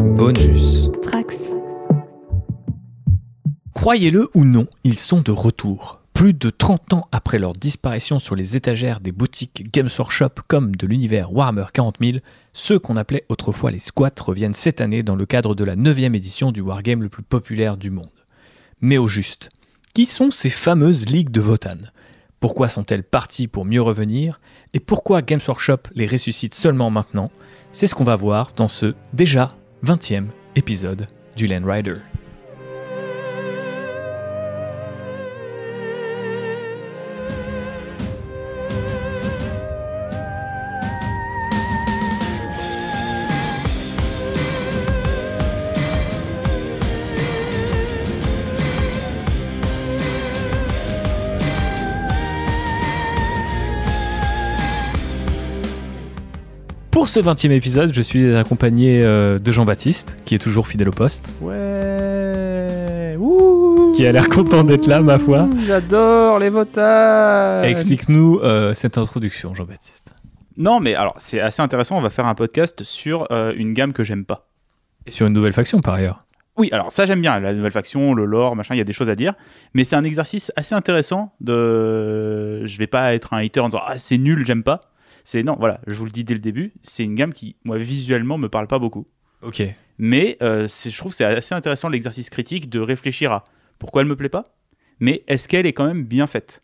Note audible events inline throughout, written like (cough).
Bonus. Trax. Croyez-le ou non, ils sont de retour. Plus de 30 ans après leur disparition sur les étagères des boutiques Games Workshop comme de l'univers Warhammer 40 000, ceux qu'on appelait autrefois les squats reviennent cette année dans le cadre de la 9 édition du wargame le plus populaire du monde. Mais au juste, qui sont ces fameuses ligues de Votan Pourquoi sont-elles parties pour mieux revenir Et pourquoi Games Workshop les ressuscite seulement maintenant C'est ce qu'on va voir dans ce déjà 20e épisode du Land Pour ce 20e épisode, je suis accompagné euh, de Jean-Baptiste, qui est toujours fidèle au poste. Ouais. qui a l'air content d'être là, ma foi. J'adore les votages. Explique-nous euh, cette introduction, Jean-Baptiste. Non, mais alors, c'est assez intéressant. On va faire un podcast sur euh, une gamme que j'aime pas. Et sur une nouvelle faction, par ailleurs. Oui, alors ça j'aime bien, la nouvelle faction, le lore, machin, il y a des choses à dire, mais c'est un exercice assez intéressant de... Je vais pas être un hater en disant « Ah, c'est nul, j'aime pas », c'est non, voilà, je vous le dis dès le début, c'est une gamme qui, moi, visuellement, me parle pas beaucoup. Ok. Mais euh, je trouve c'est assez intéressant l'exercice critique de réfléchir à pourquoi elle me plaît pas, mais est-ce qu'elle est quand même bien faite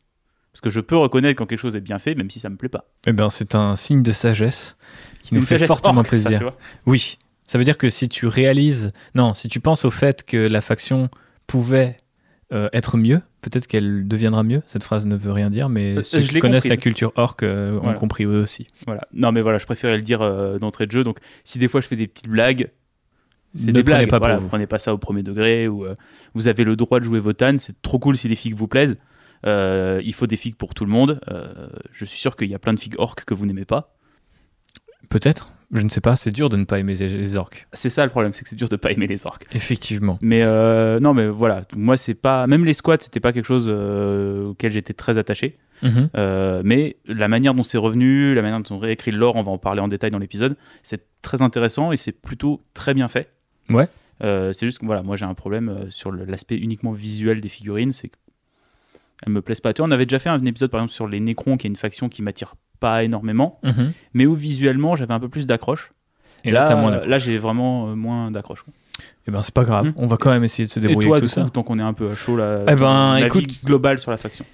Parce que je peux reconnaître quand quelque chose est bien fait, même si ça me plaît pas. Eh bien, c'est un signe de sagesse qui nous fait fortement plaisir. oui. Ça veut dire que si tu réalises, non, si tu penses au fait que la faction pouvait euh, être mieux. Peut-être qu'elle deviendra mieux. Cette phrase ne veut rien dire, mais euh, ceux je qui connaissent la culture orque, euh, ont compris eux aussi. Voilà. Non, mais voilà, je préférais le dire d'entrée de jeu. Donc, si des fois je fais des petites blagues, c'est des blagues. Pas vous. Prenez pas ça au premier degré. Ou vous avez le droit de jouer vos tannes, C'est trop cool si les figues vous plaisent. il faut des figues pour tout le monde. je suis sûr qu'il y a plein de figues orques que vous n'aimez pas. Peut-être. Je ne sais pas, c'est dur de ne pas aimer les orques. C'est ça le problème, c'est que c'est dur de ne pas aimer les orques. Effectivement. Mais euh, non, mais voilà, moi c'est pas, même les squats, c'était pas quelque chose euh, auquel j'étais très attaché. Mhm. Euh, mais la manière dont c'est revenu, la manière dont on réécrit l'or, on va en parler en détail dans l'épisode. C'est très intéressant et c'est plutôt très bien fait. Ouais. c'est juste que voilà, moi j'ai un problème sur l'aspect uniquement visuel des figurines, c'est que elles me plaisent pas. on avait déjà fait un épisode par exemple sur les Necrons, qui est une faction qui m'attire pas énormément, mhm. mais où visuellement j'avais un peu plus d'accroche. Et là, là, j'ai vraiment euh, moins d'accroche. Eh ben c'est pas grave, hmm. on va quand même essayer de se débrouiller tout ça. tant qu'on est un peu à chaud là, eh ben, écoute, global sur la faction.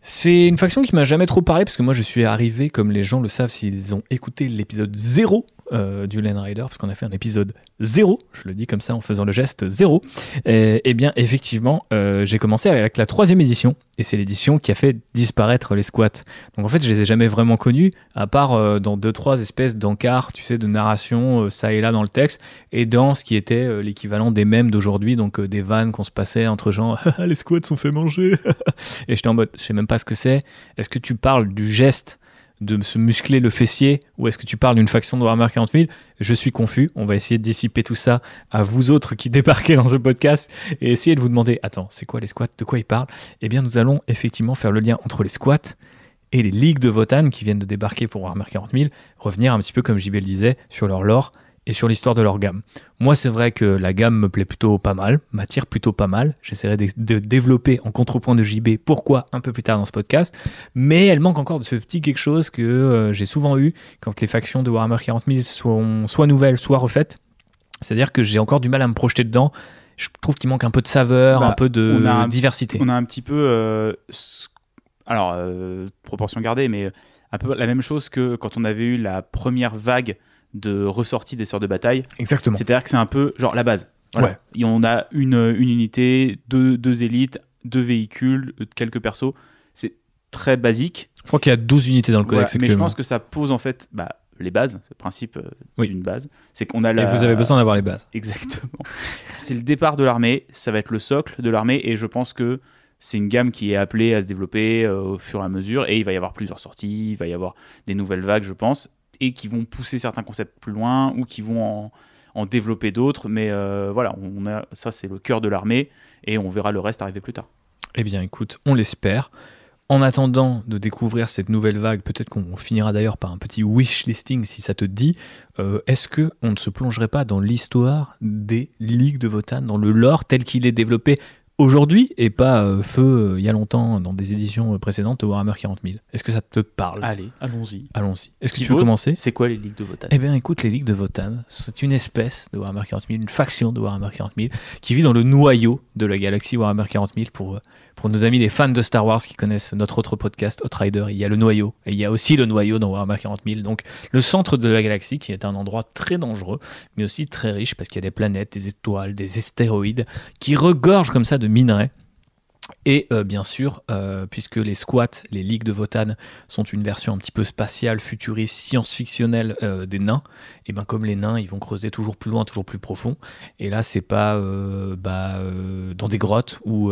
C'est une faction qui m'a jamais trop parlé parce que moi je suis arrivé, comme les gens le savent s'ils ont écouté l'épisode 0 euh, du Land Rider, parce qu'on a fait un épisode zéro, je le dis comme ça en faisant le geste zéro, et, eh bien effectivement, euh, j'ai commencé avec la troisième édition, et c'est l'édition qui a fait disparaître les squats. Donc en fait, je les ai jamais vraiment connus, à part euh, dans deux, trois espèces d'encarts, tu sais, de narration, ça et là dans le texte, et dans ce qui était l'équivalent des mèmes d'aujourd'hui, donc des vannes qu'on se passait entre gens, (laughs) ah, les squats sont fait manger, (laughs) et j'étais en mode, je sais même pas ce que c'est, est-ce que tu parles du geste de se muscler le fessier ou est-ce que tu parles d'une faction de Warhammer 40 000 Je suis confus. On va essayer de dissiper tout ça à vous autres qui (laughs) débarquez dans ce podcast et essayer de vous demander attends, c'est quoi les squats De quoi ils parlent Eh bien, nous allons effectivement faire le lien entre les squats et les ligues de Votan qui viennent de débarquer pour Warhammer 40 000, revenir un petit peu, comme Jibel disait, sur leur lore et sur l'histoire de leur gamme. Moi, c'est vrai que la gamme me plaît plutôt pas mal, m'attire plutôt pas mal. J'essaierai de, développer en contrepoint de JB pourquoi un peu plus tard dans ce podcast, mais elle manque encore de ce petit quelque chose que euh, j'ai souvent eu quand les factions de Warhammer 40 000 sont soit nouvelles, soit refaites. C'est-à-dire que j'ai encore du mal à me projeter dedans. Je trouve qu'il manque un peu de saveur, bah, un peu de diversité. on a un petit peu, euh, alors euh, proportion gardée, mais un peu la même chose que quand on avait eu la première vague de ressortie des sorts de bataille. Exactement. C'est-à-dire que c'est un peu genre la base. Ouais. on a une, unité, deux, deux élites, deux véhicules, euh, quelques persos. C'est très basique. Je crois qu'il y a 12 unités dans le codex. mais je pense que ça pose en fait bah, les bases, le principe euh, d'une base. C'est qu'on a Et vous avez besoin d'avoir les bases. Exactement. c'est le départ de l'armée, ça va être le socle de l'armée, et je pense que c'est une gamme qui est appelée à se développer euh, au fur et à mesure, et il va y avoir plusieurs sorties, il va y avoir des nouvelles vagues, je pense qui vont pousser certains concepts plus loin ou qui vont en, développer d'autres. Mais euh, voilà, ça c'est le cœur de l'armée et on verra le reste arriver plus tard. Eh bien écoute, on l'espère. En attendant de découvrir cette nouvelle vague, peut-être qu'on finira d'ailleurs par un petit wish listing si ça te dit. Euh, est-ce que on ne se plongerait pas dans l'histoire des ligues de Votan, dans le lore tel qu'il est développé aujourd'hui et pas euh, feu euh, il y a longtemps dans des éditions euh, précédentes de Warhammer 40 000. Est-ce que ça te parle Allez, allons-y. Allons-y. Est-ce que tu veux commencer C'est quoi les ligues de Votan Eh bien, écoute, les ligues de Votan, c'est une espèce de Warhammer 40 000, une faction de Warhammer 40 000 qui vit dans le noyau de la galaxie Warhammer 40 000 pour, pour nos amis les fans de Star Wars qui connaissent notre autre podcast, Outrider. Il y a le noyau et il y a aussi le noyau dans Warhammer 40 000. Donc, le centre de la galaxie qui est un endroit très dangereux mais aussi très riche parce qu'il y a des planètes, des étoiles, des astéroïdes qui regorgent comme ça de minerais. Et euh, bien sûr, euh, puisque les squats, les ligues de Votan, sont une version un petit peu spatiale, futuriste, science-fictionnelle euh, des nains, et eh bien comme les nains, ils vont creuser toujours plus loin, toujours plus profond. Et là, c'est pas bah, dans des grottes ou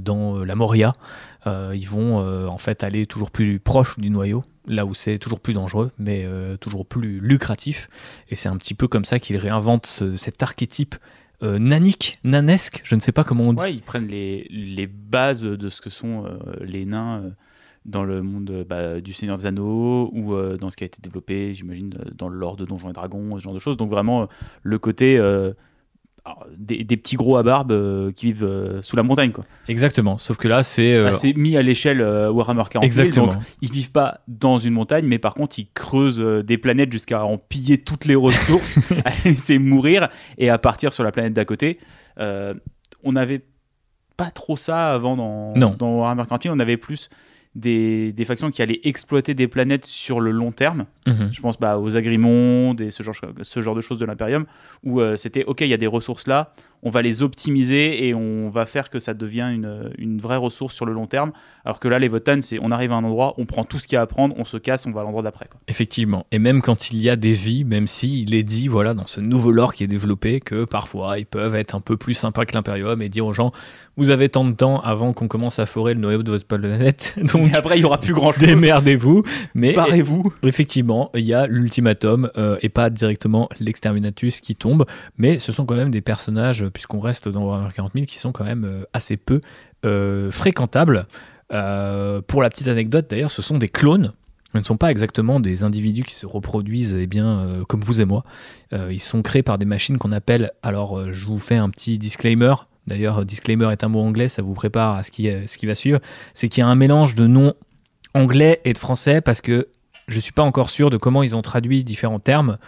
dans la Moria. ils vont en fait aller toujours plus proche du noyau, là où c'est toujours plus dangereux, mais toujours plus lucratif. Et c'est un petit peu comme ça qu'ils réinventent cet archétype euh, nanique, nanesque, je ne sais pas comment on dit. ils prennent les, bases de ce que sont euh, les nains euh, dans le monde bah, du Seigneur des Anneaux ou dans ce qui a été développé, j'imagine, dans l'Ordre de Donjons et Dragons, ce genre de choses. Donc vraiment, le côté des, petits gros à barbe euh, qui vivent euh, sous la montagne. Quoi. Exactement, sauf que là, c'est. Euh, bah, c'est mis à l'échelle Warhammer 40. Exactement. donc, ils vivent pas dans une montagne, mais par contre, ils creusent des planètes jusqu'à en piller toutes les ressources, à (laughs) (laughs) mourir et à partir sur la planète d'à côté. on n'avait pas trop ça avant dans, dans Warhammer 40 on avait plus des, factions qui allaient exploiter des planètes sur le long terme. Mhm. Je pense bah, aux agrimondes et ce genre, de choses de l'Imperium, où euh, c'était OK, il y a des ressources là, on va les optimiser et on va faire que ça devient une, vraie ressource sur le long terme. Alors que là, les Votan, c'est on arrive à un endroit, on prend tout ce qu'il y a à prendre, on se casse, on va à l'endroit d'après. Effectivement. Et même quand il y a des vies, même s'il il est dit, voilà, dans ce nouveau lore qui est développé, que parfois ils peuvent être un peu plus sympas que l'Imperium et dire aux gens, vous avez tant de temps avant qu'on commence à forer le noyau de votre planète. (laughs) Donc après, il y aura plus grand chose. Démerdez-vous, mais vous Effectivement, il y a l'ultimatum euh, et pas directement l'exterminatus qui tombe, mais ce sont quand même des personnages puisqu'on reste dans 40 000, qui sont quand même euh, assez peu euh, fréquentables. Euh, pour la petite anecdote, d'ailleurs, ce sont des clones. Ils ne sont pas exactement des individus qui se reproduisent eh bien, comme vous et moi. ils sont créés par des machines qu'on appelle, alors je vous fais un petit disclaimer, d'ailleurs disclaimer est un mot anglais, ça vous prépare à ce qui, ce qui va suivre, c'est qu'il y a un mélange de noms anglais et de français parce que je ne suis pas encore sûr de comment ils ont traduit différents termes.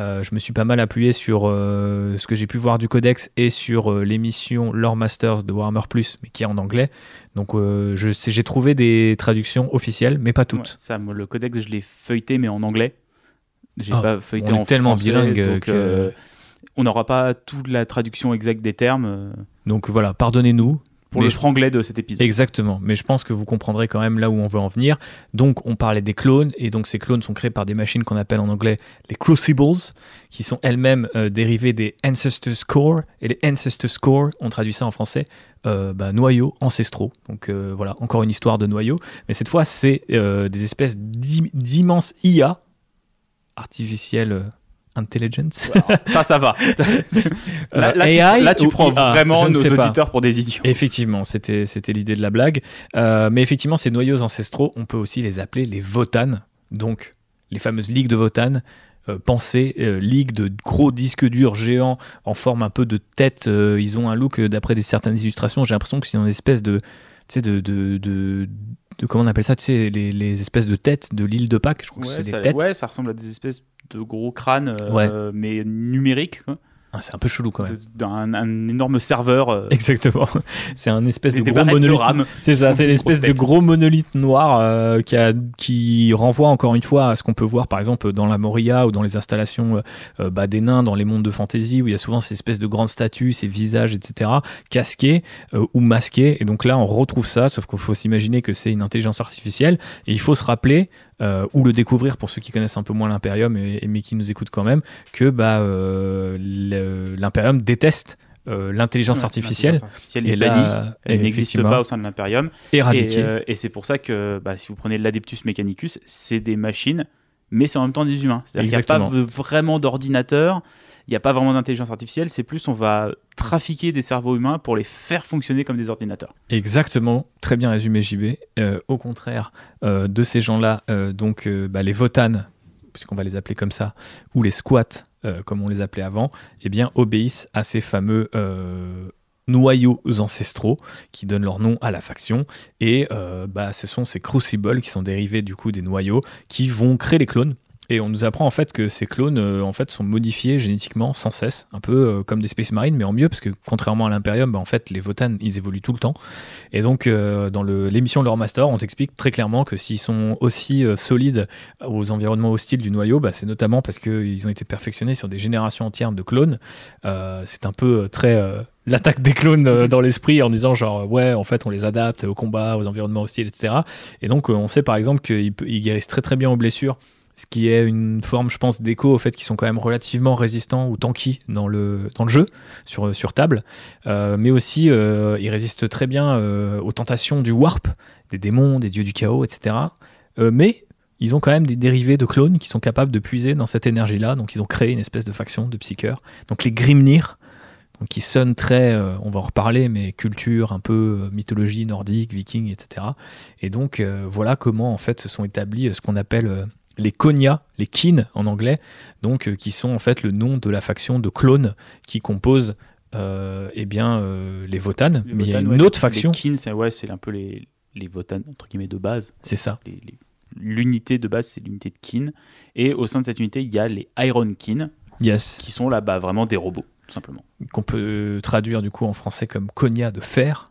Euh, je me suis pas mal appuyé sur euh, ce que j'ai pu voir du codex et sur euh, l'émission Lore Masters de Warhammer Plus, mais qui est en anglais. Donc j'ai trouvé des traductions officielles, mais pas toutes. ça, le codex, je l'ai feuilleté, mais en anglais. J'ai ah, pas feuilleté on est tellement bilingue donc, que on n'aura pas toute la traduction exacte des termes. Donc voilà, pardonnez-nous, pour le franglais de cet épisode. Exactement, mais je pense que vous comprendrez quand même là où on veut en venir. Donc on parlait des clones, et donc ces clones sont créés par des machines qu'on appelle en anglais les Crucibles, qui sont elles-mêmes euh, dérivées des Ancestors Core, et les Ancestors Core, on traduit ça en français, euh, bah, noyaux ancestraux. Donc euh, voilà, encore une histoire de noyaux, mais cette fois c'est euh, des espèces d'immenses IA artificielles Intelligence. Ça, ça va. (laughs) Euh, là, là, tu, prends vraiment nos auditeurs pour des idiots. Effectivement, c'était l'idée de la blague. Euh, mais effectivement, ces noyaux ancestraux, on peut aussi les appeler les Votan, donc les fameuses ligues de Votan. Euh, pensées, de gros disques durs géants en forme un peu de tête. ils ont un look, d'après certaines illustrations, j'ai l'impression que c'est une espèce de, tu sais, de, de, de, comment on appelle ça, tu les, espèces de têtes de l'île de Pâques. Je crois que c'est des têtes. Ouais, ça ressemble à des espèces de gros crânes euh, mais numériques hein. ah, c'est un peu chelou quand même. Un, énorme serveur. Euh. Exactement. (laughs) C'est un espèce de gros monolithe. C'est ça, c'est l'espèce de gros monolithe noir euh, qui, qui, renvoie encore une fois à ce qu'on peut voir par exemple dans la Moria ou dans les installations bah, des nains dans les mondes de fantasy où il y a souvent ces espèces de grandes statues, ces visages, etc., casqués ou masqués. Et donc là, on retrouve ça, sauf qu'il faut s'imaginer que c'est une intelligence artificielle. Et il faut se rappeler euh, ou le découvrir pour ceux qui connaissent un peu moins l'Imperium, mais qui nous écoutent quand même, que bah, euh, l'Imperium déteste euh, l'intelligence artificielle, elle n'existe pas au sein de l'Imperium. Et, et c'est pour ça que bah, si vous prenez l'Adeptus Mechanicus, c'est des machines, mais c'est en même temps des humains. C'est-à-dire qu'il n'y a pas vraiment d'ordinateur il n'y a pas vraiment d'intelligence artificielle, c'est plus on va trafiquer des cerveaux humains pour les faire fonctionner comme des ordinateurs. Exactement, très bien résumé JB. Euh, au contraire euh, de ces gens-là, euh, donc bah, les votanes, puisqu'on va les appeler comme ça, ou les squats, comme on les appelait avant, eh bien obéissent à ces fameux noyaux ancestraux qui donnent leur nom à la faction et bah, ce sont ces crucibles qui sont dérivés du coup des noyaux qui vont créer les clones et on nous apprend en fait que ces clones euh, en fait sont modifiés génétiquement sans cesse, un peu euh, comme des Space Marines, mais en mieux, parce que contrairement à l'Imperium, bah, en fait les Votan ils évoluent tout le temps. Et donc euh, dans l'émission le, de leur master, on t'explique très clairement que s'ils sont aussi solides aux environnements hostiles du noyau, bah, c'est notamment parce qu'ils ont été perfectionnés sur des générations entières de clones. c'est un peu très l'attaque des clones dans l'esprit en disant genre ouais en fait on les adapte au combat aux environnements hostiles etc et donc on sait par exemple qu'ils guérissent très très bien aux blessures ce qui est une forme, je pense, d'écho au fait qu'ils sont quand même relativement résistants ou tanky dans le, dans le jeu, sur, sur table. Euh, mais aussi, euh, ils résistent très bien euh, aux tentations du warp, des démons, des dieux du chaos, etc. mais ils ont quand même des dérivés de clones qui sont capables de puiser dans cette énergie-là. Donc, ils ont créé une espèce de faction de psycheurs. Donc, les Grimnir, donc qui sonnent très, on va en reparler, mais culture, un peu mythologie nordique, viking, etc. Et donc voilà comment en fait se sont établis ce qu'on appelle les Konya, les Kin en anglais, donc euh, qui sont en fait le nom de la faction de clones qui compose euh, eh bien, euh, les Votan. mais il y a une autre faction. Les Kin, c'est un peu les, les entre guillemets, de base. C'est ça. L'unité de base, c'est l'unité de Kin. Et au sein de cette unité, il y a les Iron Kin, yes. qui sont là-bas vraiment des robots, tout simplement. Qu'on peut traduire du coup en français comme Konya de fer.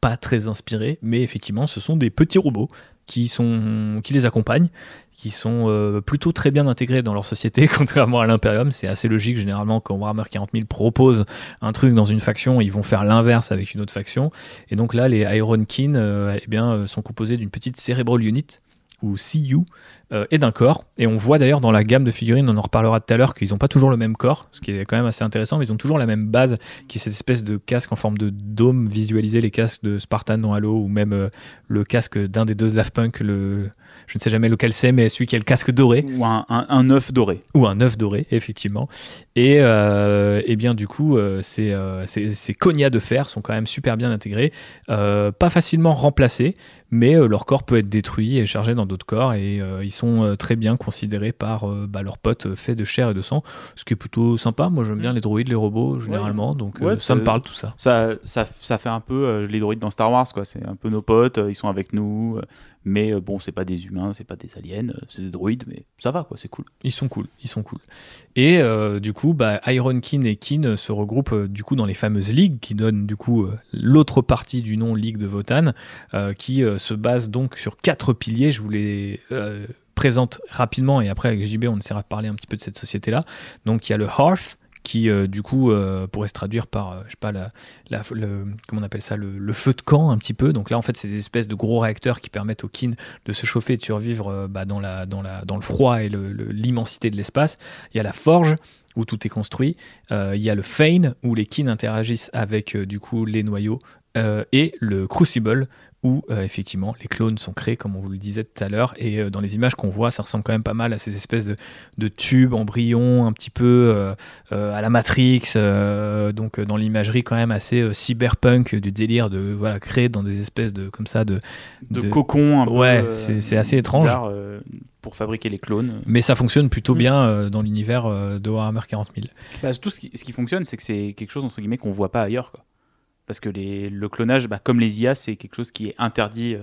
Pas très inspiré, mais effectivement, ce sont des petits robots qui, sont, qui les accompagnent, qui sont euh, plutôt très bien intégrés dans leur société, (laughs) contrairement à l'Imperium. C'est assez logique, généralement, quand Warhammer 40 000 propose un truc dans une faction, ils vont faire l'inverse avec une autre faction. Et donc là, les Ironkin euh, eh bien, euh, sont composés d'une petite Cerebral Unit, ou CU euh, est d'un corps. Et on voit d'ailleurs dans la gamme de figurines, on en reparlera tout à l'heure, qu'ils n'ont pas toujours le même corps, ce qui est quand même assez intéressant, mais ils ont toujours la même base, qui est cette espèce de casque en forme de dôme, visualisé, les casques de Spartan dans Halo, ou même euh, le casque d'un des deux Daft Punk, le, je ne sais jamais lequel c'est, mais celui qui a le casque doré. Ou un, œuf doré. Ou un œuf doré, effectivement. Et, euh, bien, du coup, euh, euh, ces, cognats de fer sont quand même super bien intégrés, pas facilement remplacés, mais leur corps peut être détruit et chargé dans d'autres corps, et ils sont très bien considérés par bah, leurs potes faits de chair et de sang, ce qui est plutôt sympa. Moi, j'aime bien mm. les droïdes, les robots, généralement, donc ça me parle tout ça. Ça, ça, ça fait un peu les droïdes dans Star Wars, quoi. C'est un peu nos potes, ils sont avec nous, mais euh, bon, c'est pas des humains, c'est pas des aliens, euh, c'est des droïdes, mais ça va, quoi, c'est cool. Ils sont cool, ils sont cool. Et euh, du coup, bah, Iron King et Kin se regroupent du coup dans les fameuses ligues qui donnent du coup l'autre partie du nom Ligue de Votan, qui se base donc sur quatre piliers. Je vous les présente rapidement et après avec JB, on essaiera de parler un petit peu de cette société-là. Donc il y a le Hearth, qui euh, du coup euh, pourrait se traduire par euh, je sais pas la, le, comment on appelle ça le, feu de camp un petit peu donc là en fait c'est des espèces de gros réacteurs qui permettent aux kin de se chauffer et de survivre bah, dans, la, dans, la, dans le froid et l'immensité de l'espace il y a la forge où tout est construit il y a le fane où les kin interagissent avec du coup les noyaux et le crucible où euh, effectivement les clones sont créés, comme on vous le disait tout à l'heure, et euh, dans les images qu'on voit, ça ressemble quand même pas mal à ces espèces de, de tubes, embryons, un petit peu euh, à la Matrix, donc dans l'imagerie quand même assez cyberpunk du délire de voilà créer dans des espèces de comme ça de de, cocon un peu ouais c'est assez étrange pour fabriquer les clones mais ça fonctionne plutôt mm. bien dans l'univers de Warhammer 40 000 tout ce qui, ce qui fonctionne c'est que c'est quelque chose entre guillemets qu'on voit pas ailleurs quoi parce que le clonage, bah, comme les IA, c'est quelque chose qui est interdit euh,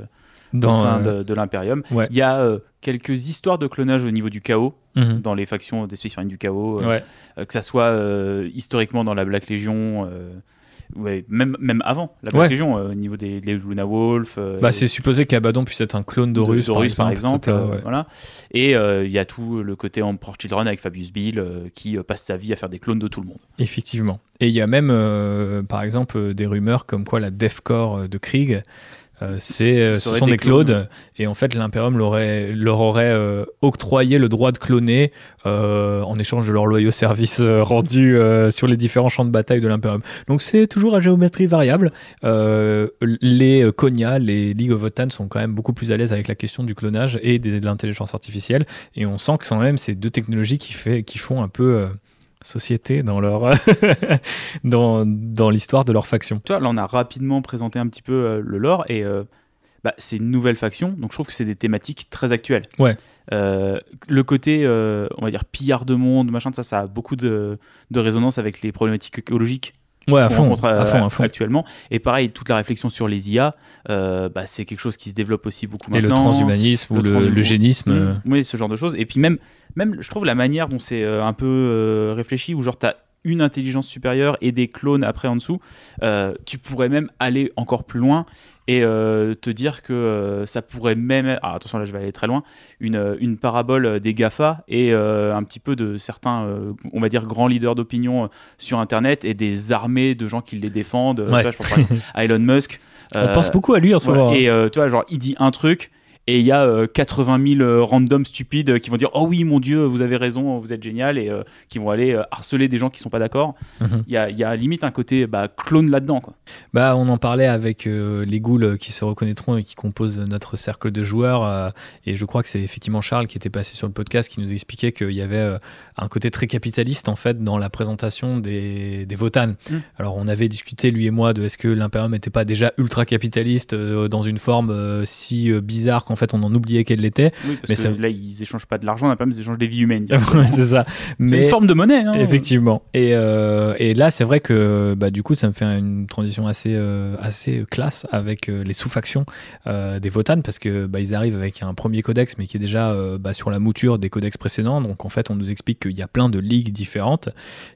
dans, euh, de, de l'Imperium. Il y a euh, quelques histoires de clonage au niveau du chaos, mhm. dans les factions des du chaos, que ça soit historiquement dans la Black Legion même, même avant la Black euh, au niveau des, Luna Wolf. Euh, bah, c'est supposé qu'Abaddon puisse être un clone d'Horus, par exemple. Par exemple voilà. Et euh, il y a tout le côté Emperor Children avec Fabius Bill qui passe sa vie à faire des clones de tout le monde. Effectivement. Et il y a même, par exemple, des rumeurs comme quoi la Deathcore de Krieg euh, c'est, euh, ce sont des, clones, et en fait l'Imperium leur aurait euh, octroyé le droit de cloner en échange de leur loyaux services rendus sur les différents champs de bataille de l'Imperium. Donc c'est toujours à géométrie variable. les Konya, les League of sont quand même beaucoup plus à l'aise avec la question du clonage et de l'intelligence artificielle, et on sent que quand même ces deux technologies qui font un peu société, dans leur (laughs) dans, dans l'histoire de leur faction. Tu vois, là on a rapidement présenté un petit peu euh, le lore et euh, bah, c'est une nouvelle faction, donc je trouve que c'est des thématiques très actuelles. Ouais. Euh, le côté, on va dire, pillard de monde, machin, de ça, ça a beaucoup de, de résonance avec les problématiques écologiques ouais, à fond, à, fond, à fond, actuellement. Et pareil, toute la réflexion sur les IA, bah, c'est quelque chose qui se développe aussi beaucoup maintenant. Et le transhumanisme le ou le, génisme. Oui, ce genre de choses. Et puis même même je trouve la manière dont c'est euh, un peu euh, réfléchi, où genre t'as une intelligence supérieure et des clones après en dessous, euh, tu pourrais même aller encore plus loin et te dire que ça pourrait même ah, attention là je vais aller très loin, une, une parabole des GAFA et un petit peu de certains, on va dire, grands leaders d'opinion sur Internet et des armées de gens qui les défendent. je pense à (laughs) Elon Musk. on pense beaucoup à lui en ce moment. Hein. Et tu vois, genre, il dit un truc, et il y a 80 euh, 000 euh, randoms stupides euh, qui vont dire oh oui mon dieu vous avez raison vous êtes génial et qui vont aller harceler des gens qui sont pas d'accord mhm. il y, a, y, a, limite un côté bah, clone là-dedans quoi bah on en parlait avec les ghouls qui se reconnaîtront et qui composent notre cercle de joueurs et je crois que c'est effectivement Charles qui était passé sur le podcast qui nous expliquait qu'il y avait un côté très capitaliste en fait dans la présentation des, des votanes mm. alors on avait discuté lui et moi de est-ce que l'imperium n'était pas déjà ultra capitaliste dans une forme si bizarre en fait on en oubliait qu'elle l'était. mais là ils échangent pas de l'argent, on pas, mais ils échangent des vies humaines. (laughs) c'est ça. une forme de monnaie. Hein. Effectivement. Euh, et, là c'est vrai que bah, du coup ça me fait une transition assez, euh, classe avec euh, les sous-factions des Votanes, parce que bah, ils arrivent avec un premier codex mais qui est déjà bah, sur la mouture des codex précédents. Donc en fait on nous explique qu'il y a plein de ligues différentes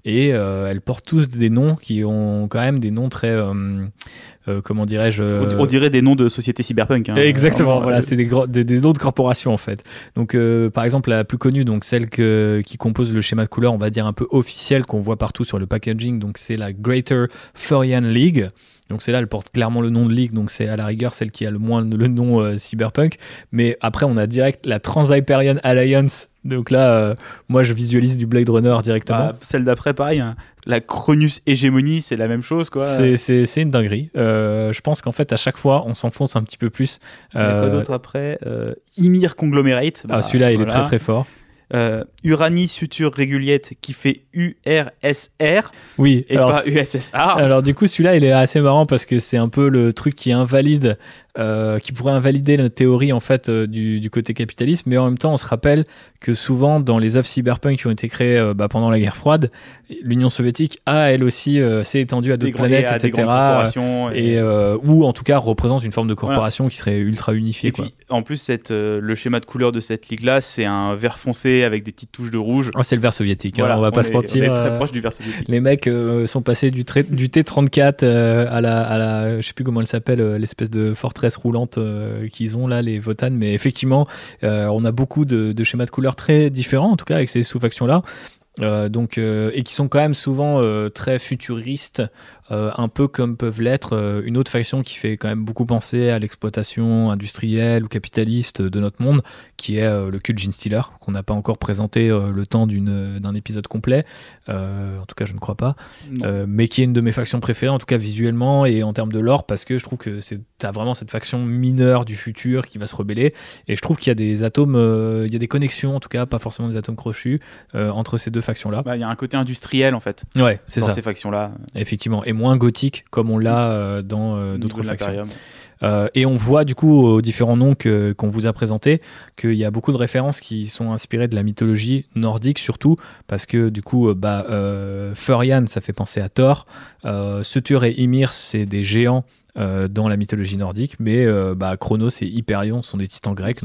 et elles portent tous des noms qui ont quand même des noms très euh, comment dirais-je euh, on, dirait des noms de sociétés cyberpunk. Hein. Exactement, voilà, euh, c'est des, des, noms de corporations en fait. Donc par exemple la plus connue, donc celle qui compose le schéma de couleur, on va dire un peu officiel qu'on voit partout sur le packaging, donc c'est la Greater Furian League. Donc c'est là, elle porte clairement le nom de league. donc c'est à la rigueur celle qui a le moins le nom cyberpunk. Mais après, on a direct la trans Alliance. Donc là, moi, je visualise du Blade Runner directement. Bah, celle d'après, pareil, hein la Cronus hégémonie, c'est la même chose, quoi. C'est une dinguerie. Euh, je pense qu'en fait, à chaque fois, on s'enfonce un petit peu plus. Euh... Quoi d'autre après euh, Ymir Conglomerate. ah, celui-là, il est très très fort. Euh, Uranie Suture Réguliette qui fait URSR oui, et alors, pas USSR. Alors du coup celui-là il est assez marrant parce que c'est un peu le truc qui invalide euh, qui pourrait invalider notre théorie en fait euh, du, côté capitaliste, mais en même temps on se rappelle que souvent dans les œuvres cyberpunk qui ont été créées euh, bah, pendant la guerre froide, l'Union soviétique a elle aussi s'est étendue à d'autres planètes, etc. Et, ou en tout cas représente une forme de corporation qui serait ultra unifiée. en plus cette, le schéma de couleur de cette ligue là, c'est un vert foncé avec des petites touches de rouge. Ah, c'est le vert soviétique. Hein, on va pas se mentir. très proche du vert soviétique. Les mecs sont passés du, du T34 à la, à la, je sais plus comment elle s'appelle, l'espèce de forteresse roulante euh, qu'ils ont là, les Votan. Mais effectivement, euh, on a beaucoup de, schémas de couleurs très différents, en tout cas avec ces sous-factions là. Euh, donc, et qui sont quand même souvent très futuristes euh, un peu comme peuvent l'être euh, une autre faction qui fait quand même beaucoup penser à l'exploitation industrielle ou capitaliste de notre monde, qui est euh, le culte jean Stealer, qu'on n'a pas encore présenté le temps d'un épisode complet, en tout cas je ne crois pas, mais qui est une de mes factions préférées, en tout cas visuellement et en termes de lore, parce que je trouve que c'est as vraiment cette faction mineure du futur qui va se rebeller, et je trouve qu'il y a des atomes, il y a des connexions en tout cas, pas forcément des atomes crochus, entre ces deux factions-là. Bah, il y a un côté industriel en fait, ouais, c'est ça. ces factions-là. Effectivement, et moins gothique comme on l'a mm. euh, dans euh, mm, d'autres factions. Euh, et on voit du coup aux différents noms qu'on vous a présentés qu'il y a beaucoup de références qui sont inspirées de la mythologie nordique surtout parce que du coup bah, Furian ça fait penser à Thor, euh, Sutur et Ymir c'est des géants dans la mythologie nordique, mais bah, Chronos et Hyperion sont des titans grecs.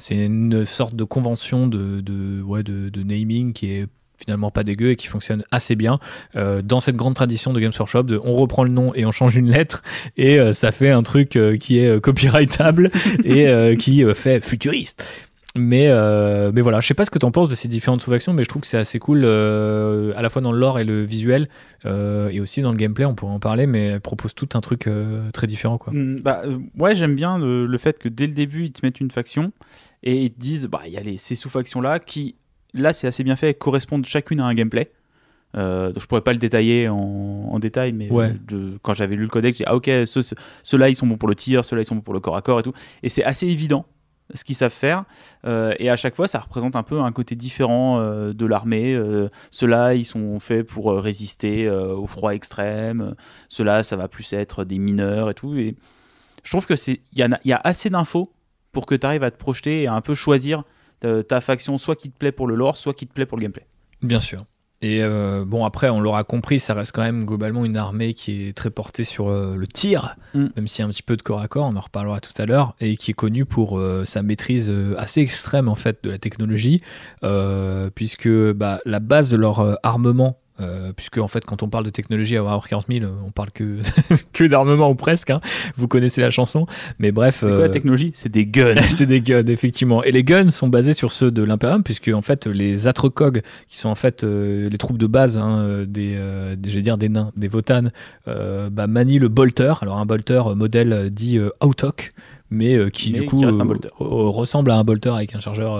C'est une sorte de convention de, de, de, de naming qui est finalement pas dégueu et qui fonctionne assez bien euh, dans cette grande tradition de Games Workshop de on reprend le nom et on change une lettre et euh, ça fait un truc euh, qui est copyrightable (laughs) et qui fait futuriste. Mais, mais voilà, je sais pas ce que t'en penses de ces différentes sous-factions, mais je trouve que c'est assez cool à la fois dans le lore et le visuel et aussi dans le gameplay, on pourrait en parler, mais propose tout un truc très différent. Quoi. Mm, bah, ouais, j'aime bien le, fait que dès le début, ils te mettent une faction et ils te disent, bah, il y a les, ces sous-factions-là qui là, c'est assez bien fait. Elles correspondent chacune à un gameplay. Euh, donc je pourrais pas le détailler en, détail, mais euh, quand j'avais lu le codex, j'ai dit ah ok, ceux, là ils sont bons pour le tir, ceux-là ils sont bons pour le corps à corps et tout. Et c'est assez évident ce qu'ils savent faire. Euh, et à chaque fois, ça représente un peu un côté différent de l'armée. ceux-là, ils sont faits pour résister au froid extrême. Ceux-là, ça va plus être des mineurs et tout. Et je trouve que c'est, il y, y, a assez d'infos pour que tu arrives à te projeter et à un peu choisir ta faction, soit qui te plaît pour le lore, soit qui te plaît pour le gameplay. Bien sûr. Et euh, bon, après, on l'aura compris, ça reste quand même globalement une armée qui est très portée sur euh, le tir, mm. même s'il y a un petit peu de corps à corps, on en reparlera tout à l'heure, et qui est connue pour euh, sa maîtrise assez extrême en fait de la technologie, puisque bah, la base de leur armement euh, puisque en fait quand on parle de technologie à Warhammer 40 000 euh, on parle que, (laughs) que d'armement ou presque hein. vous connaissez la chanson mais bref c'est quoi la euh, technologie c'est des guns (laughs) c'est des guns effectivement et les guns sont basés sur ceux de l'Imperium puisque en fait les Atrocog, qui sont en fait les troupes de base hein, des, des dire des nains des votanes bah, manient le bolter alors un bolter modèle dit Autoc, mais qui du coup ressemble à un bolter avec un chargeur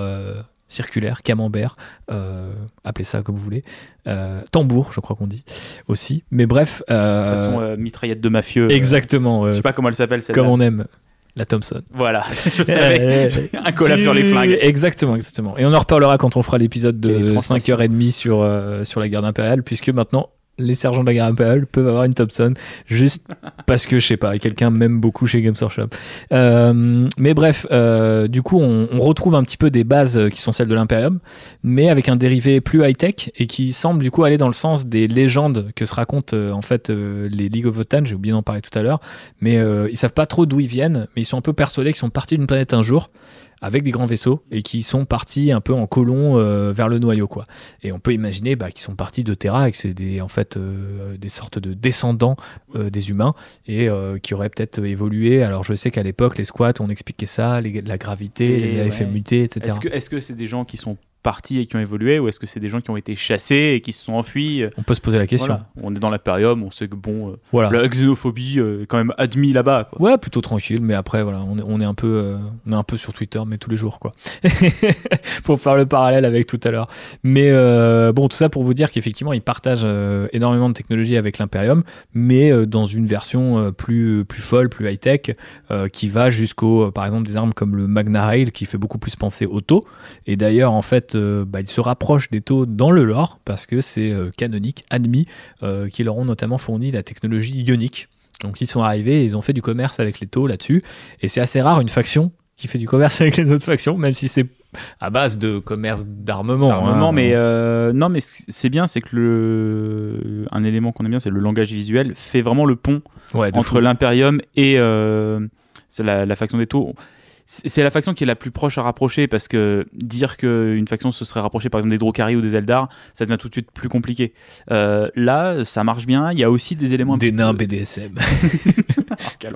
circulaire, camembert, euh, appelez ça comme vous voulez, euh, tambour, je crois qu'on dit aussi. Mais bref. Euh, façon euh, mitraillette de mafieux. Exactement. je sais pas comment elle s'appelle celle Comme on aime. La Thompson. Voilà, (laughs) je eh, eh, eh. (laughs) un collab sur les flingues. Exactement, exactement. Et on en reparlera quand on fera l'épisode de 5h30 sur, sur la garde impériale, puisque maintenant, les sergents de la guerre impériale peuvent avoir une Thompson juste parce que je sais pas quelqu'un m'aime beaucoup chez Games Workshop euh, mais bref euh, du coup on, retrouve un petit peu des bases qui sont celles de l'Imperium mais avec un dérivé plus high tech et qui semble du coup aller dans le sens des légendes que se racontent euh, en fait les League of Tan, j'ai oublié d'en parler tout à l'heure mais ils savent pas trop d'où ils viennent mais ils sont un peu persuadés qu'ils sont partis d'une planète un jour avec des grands vaisseaux et qui sont partis un peu en colon euh, vers le noyau quoi. Et on peut imaginer bah, qu'ils sont partis de Terra et que c'est des en fait euh, des sortes de descendants euh, des humains et qui auraient peut-être évolué. Alors je sais qu'à l'époque les squats on expliquait ça, la gravité, les avait etc. Est-ce que c'est des gens qui sont partis et qui ont évolué ou est-ce que c'est des gens qui ont été chassés et qui se sont enfuis euh, On peut se poser la question. On est dans l'imperium, on sait que bon, euh, voilà. la xénophobie euh, est quand même admise là-bas. Ouais, plutôt tranquille, mais après, voilà, on est, on est un, peu, un peu sur Twitter, mais tous les jours, quoi. (laughs) pour faire le parallèle avec tout à l'heure. Mais bon, tout ça pour vous dire qu'effectivement, ils partagent énormément de technologies avec l'imperium, mais dans une version plus, plus folle, plus high-tech, qui va jusqu'au, par exemple, des armes comme le Magna Rail, qui fait beaucoup plus penser auto. Et d'ailleurs, en fait, bah, ils se rapprochent des taux dans le lore parce que c'est euh, canonique, admis, euh, qui leur ont notamment fourni la technologie ionique. Donc ils sont arrivés, et ils ont fait du commerce avec les taux là-dessus, et c'est assez rare une faction qui fait du commerce (laughs) avec les autres factions, même si c'est à base de commerce d'armement. Hein. mais euh, non, mais c'est bien, c'est que le un élément qu'on aime bien, c'est le langage visuel fait vraiment le pont entre l'Imperium et la, la, faction des taux c'est la faction qui est la plus proche à rapprocher parce que dire qu'une faction se serait rapprochée par exemple des Drokari ou des Eldar, ça devient tout de suite plus compliqué. Euh, là, ça marche bien. Il y a aussi des éléments. Des nains BDSM. (laughs) (laughs) Quel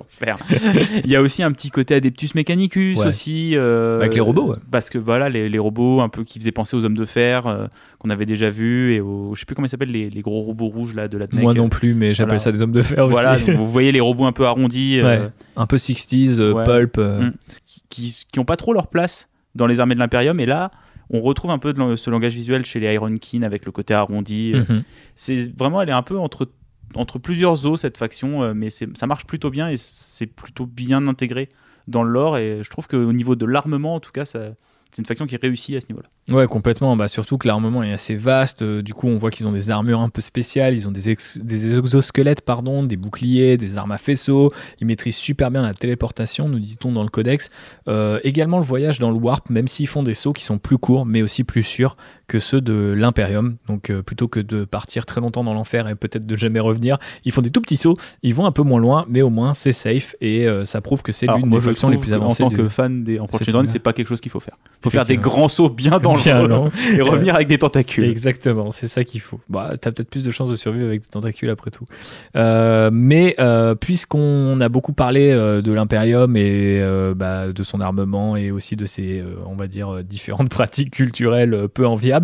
Il y a aussi un petit côté Adeptus Mechanicus aussi. Euh, avec les robots. Parce que voilà, les, robots un peu qui faisaient penser aux hommes de fer euh, qu'on avait déjà vu et aux, je sais plus comment ils s'appellent, les, gros robots rouges là de la Moi non plus, mais j'appelle ça des hommes de fer aussi. Voilà, vous voyez les robots un peu arrondis. Euh, un peu 60s, pulp. Mm. Qui n'ont pas trop leur place dans les armées de l'impérium et là on retrouve un peu ce langage visuel chez les Iron King avec le côté arrondi. Mhm. C'est vraiment, elle est un peu entre entre plusieurs zoos, cette faction, euh, mais ça marche plutôt bien et c'est plutôt bien intégré dans le lore. Et je trouve qu'au niveau de l'armement, en tout cas, c'est une faction qui réussit à ce niveau-là. Ouais, complètement. Bah, surtout que l'armement est assez vaste. Euh, du coup, on voit qu'ils ont des armures un peu spéciales. Ils ont des, exosquelettes, pardon, des boucliers, des armes à faisceaux. Ils maîtrisent super bien la téléportation, nous dit-on dans le codex. Euh, également le voyage dans le warp, même s'ils font des sauts qui sont plus courts, mais aussi plus sûrs, que ceux de l'Imperium. Donc euh, plutôt que de partir très longtemps dans l'enfer et peut-être de jamais revenir, ils font des tout petits sauts, ils vont un peu moins loin, mais au moins c'est safe et euh, ça prouve que c'est l'une des factions les plus avancées. En tant que fan des Emperor's c'est pas quelque chose qu'il faut faire. Il faut faire des grands sauts bien dangereux (laughs) et revenir avec des tentacules. Exactement, c'est ça qu'il faut. Bah, as peut-être plus de chances de survivre avec des tentacules après tout. Euh, mais puisqu'on a beaucoup parlé de l'Imperium et bah, de son armement et aussi de ses, on va dire, différentes (laughs) pratiques culturelles peu enviables,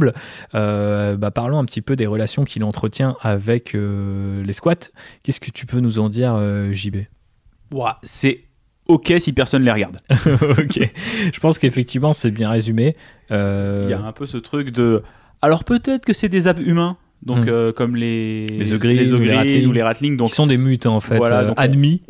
euh, bah, parlons un petit peu des relations qu'il entretient avec euh, les squats. Qu'est-ce que tu peux nous en dire, euh, JB C'est ok si personne les regarde. (laughs) ok. Je pense qu'effectivement, c'est bien résumé. Il y a un peu ce truc de. Alors peut-être que c'est des apps humains. Donc, hmm. comme les, les ogres, les, ou, les ratlings, donc, qui sont des mutants en fait, admis.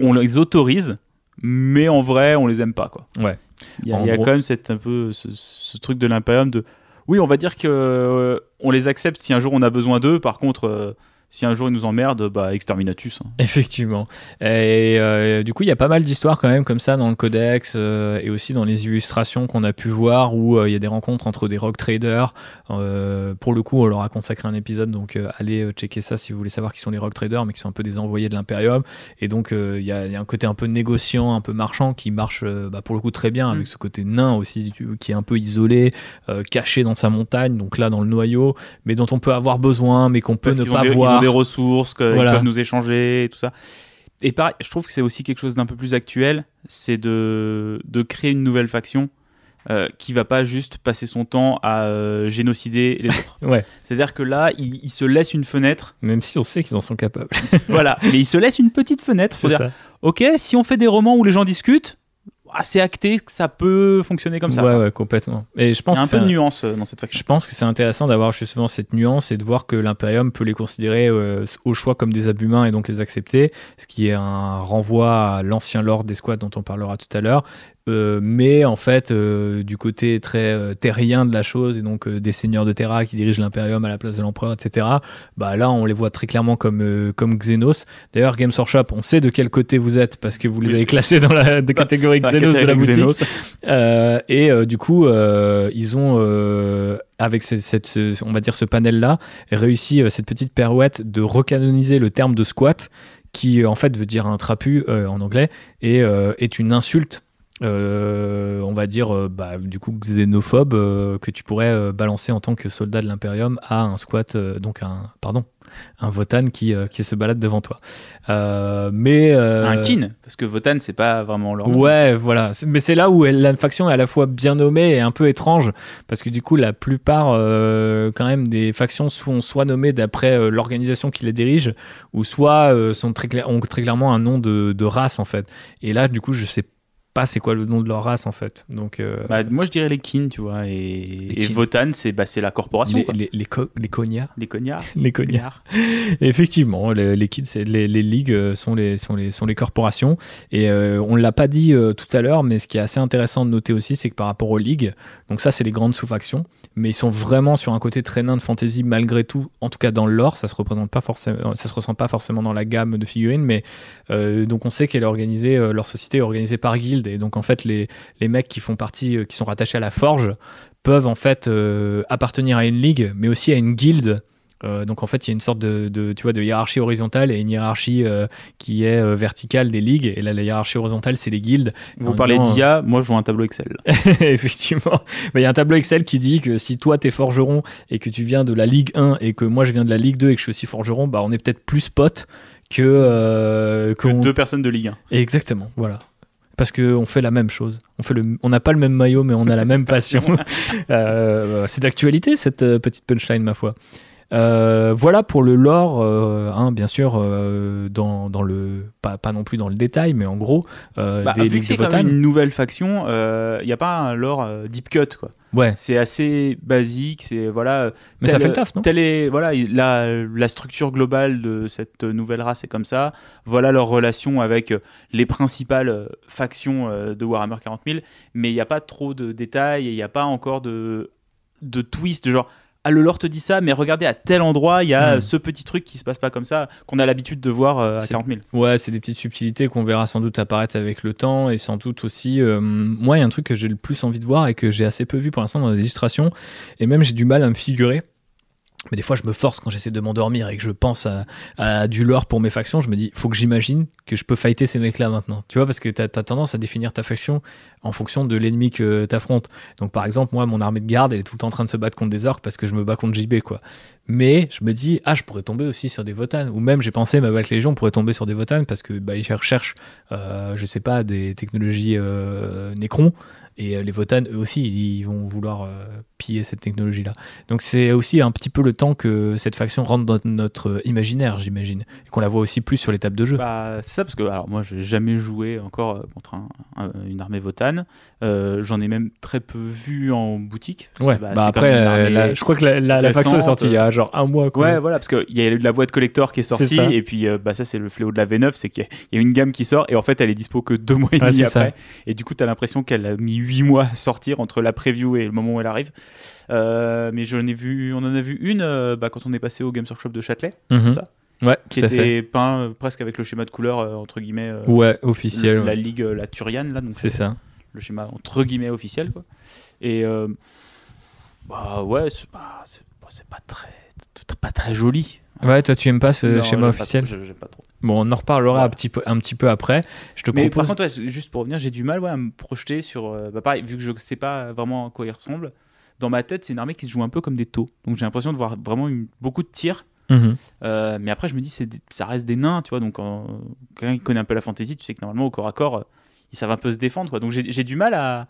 On, les autorise, mais en vrai, on les aime pas quoi. Ouais. Il y a, quand même cette, un peu ce, ce truc de l'impérium de oui, on va dire que euh, on les accepte si un jour on a besoin d'eux. Par contre, euh, si un jour ils nous emmerdent, bah exterminatus. Hein. Effectivement. Et euh, du coup, il y a pas mal d'histoires quand même comme ça dans le codex euh, et aussi dans les illustrations qu'on a pu voir où euh, il y a des rencontres entre des rock traders. pour le coup, on leur a consacré un épisode, donc allez checker ça si vous voulez savoir qui sont les rock traders, mais qui sont un peu des envoyés de l'imperium Et donc, il y, a un côté un peu négociant, un peu marchand qui marche bah, pour le coup très bien avec mm. ce côté nain aussi qui est un peu isolé, caché dans sa montagne, donc là dans le noyau, mais dont on peut avoir besoin, mais qu'on peut ne pas voir des ressources, qu'ils peuvent nous échanger et tout ça. Et pareil, je trouve que c'est aussi quelque chose d'un peu plus actuel, c'est de, de créer une nouvelle faction. Euh, qui va pas juste passer son temps à euh, génocider les (laughs) autres. ouais. C'est-à-dire que là, ils il se laissent une fenêtre. Même si on sait qu'ils en sont capables. (laughs) voilà, mais ils se laissent une petite fenêtre. cest ok, si on fait des romans où les gens discutent, assez acté que ça peut fonctionner comme ça. Ouais, complètement. Et je pense un peu de nuance euh, dans cette faction. Je pense que c'est intéressant d'avoir justement cette nuance et de voir que l'Imperium peut les considérer euh, au choix comme des abhumains humains et donc les accepter, ce qui est un renvoi à l'ancien lord des squads dont on parlera tout à l'heure, euh, mais en fait, euh, du côté très euh, terrien de la chose, et donc des seigneurs de Terra qui dirigent l'impérium à la place de l'empereur, etc., bah là, on les voit très clairement comme, comme Xenos. D'ailleurs, Games Workshop, on sait de quel côté vous êtes parce que vous les avez classés dans la catégorie Xenos de la boutique. et du coup, ils ont avec cette, on va dire ce panel-là, réussi cette petite perouette de recanoniser le terme de squat, qui en fait veut dire un trapu en anglais, et est une insulte euh, on va dire, euh, bah, du coup, xénophobe euh, que tu pourrais balancer en tant que soldat de l'impérium à un squat, donc un, pardon, un Votan qui, qui se balade devant toi. mais un kin, parce que Votan c'est pas vraiment leur. Ouais, voilà. Mais c'est là où la faction est à la fois bien nommée et un peu étrange, parce que du coup, la plupart quand même des factions sont soit nommées d'après l'organisation qui les dirige, ou soit sont très, ont très clairement un nom de, de race en fait. Et là, du coup, je sais pas pas c'est quoi le nom de leur race en fait. Donc, euh, bah, moi je dirais les Kin, tu vois, et, Votan, c'est bah, la corporation. Les, quoi. les, les, les cognards. Les cognards. (laughs) les cognards. (laughs) Effectivement, les, les Kin, les, les ligues euh, sont les, sont les, sont les corporations. Et euh, on ne l'a pas dit tout à l'heure, mais ce qui est assez intéressant de noter aussi, c'est que par rapport aux ligues, donc ça c'est les grandes sous-factions mais ils sont vraiment sur un côté très nain de fantasy malgré tout, en tout cas dans l'or, ça se représente pas forcément, euh, ça se ressent pas forcément dans la gamme de figurines, mais euh, donc on sait qu'elle est organisée, euh, leur société est organisée par guildes, et donc en fait les, mecs qui font partie, qui sont rattachés à la forge, peuvent en fait appartenir à une ligue, mais aussi à une guilde euh, donc en fait, il y a une sorte de, tu vois, de hiérarchie horizontale et une hiérarchie euh, qui est euh, verticale des ligues. Et là, la hiérarchie horizontale, c'est les guildes. Vous parlez d'IA, moi je vois un tableau Excel. (laughs) Effectivement. Il y a un tableau Excel qui dit que si toi, es forgeron et que tu viens de la Ligue 1 et que moi, je viens de la Ligue 2 et que je suis aussi forgeron, bah, on est peut-être plus potes que... que deux personnes de Ligue 1. Exactement, voilà parce qu'on fait la même chose. On on n'a pas le même maillot, mais on a la même (laughs) passion. (laughs) c'est d'actualité cette petite punchline, ma foi. Euh, voilà pour le lore, euh, hein, bien sûr, euh, dans, dans, le pas, pas, non plus dans le détail, mais en gros, bah, des vu que c'est une nouvelle faction, il n'y a pas un lore deep cut quoi. Ouais. C'est assez basique, c'est voilà. Mais ça fait le taf, non est, voilà la, la, structure globale de cette nouvelle race est comme ça. Voilà leur relation avec les principales factions de Warhammer 40 mais il n'y a pas trop de détails il n'y a pas encore de de twist genre ah, le lore te dit ça, mais regardez à tel endroit, il y a hmm. ce petit truc qui se passe pas comme ça, qu'on a l'habitude de voir euh, à 40 000. Ouais, c'est des petites subtilités qu'on verra sans doute apparaître avec le temps, et sans doute aussi, euh, moi, il y a un truc que j'ai le plus envie de voir et que j'ai assez peu vu pour l'instant dans les illustrations, et même j'ai du mal à me figurer. Mais des fois, je me force quand j'essaie de m'endormir et que je pense à, du lore pour mes factions. Je me dis, il faut que j'imagine que je peux fighter ces mecs-là maintenant. Tu vois, parce que tu as tendance à définir ta faction en fonction de l'ennemi que tu affrontes. Donc, par exemple, moi, mon armée de garde, elle est tout le temps en train de se battre contre des orques parce que je me bats contre JB, quoi. Mais je me dis, ah, je pourrais tomber aussi sur des votanes Ou même, j'ai pensé, ma Valk Légion pourrait tomber sur des votans parce que bah, recherchent, euh, je sais pas, des technologies euh, nécrons. Et euh, les votanes eux aussi, ils vont vouloir. Euh, piller cette technologie-là. Donc c'est aussi un petit peu le temps que cette faction rentre dans notre imaginaire, j'imagine, et qu'on la voit aussi plus sur les tables de jeu. Bah, c'est ça, parce que alors, moi, j'ai jamais joué encore euh, contre une armée votane. Euh, j'en ai même très peu vu en boutique. Ouais, bah, bah après, euh, je crois que la, faction est sortie il y a genre un mois. Quoi. Ouais, voilà, parce qu'il y a eu la boîte collector qui est sortie, et puis bah, ça, c'est le fléau de la V9, c'est qu'il y, a une gamme qui sort, et en fait, elle est dispo que deux mois et demi après. Et du coup, tu as l'impression qu'elle a mis huit mois à sortir entre la preview et le moment où elle arrive. Euh, mais ai vu, on en a vu une euh, bah, quand on est passé au Games Workshop de Châtelet. Mhm. Ça. Ouais, qui était peint euh, presque avec le schéma de couleur entre guillemets ouais officiel la ligue la Turiane là donc c'est ça le schéma entre guillemets officiel quoi et bah ouais c'est pas très pas très joli ouais toi tu aimes pas ce schéma officiel non trop, pas trop. bon on en reparlera un petit peu un petit peu après je te mais juste pour revenir j'ai du mal ouais, à me projeter sur bah, pareil vu que je sais pas vraiment à quoi il ressemble dans ma tête, c'est une armée qui se joue un peu comme des taux. Donc j'ai l'impression de voir vraiment beaucoup de tirs. Mhm. Euh, mais après, je me dis, c'est ça reste des nains, tu vois. Donc, quelqu'un qui connaît un peu la fantasy, tu sais que normalement, au corps à corps, euh, ils savent un peu se défendre, quoi. Donc, j'ai du mal à.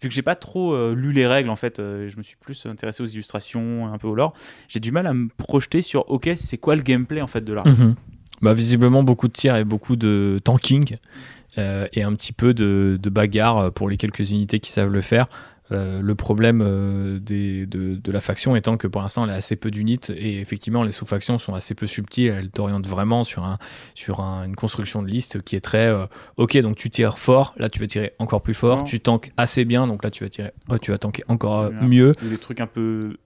Vu que j'ai pas trop euh, lu les règles, en fait, je me suis plus intéressé aux illustrations, un peu au lore. J'ai du mal à me projeter sur, ok, c'est quoi le gameplay, en fait, de là mhm. Bah, visiblement, beaucoup de tirs et beaucoup de tanking. et un petit peu de, de bagarre pour les quelques unités qui savent le faire. Euh, le problème euh, des, de, la faction étant que pour l'instant, elle a assez peu d'unités et effectivement, les sous-factions sont assez peu subtiles. Elles t'orientent vraiment sur, un, sur une construction de liste qui est très euh, ok. Donc tu tires fort, là tu vas tirer encore plus fort. Tu tankes assez bien, donc là tu vas tirer, oh, tu vas tanker encore mieux. Des trucs un peu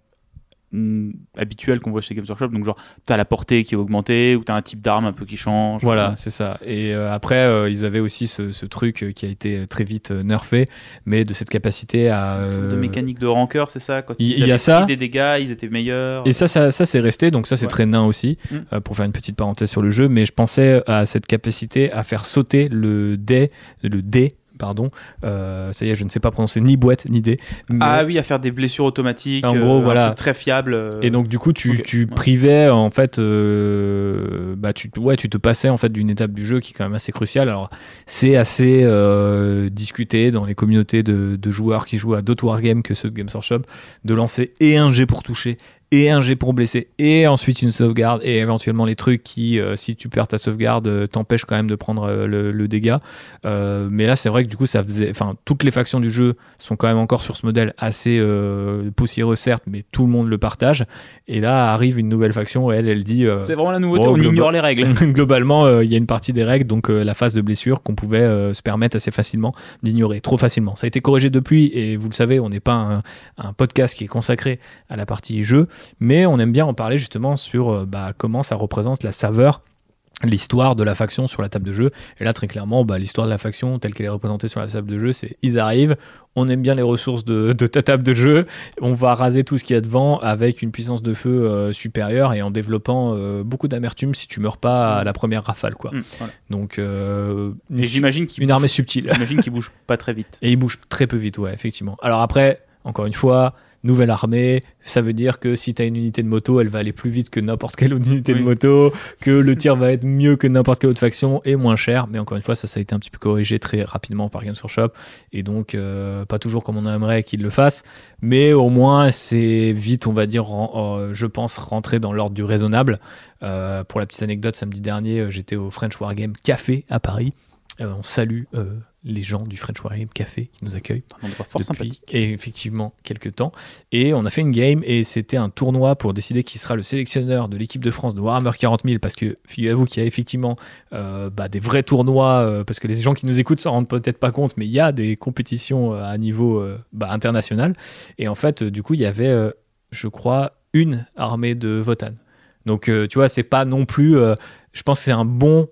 Mm, habituel qu'on voit chez Games Workshop. Donc, genre, t'as la portée qui est augmentée ou t'as un type d'arme un peu qui change. Voilà, c'est ça. Et euh, après, euh, ils avaient aussi ce, truc euh, qui a été très vite nerfé, mais de cette capacité à. De mécanique de rancœur, c'est ça Quand il y a ça. des dégâts, ils étaient meilleurs. Et ça, ça, c'est resté. Donc, ça, c'est très nain aussi, mm. pour faire une petite parenthèse sur le jeu. Mais je pensais à cette capacité à faire sauter le dé, le dé pardon, euh, ça y est, je ne sais pas prononcer ni boîte ni dé. Ah oui, à faire des blessures automatiques, en euh, gros, voilà. très fiable. Euh. Et donc du coup, tu, privais en fait, bah tu, tu te passais en fait d'une étape du jeu qui est quand même assez cruciale. Alors c'est assez discuté dans les communautés de, joueurs qui jouent à d'autres wargames que ceux de Games Workshop de lancer et un G pour toucher et un jet pour blesser, et ensuite une sauvegarde, et éventuellement les trucs qui, euh, si tu perds ta sauvegarde, t'empêche t'empêchent quand même de prendre euh, le, dégât. Euh, mais là, c'est vrai que du coup, ça faisait, enfin, toutes les factions du jeu sont quand même encore sur ce modèle assez poussiéreux, certes, mais tout le monde le partage. Et là, arrive une nouvelle faction, et elle, elle dit. c'est vraiment la nouveauté, on ignore les règles. (laughs) globalement, il y a une partie des règles, donc la phase de blessure qu'on pouvait se permettre assez facilement d'ignorer, trop facilement. Ça a été corrigé depuis, et vous le savez, on n'est pas un podcast qui est consacré à la partie jeu mais on aime bien en parler justement sur euh, bah, comment ça représente la saveur l'histoire de la faction sur la table de jeu. Et là, très clairement, bah, l'histoire de la faction telle qu'elle est représentée sur la table de jeu, c'est ils arrivent, on aime bien les ressources de, (laughs) ta table de jeu, on va raser tout ce qu'il y a devant avec une puissance de feu euh, supérieure et en développant euh, beaucoup d'amertume si tu meurs pas à la première rafale. quoi. Mmh, Donc, j'imagine une armée subtile. J'imagine qu'il bouge pas très vite. Et il bouge très peu vite, ouais, effectivement. Alors après, encore une fois, nouvelle armée, ça veut dire que si tu as une unité de moto, elle va aller plus vite que n'importe quelle autre unité de moto, que le tir va être mieux que n'importe quelle autre faction et moins cher. Mais encore une fois, ça, ça a été un petit peu corrigé très rapidement par Games Workshop. Et donc, euh, pas toujours comme on aimerait qu'ils le fassent. Mais au moins, c'est vite, on va dire, euh, je pense, rentrer dans l'ordre du raisonnable. Euh, pour la petite anecdote, samedi dernier, j'étais au French War Game Café à Paris. on salue les gens du French Warhammer Café qui nous accueillent. fort Et effectivement, quelques temps. Et on a fait une game et c'était un tournoi pour décider qui sera le sélectionneur de l'équipe de France de Warhammer 40 000 parce que figurez-vous qu'il y a effectivement euh, bah, des vrais tournois euh, parce que les gens qui nous écoutent s'en rendent peut-être pas compte, mais il y a des compétitions euh, à niveau bah, international. Et en fait, du coup, il y avait, je crois, une armée de Votan. Donc, tu vois, c'est pas non plus. je pense que c'est un bon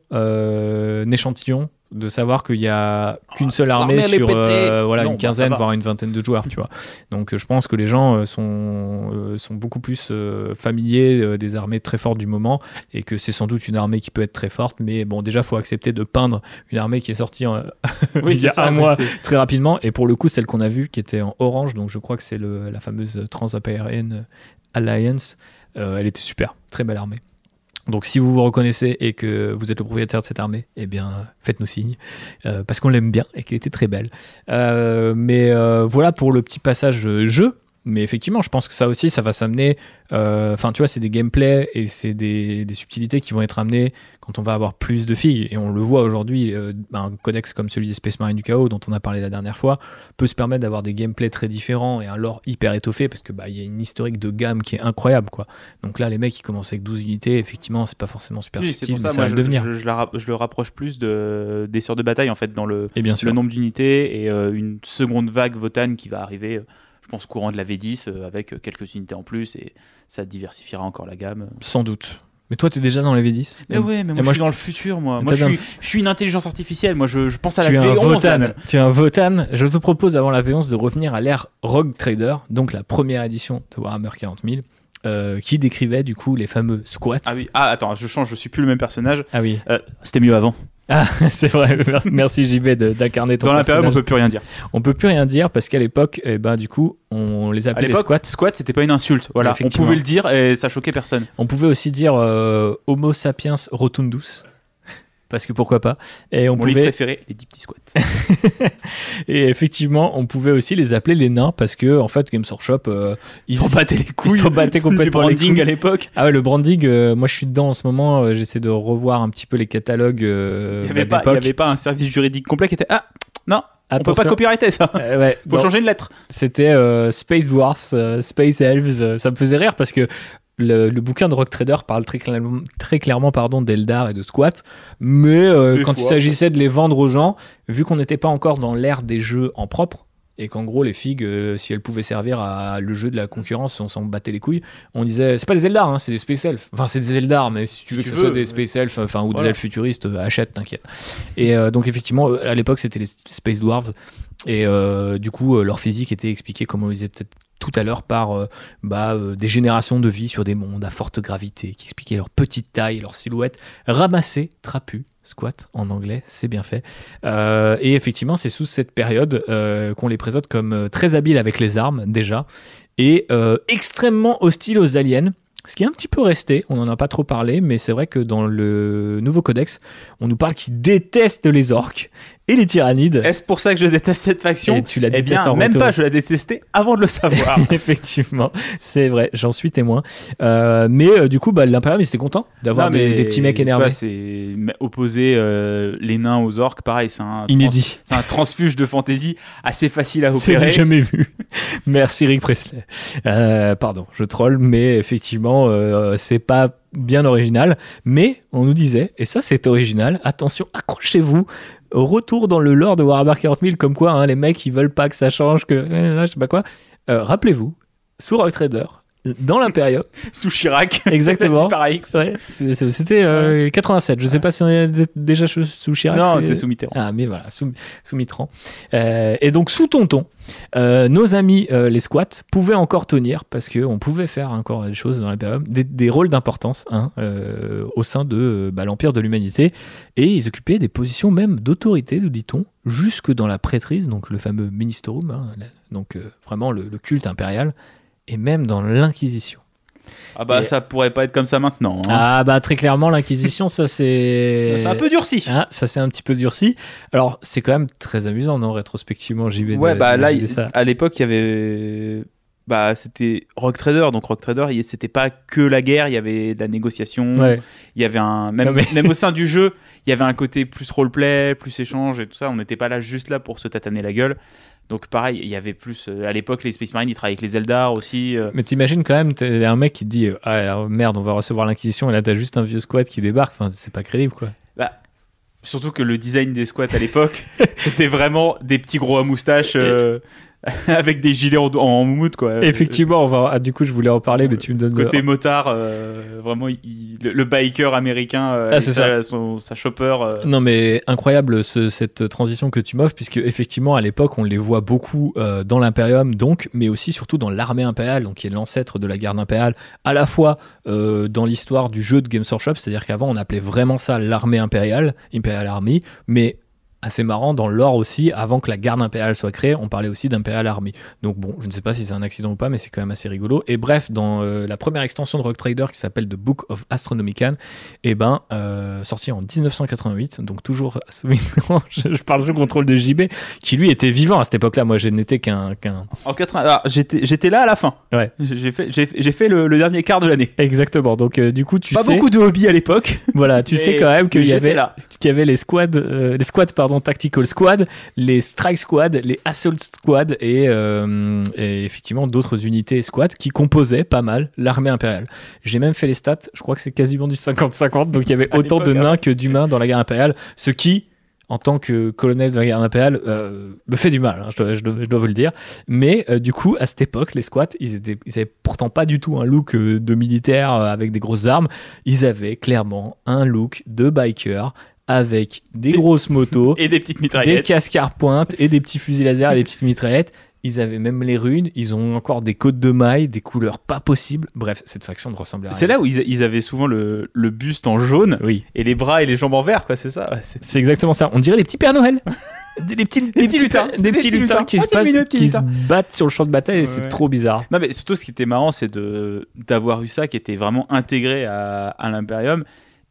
échantillon de savoir qu'il n'y a qu'une seule armée, sur euh, voilà, une bah, quinzaine, voire une vingtaine de joueurs. Tu vois. Donc euh, je pense que les gens euh, sont, sont beaucoup plus familiers des armées très fortes du moment et que c'est sans doute une armée qui peut être très forte. Mais bon, déjà, il faut accepter de peindre une armée qui est sortie (laughs) oui, il y a ça, un mois très rapidement. Et pour le coup, celle qu'on a vue qui était en orange, donc je crois que c'est la fameuse trans Transapaérienne Alliance, elle était super. Très belle armée. Donc si vous vous reconnaissez et que vous êtes le propriétaire de cette armée, eh bien faites-nous signe, euh, parce qu'on l'aime bien et qu'elle était très belle. Euh, mais euh, voilà pour le petit passage jeu mais effectivement, je pense que ça aussi, ça va s'amener. Euh, enfin, tu vois, c'est des gameplays et c'est des, subtilités qui vont être amenées quand on va avoir plus de filles. Et on le voit aujourd'hui, euh, un codex comme celui des Space Marine du Chaos, dont on a parlé la dernière fois, peut se permettre d'avoir des gameplays très différents et un lore hyper étoffé parce que bah, y a une historique de gamme qui est incroyable, quoi. Donc là, les mecs, qui commencent avec 12 unités, effectivement, c'est pas forcément super subtil, mais ça va devenir. Je, le rapproche plus de, des de bataille, en fait, dans le, le nombre d'unités et euh, une seconde vague Votan qui va arriver je pense, courant de la V10 euh, avec euh, quelques unités en plus et ça diversifiera encore la gamme. Sans doute. Mais toi, tu es déjà dans la V10 Mais oui, mais moi, je suis dans le futur, moi. Moi, je suis, une intelligence artificielle, moi, je, pense à la V11. Votan. Tu es un Votan. Je te propose, avant la V11, de revenir à l'ère Rogue Trader, donc la première édition de Warhammer 40 000. Euh, qui décrivait du coup les fameux squats. Ah oui, ah attends, je change, je suis plus le même personnage. Ah oui. C'était mieux avant. Ah, (laughs) c'est vrai. Merci JB d'incarner ton Dans la période, on peut plus rien dire. On peut plus rien dire parce qu'à l'époque, eh ben, du coup, on les appelait les squats. Squat, c'était pas une insulte. Voilà, on pouvait le dire et ça choquait personne. On pouvait aussi dire euh, Homo sapiens rotundus parce que pourquoi pas. Et on Mon pouvait... préféré, les dix squats. (laughs) et effectivement, on pouvait aussi les appeler les nains parce que, en fait, Games Workshop, euh, ils ont (laughs) battaient les couilles. Ils complètement. le branding à l'époque. Ah ouais, le branding, euh, moi je suis dedans en ce moment, euh, j'essaie de revoir un petit peu les catalogues. il n'y bah, avait, pas un service juridique complet qui était Ah, non Attention. On peut pas copyrighter ça. (laughs) Faut changer de lettre. C'était Space Dwarfs, Space Elves. ça me faisait rire parce que le, bouquin de Rock Trader parle très, clairement pardon d'Eldar et de Squat, mais euh, quand il s'agissait de les vendre aux gens, vu qu'on n'était pas encore dans l'ère des jeux en propre, et qu'en gros les figues, euh, si elles pouvaient servir à le jeu de la concurrence, on s'en battait les couilles, on disait c'est pas des Eldar, hein, c'est des Space Elves Enfin c'est des Eldar, mais si tu veux que ce soit des Space Elves ou des Elves futuristes, euh, achète, t'inquiète. Et donc effectivement, à l'époque c'était les Space Dwarves. Et du coup, leur physique était expliquée comment ils étaient tout à l'heure par euh, bah, euh, des générations de vie sur des mondes à forte gravité qui expliquaient leur petite taille, leur silhouette ramassée, trapu, squat en anglais, c'est bien fait. Euh, et effectivement, c'est sous cette période qu'on les présente comme très habiles avec les armes déjà et extrêmement hostiles aux aliens. Ce qui est un petit peu resté, on n'en a pas trop parlé, mais c'est vrai que dans le nouveau codex, on nous parle qu'ils détestent les orques et les tyrannides. Est-ce pour ça que je déteste cette faction Et tu l'as eh bien, même pas, je la détestais avant de le savoir. (laughs) Effectivement, c'est vrai, j'en suis témoin. Euh, mais euh, du coup, bah, l'Imperium, ils étaient contents d'avoir des, petits mecs énervés. C'est opposer euh, les nains aux orques, pareil, c'est un, (laughs) c'est un transfuge de fantaisie assez facile à opérer. C'est jamais vu. (laughs) Merci Rick Presley. pardon, je troll, mais effectivement, c'est pas bien original, mais on nous disait, et ça c'est original, attention, accrochez-vous, Retour dans le lore de Warhammer 40000 comme quoi hein, les mecs ils veulent pas que ça change, que euh, je sais pas quoi. Euh, rappelez-vous, sur Rock Trader, dans l'impérium. (laughs) Sous Chirac. (laughs) Exactement. (laughs) pareil. Ouais. C'était 87. Euh, Je sais pas si on est déjà sous Chirac. Non, c'était sous Mitterrand. Ah, mais voilà, sous, Mitterrand. Euh, et donc, sous Tonton, euh, nos amis les squats pouvaient encore tenir parce qu'on pouvait faire encore des choses dans l'impérium, des, rôles d'importance hein, au sein de bah, l'Empire de l'Humanité. Et ils occupaient des positions même d'autorité, nous dit-on, jusque dans la prêtrise, donc le fameux ministerum hein, donc vraiment le culte impérial et même dans l'Inquisition. Ah bah ça pourrait pas être comme ça maintenant. Hein. Ah bah très clairement l'Inquisition (laughs) ça c'est... un peu durci. Ah, ça c'est un petit peu durci. Alors c'est quand même très amusant non rétrospectivement JB. Ouais bah là à l'époque il y avait... Bah c'était Rock Trader donc Rock Trader c'était pas que la guerre il y avait de la négociation. Il y avait un... Même, même au sein (laughs) du jeu il y avait un côté plus roleplay, plus échange et tout ça. On n'était pas là juste là pour se tataner la gueule. Donc pareil, il y avait plus euh, à l'époque les Space Marines, ils travaillaient avec les Eldar aussi. Euh. Mais t'imagines quand même, t'es un mec qui te dit ah merde, on va recevoir l'inquisition et là t'as juste un vieux squat qui débarque. Enfin, c'est pas crédible quoi. Bah, surtout que le design des squats à l'époque, (laughs) c'était vraiment des petits gros à moustache. Euh, (laughs) avec des gilets en, en moumoute, quoi. Effectivement, on va, ah, du coup, je voulais en parler, mais tu me donnes. Côté motard, euh, vraiment, le, biker américain, euh, ah, Sa, chopper. Euh. Non, mais incroyable cette transition que tu m'offres, puisque effectivement, à l'époque, on les voit beaucoup dans l'Imperium, donc, mais aussi surtout dans l'armée impériale, donc qui est l'ancêtre de la garde impériale, à la fois dans l'histoire du jeu de Games Workshop, c'est-à-dire qu'avant, on appelait vraiment ça l'armée impériale, Imperial Army, mais assez marrant dans l'or aussi. Avant que la garde impériale soit créée, on parlait aussi d'Imperial armée Donc bon, je ne sais pas si c'est un accident ou pas, mais c'est quand même assez rigolo. Et bref, dans euh, la première extension de Rock Trader qui s'appelle The Book of Astronomican, et eh ben, euh, sorti en 1988, donc toujours (laughs) je, parle sous contrôle de JB, qui lui était vivant à cette époque-là. Moi, je n'étais qu'un. en ah, j'étais là à la fin. Ouais. J'ai fait, fait le, dernier quart de l'année. Exactement. Donc euh, du coup, tu pas beaucoup de hobby à l'époque. Voilà, tu sais quand même qu'il y avait, y avait les squads, les squads pardon Tactical Squad, les Strike Squad, les Assault Squad et, euh, effectivement d'autres unités Squad qui composaient pas mal l'armée impériale. J'ai même fait les stats, je crois que c'est quasiment du 50-50, donc il y avait (laughs) autant de nains hein. que d'humains dans la guerre impériale, ce qui, en tant que colonel de la guerre impériale, euh, me fait du mal, hein, je, dois, vous le dire. Mais euh, du coup, à cette époque, les squats, ils, ils avaient pourtant pas du tout un look de militaire avec des grosses armes. Ils avaient clairement un look de biker avec des, grosses motos (laughs) et des petites mitraillettes, des cascars pointes et des petits fusils laser et des petites mitraillettes. Ils avaient même les runes, ils ont encore des côtes de mailles, des couleurs pas possibles. Bref, cette faction ne ressemblait à rien. C'est là où ils, avaient souvent le, buste en jaune oui. et les bras et les jambes en vert, quoi, c'est ça C'est exactement ça. On dirait des petits Pères Noël (laughs) Des, petits, des, petits, lutins, des petits lutins, qui, se oh, battent sur le champ de bataille et c'est trop bizarre. Non mais surtout ce qui était marrant c'est de d'avoir eu ça qui était vraiment intégré à, à l'impérium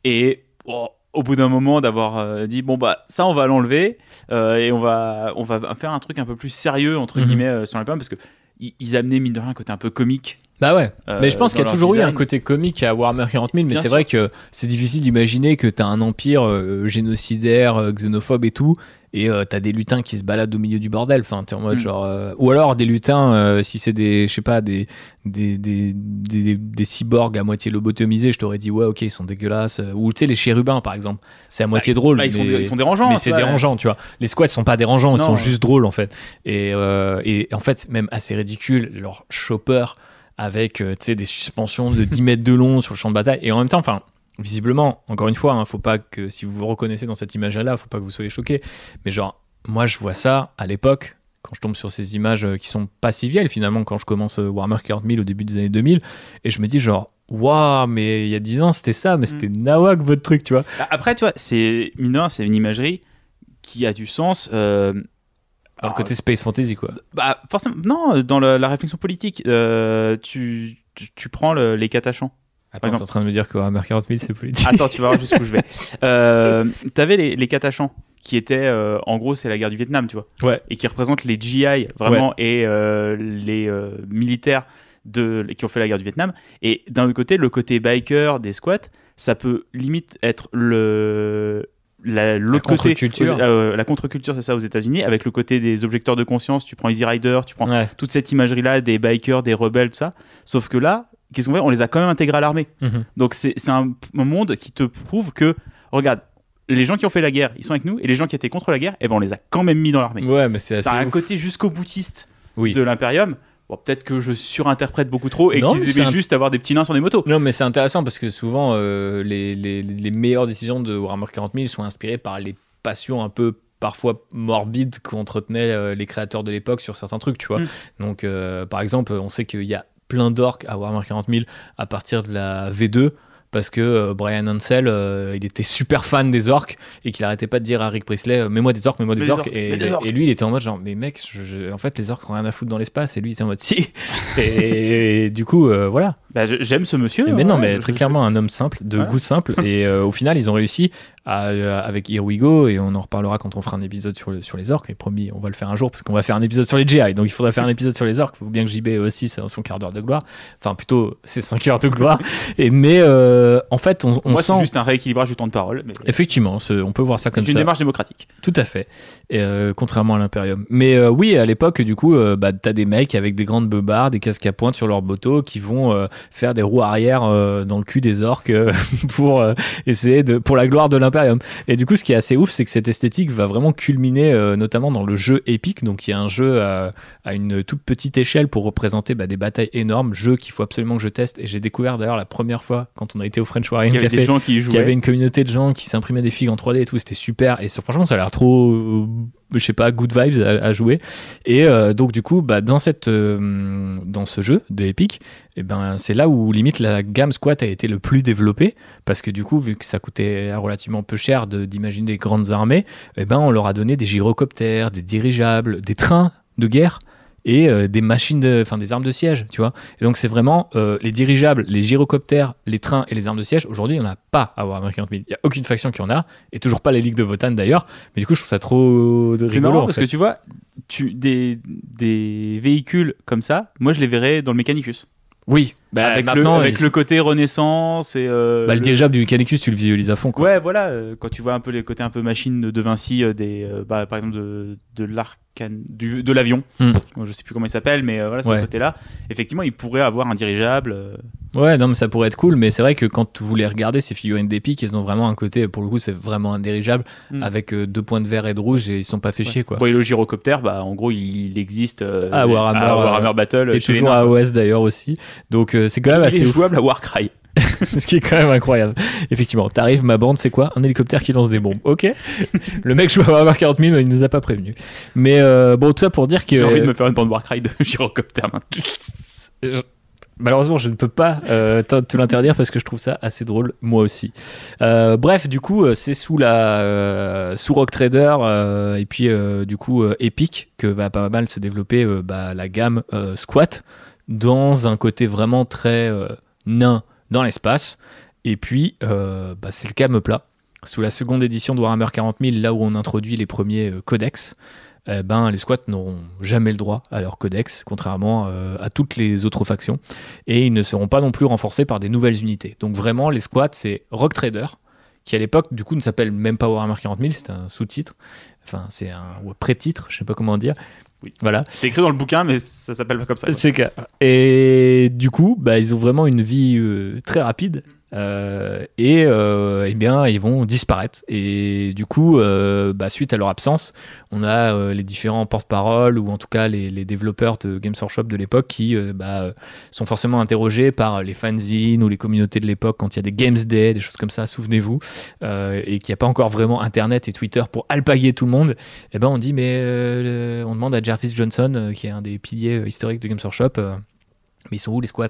et oh, au bout d'un moment d'avoir euh, dit bon bah ça on va l'enlever euh, et on va on va faire un truc un peu plus sérieux entre mhm. guillemets euh, sur sur l'album parce que ils, amenaient mine de rien un côté un peu comique. Bah ouais. mais je pense qu'il y a toujours eu un côté comique à Warhammer 40 000, mais c'est vrai que c'est difficile d'imaginer que t'as un empire génocidaire, xénophobe et tout, et euh, t'as des lutins qui se baladent au milieu du bordel. Enfin, t'es en mode mm. genre. Euh, ou alors des lutins, euh, si c'est des, je sais pas, des des, des, des, cyborgs à moitié lobotomisés, je t'aurais dit, ouais, ok, ils sont dégueulasses. Ou tu sais, les chérubins, par exemple, c'est à moitié bah, drôle. Bah, ils, mais, sont, ils, sont, dérangeants. Mais c'est dérangeant, tu vois. Les squats sont pas dérangeants, ils sont juste drôles, en fait. Et, et en fait, même assez ridicule, leur chopper avec, tu sais, des suspensions de 10 mètres de long sur le champ de bataille. Et en même temps, enfin visiblement, encore une fois, hein, faut pas que si vous vous reconnaissez dans cette image-là, faut pas que vous soyez choqué. Mais genre, moi, je vois ça à l'époque, quand je tombe sur ces images euh, qui sont pas si vieilles finalement, quand je commence euh, Warhammer 4000 au début des années 2000, et je me dis genre, waouh, mais il y a 10 ans, c'était ça, mais mm. c'était nawak votre truc, tu vois. Bah, après, tu vois, c'est mineur, c'est une imagerie qui a du sens. Euh, Alors, ah, côté space fantasy, quoi. Bah, forcément, non, dans la réflexion politique, tu, tu, prends les catachans Attends, t'es en train de me dire que Warhammer 40 000, c'est politique. Attends, tu vas voir jusqu'où je vais. (laughs) Euh, t'avais les, les qui étaient, euh, en gros, c'est la guerre du Vietnam, tu vois. Ouais. Et qui représentent les GI, vraiment, et euh, les militaires de, qui ont fait la guerre du Vietnam. Et d'un côté, le côté biker des squats, ça peut limite être le, la, l'autre côté culture. la contre-culture c'est ça aux États-Unis avec le côté des objecteurs de conscience tu prends Easy Rider tu prends toute cette imagerie là des bikers des rebelles tout ça sauf que là on les a quand même intégrés à l'armée. Mhm. Donc c'est un, un, monde qui te prouve que, regarde, les gens qui ont fait la guerre, ils sont avec nous, et les gens qui étaient contre la guerre, eh ben on les a quand même mis dans l'armée. Ouais, mais c'est un côté jusqu'au boutiste de l'impérium. peut-être que je surinterprète beaucoup trop et qu'ils aimaient juste avoir des petits nains sur des motos. Non, mais c'est intéressant parce que souvent, euh, les, meilleures décisions de Warhammer 40 000 sont inspirées par les passions un peu parfois morbides qu'entretenaient euh, les créateurs de l'époque sur certains trucs, tu vois. Mm. Donc, euh, par exemple, on sait qu'il y a plein d'orques à Warhammer 40 000 à partir de la V2 parce que euh, Brian Ansel, euh, il était super fan des orques et qu'il arrêtait pas de dire à Rick Priestley, euh, mets-moi des orques, mets-moi des, orcs !» orques. Et, lui, il était en mode genre, mais mec, en fait, les orques ont rien à foutre dans l'espace. Et lui, il était en mode, si. (laughs) et, du coup, voilà. Bah, j'aime ce monsieur. Mais, non, mais très clairement, un homme simple, de goût simple. et au final, ils ont réussi euh, avec Here We Go, et on en reparlera quand on fera un épisode sur, sur les orques. Et promis, on va le faire un jour parce qu'on va faire un épisode sur les GI. Donc il faudra faire un épisode sur les orques. Il faut bien que JB aussi c'est son quart d'heure de gloire. Enfin, plutôt c'est 5 heures de gloire. Et, mais euh, en fait, on, on Moi, sent. c'est juste un rééquilibrage du temps de parole. Effectivement, on peut voir ça comme ça. C'est une démarche démocratique. Tout à fait. Et, euh, contrairement à l'Imperium. Mais oui, à l'époque, du coup, bah, t'as des mecs avec des grandes beubards, des casques à pointe sur leurs moto qui vont faire des roues arrière dans le cul des orques (laughs) pour essayer de. pour la gloire de l'Imperium et du coup, ce qui est assez ouf, c'est que cette esthétique va vraiment culminer euh, notamment dans le jeu épique. Donc, il y a un jeu à, une toute petite échelle pour représenter bah, des batailles énormes, jeu qu'il faut absolument que je teste. Et j'ai découvert d'ailleurs la première fois quand on a été au French Warrior Café, des gens qui jouaient. Il y avait une communauté de gens qui s'imprimaient des figues en 3D et tout. C'était super. Et franchement, ça a l'air trop je sais pas, good vibes à, jouer. Et euh, donc, du coup, bah, dans, cette, euh, dans ce jeu de Epic, eh ben, c'est là où limite la gamme Squat a été le plus développée, parce que du coup, vu que ça coûtait relativement peu cher d'imaginer des grandes armées, et eh ben, on leur a donné des gyrocoptères, des dirigeables, des trains de guerre et euh, des machines, enfin des armes de siège, tu vois. Et donc c'est vraiment euh, les dirigeables, les gyrocoptères, les trains et les armes de siège. Aujourd'hui, on n'a pas à voir 40 Il n'y a aucune faction qui en a, et toujours pas les ligues de Votan d'ailleurs. Mais du coup, je trouve ça trop C'est marrant parce que tu vois, tu, des, des véhicules comme ça, moi je les verrais dans le Mechanicus. Oui, bah, avec, maintenant, le, avec le, côté renaissance et. Euh, bah, le, dirigeable du Mechanicus, tu le visualises à fond. Ouais, voilà. quand tu vois un peu les côtés un peu machines de, Vinci, des, bah, par exemple de, de l'arc du, de l'avion. Hmm. Je sais plus comment il s'appelle, mais euh, voilà, ce côté-là. Effectivement, il pourrait avoir un dirigeable. Euh. Ouais, non, mais ça pourrait être cool, mais c'est vrai que quand vous les regardez, ces figurines d'Epic elles ont vraiment un côté, pour le coup, c'est vraiment un dirigeable, hmm. avec euh, deux points de vert et de rouge, et ils sont pas fait chier, quoi. et le gyrocoptère, bah, en gros, il, existe ah, à Warhammer, Battle. Et toujours à OS d'ailleurs aussi. Donc, c'est quand même assez. Il est jouable à Warcry. (laughs) ce qui est quand même incroyable. Effectivement, t'arrives, ma bande, c'est quoi Un hélicoptère qui lance des bombes. Ok. (laughs) Le mec, je vais avoir 40 000, il nous a pas prévenu. Mais euh, bon, tout ça pour dire que. J'ai envie de euh, me faire une bande Warcry de (laughs) gyrocopter Malheureusement, je ne peux pas euh, te l'interdire parce que je trouve ça assez drôle, moi aussi. bref, du coup, c'est sous la sous Rock Trader et puis du coup Epic que va pas mal se développer bah, la gamme Squat dans un côté vraiment très nain dans l'espace. Et puis, euh, bah, c'est le cas me plat Sous la seconde édition de Warhammer 40 000, là où on introduit les premiers euh, codex, eh ben, les squats n'auront jamais le droit à leur codex, contrairement euh, à toutes les autres factions. Et ils ne seront pas non plus renforcés par des nouvelles unités. Donc vraiment, les squats, c'est Rock Trader, qui à l'époque, du coup, ne s'appelle même pas Warhammer 40 000, c'est un sous-titre, enfin, c'est un pré-titre, je sais pas comment dire, oui. Voilà. C'est écrit dans le bouquin, mais ça s'appelle pas comme ça. C'est Et du coup, bah, ils ont vraiment une vie euh, très rapide euh, et euh, eh bien ils vont disparaître. Et du coup, euh, bah, suite à leur absence, on a les différents porte-parole ou en tout cas les, développeurs de Games shop de l'époque qui bah, sont forcément interrogés par les fanzines ou les communautés de l'époque quand il y a des Games Day, des choses comme ça, souvenez-vous, et qu'il n'y a pas encore vraiment Internet et Twitter pour alpaguer tout le monde. Et eh ben on dit mais on demande à Jarvis Johnson, qui est un des piliers historiques de Games shop mais ils sont où les squats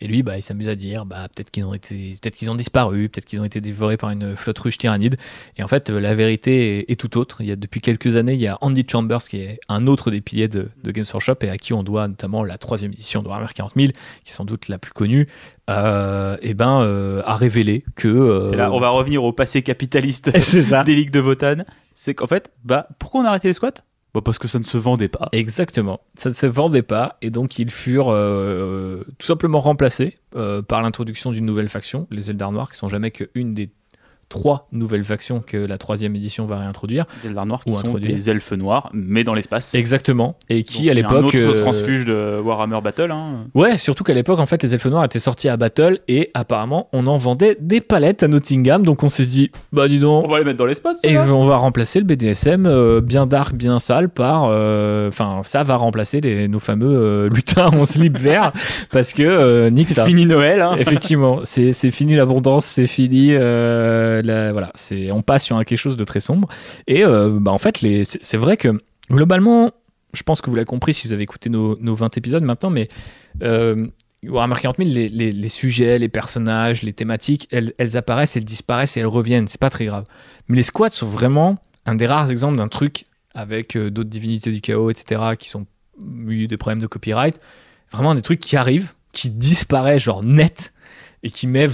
Et lui, bah, il s'amuse à dire, bah, peut-être qu'ils ont été, peut-être qu'ils ont disparu, peut-être qu'ils ont été dévorés par une flotte ruche tyrannide. Et en fait, euh, la vérité est, tout autre. Il y a depuis quelques années, il y a Andy Chambers qui est un autre des piliers de, de Games Workshop et à qui on doit notamment la troisième édition de Warhammer 40 000, qui est sans doute la plus connue, euh, et ben euh, a révélé que. et là, on va revenir au passé capitaliste (laughs) des ligues de Votan. C'est qu'en fait, bah, pourquoi on a arrêté les squats bah parce que ça ne se vendait pas. Exactement, ça ne se vendait pas, et donc ils furent euh, tout simplement remplacés euh, par l'introduction d'une nouvelle faction, les Eldar Noirs, qui sont jamais qu'une des trois nouvelles factions que la troisième édition va réintroduire. Des noirs qui sont des elfes noirs, mais dans l'espace. Exactement. Et qui, à l'époque. Un autre euh, transfuge de Warhammer Battle. Hein. Ouais, surtout qu'à l'époque, en fait, les elfes noirs étaient sortis à Battle et apparemment, on en vendait des palettes à Nottingham. Donc on s'est dit, bah dis donc. On va les mettre dans l'espace. Et on va remplacer le BDSM euh, bien dark, bien sale par. Euh, enfin, ça va remplacer les, nos fameux lutins en slip vert (laughs) parce que Nick ça. Fini Noël. Hein. Effectivement, c'est fini l'abondance, c'est fini voilà, c'est, on passe sur quelque chose de très sombre. Et euh, bah, en fait, les, c'est, vrai que globalement, je pense que vous l'avez compris si vous avez écouté nos, nos 20 épisodes maintenant, mais euh, Warhammer 40 000, les, les, sujets, les personnages, les thématiques, elles, apparaissent, elles disparaissent et elles reviennent. C'est pas très grave. Mais les squats sont vraiment un des rares exemples d'un truc avec euh, d'autres divinités du chaos, etc., qui sont eu des problèmes de copyright. Vraiment des trucs qui arrivent, qui disparaissent, genre net, et qui met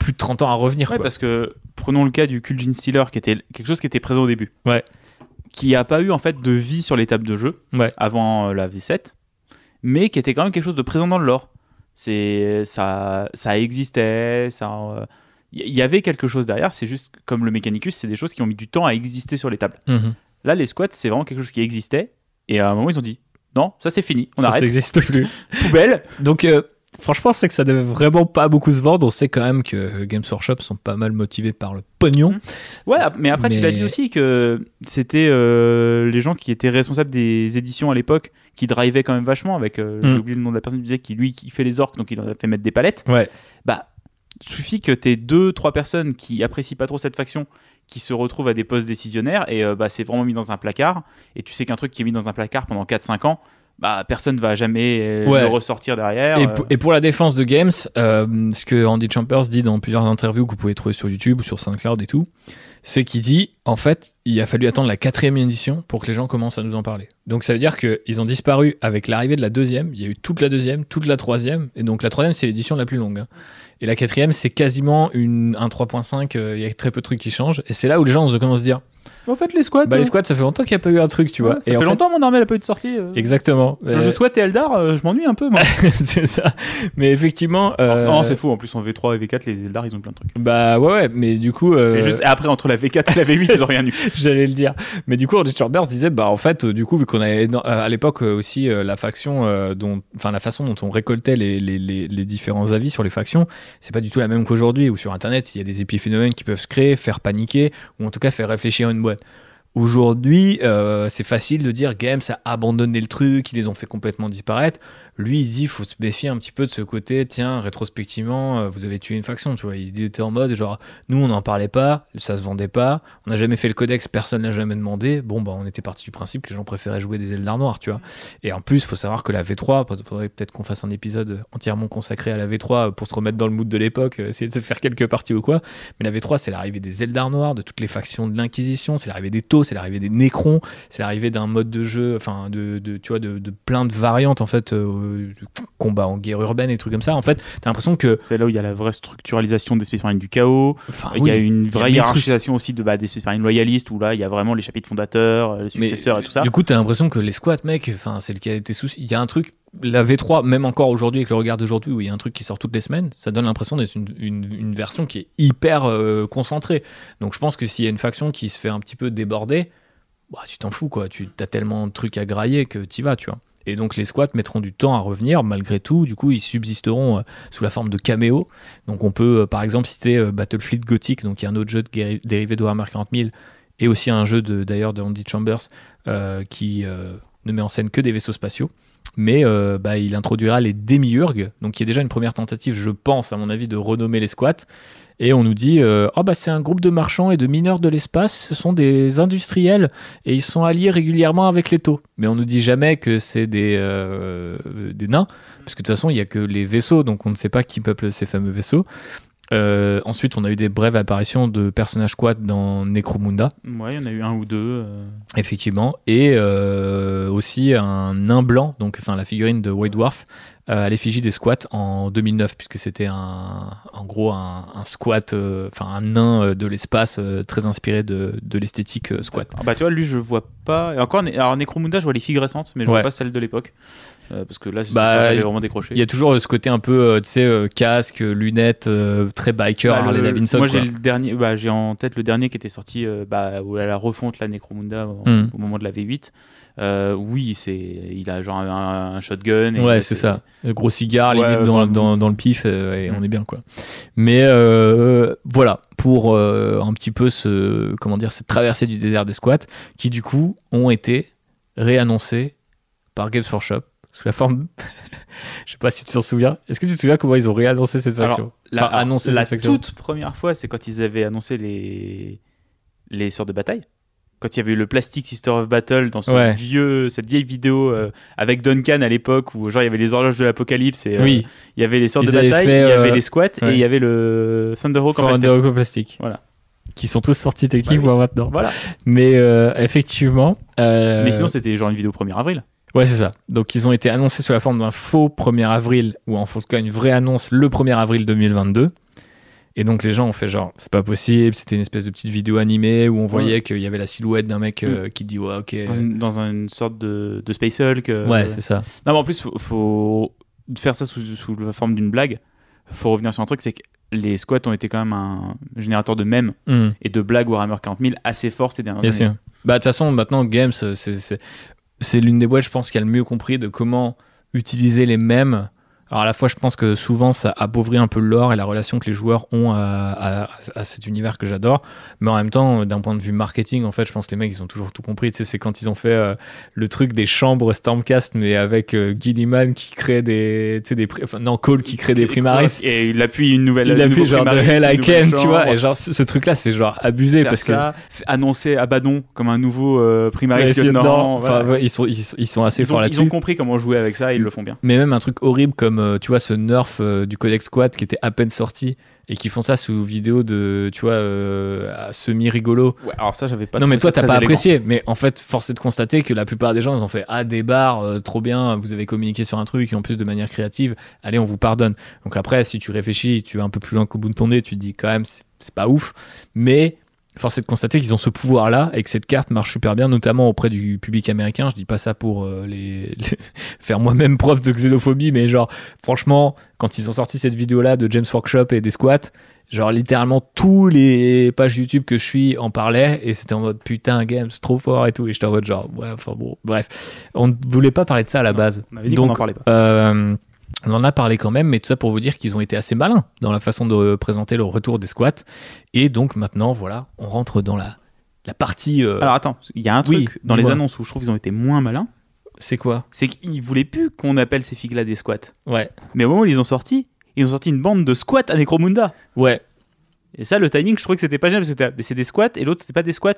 plus de 30 ans à revenir. Ouais, parce que prenons le cas du Kulgin Stealer, qui était quelque chose qui était présent au début. Ouais. Qui n'a pas eu en fait de vie sur les tables de jeu ouais. avant euh, la V7, mais qui était quand même quelque chose de présent dans le lore. ça, ça existait, ça. il euh, y avait quelque chose derrière, c'est juste comme le Mechanicus, c'est des choses qui ont mis du temps à exister sur les tables. Mhm. Là, les squats, c'est vraiment quelque chose qui existait, et à un moment, ils ont dit non, ça c'est fini, on arrête. Ça n'existe plus. (laughs) Poubelle. Donc, euh, franchement, c'est que ça devait vraiment pas beaucoup se vendre. On sait quand même que Games Workshop sont pas mal motivés par le pognon. Mm. Ouais, mais après, tu l'as dit aussi que c'était euh, les gens qui étaient responsables des éditions à l'époque qui drivaient quand même vachement avec. j'oublie euh, mm. J'ai oublié le nom de la personne qui disait qui lui qui fait les orques, donc il en a fait mettre des palettes. Ouais. Bah, suffit que t'aies deux, trois personnes qui apprécient pas trop cette faction qui se retrouvent à des postes décisionnaires et euh, bah, c'est vraiment mis dans un placard. Et tu sais qu'un truc qui est mis dans un placard pendant 4-5 ans, bah, personne va jamais euh, ressortir derrière. Euh. Et, pour la défense de Games, euh, ce que Andy Chambers dit dans plusieurs interviews que vous pouvez trouver sur YouTube ou sur SoundCloud et tout, c'est qu'il dit en fait, il a fallu attendre la quatrième édition pour que les gens commencent à nous en parler. Donc ça veut dire qu'ils ont disparu avec l'arrivée de la deuxième. Il y a eu toute la deuxième, toute la troisième, et donc la troisième c'est l'édition la plus longue. Hein. Et la quatrième, c'est quasiment une, un 3.5. Euh, il y a très peu de trucs qui changent. Et c'est là où les gens se commencent à se dire. En fait, les squats. Bah, les euh, squats, ça fait longtemps qu'il n'y a pas eu un truc, tu vois. Ça et fait longtemps, fait... mon armée, n'a pas eu de sortie. Euh. Exactement. Je, souhaite et souhaite Eldar, je m'ennuie un peu, moi. (laughs) c'est ça. Mais effectivement. Non, c'est fou. En plus, en V3 et V4, les Eldar, ils ont plein de trucs. Bah ouais, ouais. Mais du coup. C'est juste après, entre la V4 et la V8, ils ont rien eu. (laughs) J'allais le dire. Mais du coup, Richard Chambers disait, bah en fait, du coup, vu qu'on avait à l'époque aussi la faction, dont... enfin, la façon dont on récoltait les, les, les différents avis sur les factions, c'est pas du tout la même qu'aujourd'hui, où sur Internet, il y a des épiphénomènes qui peuvent se créer, faire paniquer, ou en tout cas faire réfléchir une boîte. Aujourd'hui, euh, c'est facile de dire Games a abandonné le truc, ils les ont fait complètement disparaître lui, il dit faut se méfier un petit peu de ce côté, tiens, rétrospectivement, euh, vous avez tué une faction, tu vois. Il était en mode, genre, nous, on n'en parlait pas, ça se vendait pas, on n'a jamais fait le codex, personne n'a jamais demandé. Bon, bah, on était parti du principe que les gens préféraient jouer des ailes noir tu vois. Et en plus, faut savoir que la V3, faudrait peut-être qu'on fasse un épisode entièrement consacré à la V3 pour se remettre dans le mood de l'époque, euh, essayer de se faire quelques parties ou quoi. Mais la V3, c'est l'arrivée des ailes noir de toutes les factions de l'Inquisition, c'est l'arrivée des Taux, c'est l'arrivée des Nécrons, c'est l'arrivée d'un mode de jeu, enfin, de, de, tu vois, de, plein de variantes, en fait, euh, combats combat en guerre urbaine et trucs comme ça. En fait, t'as l'impression que. C'est là où il y a la vraie structuralisation des Space du chaos. Enfin, il y a une vraie hiérarchisation aussi de, bah, des Space loyalistes où là, il y a vraiment les chapitres fondateurs, euh, les successeurs et tout ça. Du coup, t'as l'impression que les squats, mec, c'est le cas été soucis. Il y a un truc la V3, même encore aujourd'hui, avec le regard d'aujourd'hui, où il y a un truc qui sort toutes les semaines, ça donne l'impression d'être une, une, version qui est hyper euh, concentrée. Donc je pense que s'il y a une faction qui se fait un petit peu déborder, bah, tu t'en fous, quoi. Tu as tellement de trucs à grailler que t'y vas, tu vois. Et donc les squats mettront du temps à revenir, malgré tout, du coup ils subsisteront euh, sous la forme de caméos. Donc on peut euh, par exemple citer euh, Battlefield Gothic, donc il y a un autre jeu dérivé de Warhammer 40 et aussi un jeu d'ailleurs de, Andy Chambers qui ne met en scène que des vaisseaux spatiaux. Mais bah, il introduira les démiurges, donc il y a déjà une première tentative, je pense, à mon avis, de renommer les squats et on nous dit euh, oh bah c'est un groupe de marchands et de mineurs de l'espace, ce sont des industriels et ils sont alliés régulièrement avec les taux. Mais on nous dit jamais que c'est des, euh, des nains, parce que de toute façon il n'y a que les vaisseaux, donc on ne sait pas qui peuple ces fameux vaisseaux. Euh, ensuite, on a eu des brèves apparitions de personnages squat dans Necromunda. Oui, il y en a eu un ou deux. Euh. Effectivement. Et euh, aussi un nain blanc, donc enfin la figurine de White Dwarf, à l'effigie des squats en 2009, puisque c'était un, en gros un, squat, enfin un nain de l'espace très inspiré de, l'esthétique squat. bah tu vois, lui je vois pas. encore, alors Necromunda, je vois les figues récentes, mais je ne vois pas celles de l'époque. Euh, parce que là, c'est bah, vraiment décroché. Il y a toujours euh, ce côté un peu, euh, tu sais, casque, lunettes, très biker, bah, Moi, j'ai le dernier, bah, j'ai en tête le dernier qui était sorti bah, ou la refonte, la Necromunda, hmm. au moment de la V8. oui, c'est, il a genre un, shotgun. ouais, c'est ça. gros cigare, les dans, le pif, et, hmm. on est bien, quoi. Mais voilà, pour un petit peu ce, comment dire, cette traversée du désert des squats, qui du coup ont été réannoncés par Games Workshop sous la forme. (laughs) je sais pas si tu t'en souviens. Est-ce que tu te souviens comment ils ont réannoncé cette faction la, la toute première fois, c'est quand ils avaient annoncé les les sortes de bataille. Quand il y avait eu le Plastic Sister of Battle dans ce vieux, cette vieille vidéo euh, avec Duncan à l'époque où genre il y avait les horloges de l'apocalypse et euh, oui. il y avait les sortes de bataille, il y avait euh, les squats et il y avait le Thunderhawk en plastique. en plastique. Voilà qui sont tous sortis bah techniques ou maintenant. Voilà. Mais effectivement. Mais sinon, c'était genre une vidéo 1er avril. Ouais, c'est ça. Donc, ils ont été annoncés sous la forme d'un faux 1er avril, ou en tout cas une vraie annonce le 1er avril 2022. Et donc, les gens ont fait genre, c'est pas possible, c'était une espèce de petite vidéo animée où on voyait qu'il y avait la silhouette d'un mec euh, mm. qui dit, ouais, ok. Dans une, sorte de, de Space Hulk. Euh, ouais, c'est ça. Non, mais en plus, faut, faut faire ça sous, sous la forme d'une blague. Faut revenir sur un truc, c'est que les squats ont été quand même un générateur de mèmes mm. et de blagues Warhammer 40 000 assez fort ces dernières Bien Sûr. Bah de toute façon maintenant games euh, c'est c'est l'une des boîtes, je pense, qui a le mieux compris de comment utiliser les mêmes alors à la fois, je pense que souvent, ça appauvrit un peu l'or et la relation que les joueurs ont à, cet univers que j'adore. Mais en même temps, d'un point de vue marketing, en fait, je pense que les mecs, ils ont toujours tout compris. Tu sais, c'est quand ils ont fait euh, le truc des chambres Stormcast, mais avec euh, qui crée des, des non Cole qui crée des primaris et il appuie une nouvelle, il appuie genre de Hell I Can, tu vois. Et genre ce, truc là, c'est genre abusé parce ça, que annoncer Abaddon comme un nouveau euh, primaris que ils sont ils, sont assez forts là-dessus. Ils ont compris comment jouer avec ça, ils le font bien. Mais même un truc horrible comme euh, tu vois ce nerf euh, du Codex Squad qui était à peine sorti et qui font ça sous vidéo de tu vois euh, semi rigolo. alors ça j'avais pas. Non mais toi t'as pas apprécié, mais en fait force est de constater que la plupart des gens ils ont fait ah des bars trop bien, vous avez communiqué sur un truc et en plus de manière créative, allez on vous pardonne. Donc après si tu réfléchis, tu vas un peu plus loin que bout de ton nez, tu te dis quand même c'est pas ouf, mais force est de constater qu'ils ont ce pouvoir-là et que cette carte marche super bien, notamment auprès du public américain. Je dis pas ça pour euh, les, (laughs) faire moi-même preuve de xénophobie, mais genre, franchement, quand ils ont sorti cette vidéo-là de James Workshop et des squats, genre littéralement tous les pages YouTube que je suis en parlaient et c'était en mode putain games trop fort et tout et j'étais en mode genre ouais enfin bon bref on ne voulait pas parler de ça à la base donc on en a parlé quand même, mais tout ça pour vous dire qu'ils ont été assez malins dans la façon de euh, présenter le retour des squats. Et donc maintenant, voilà, on rentre dans la, partie. Euh, Alors attends, il y a un truc dans les annonces où je trouve qu'ils ont été moins malins. C'est quoi C'est qu'ils voulaient plus qu'on appelle ces figues-là des squats. Ouais. Mais au moment où ils ont sorti, ils ont sorti une bande de squats à Necromunda. Ouais. Et ça, le timing, je trouvais que c'était pas génial parce que c'est des squats et l'autre, c'était pas des squats.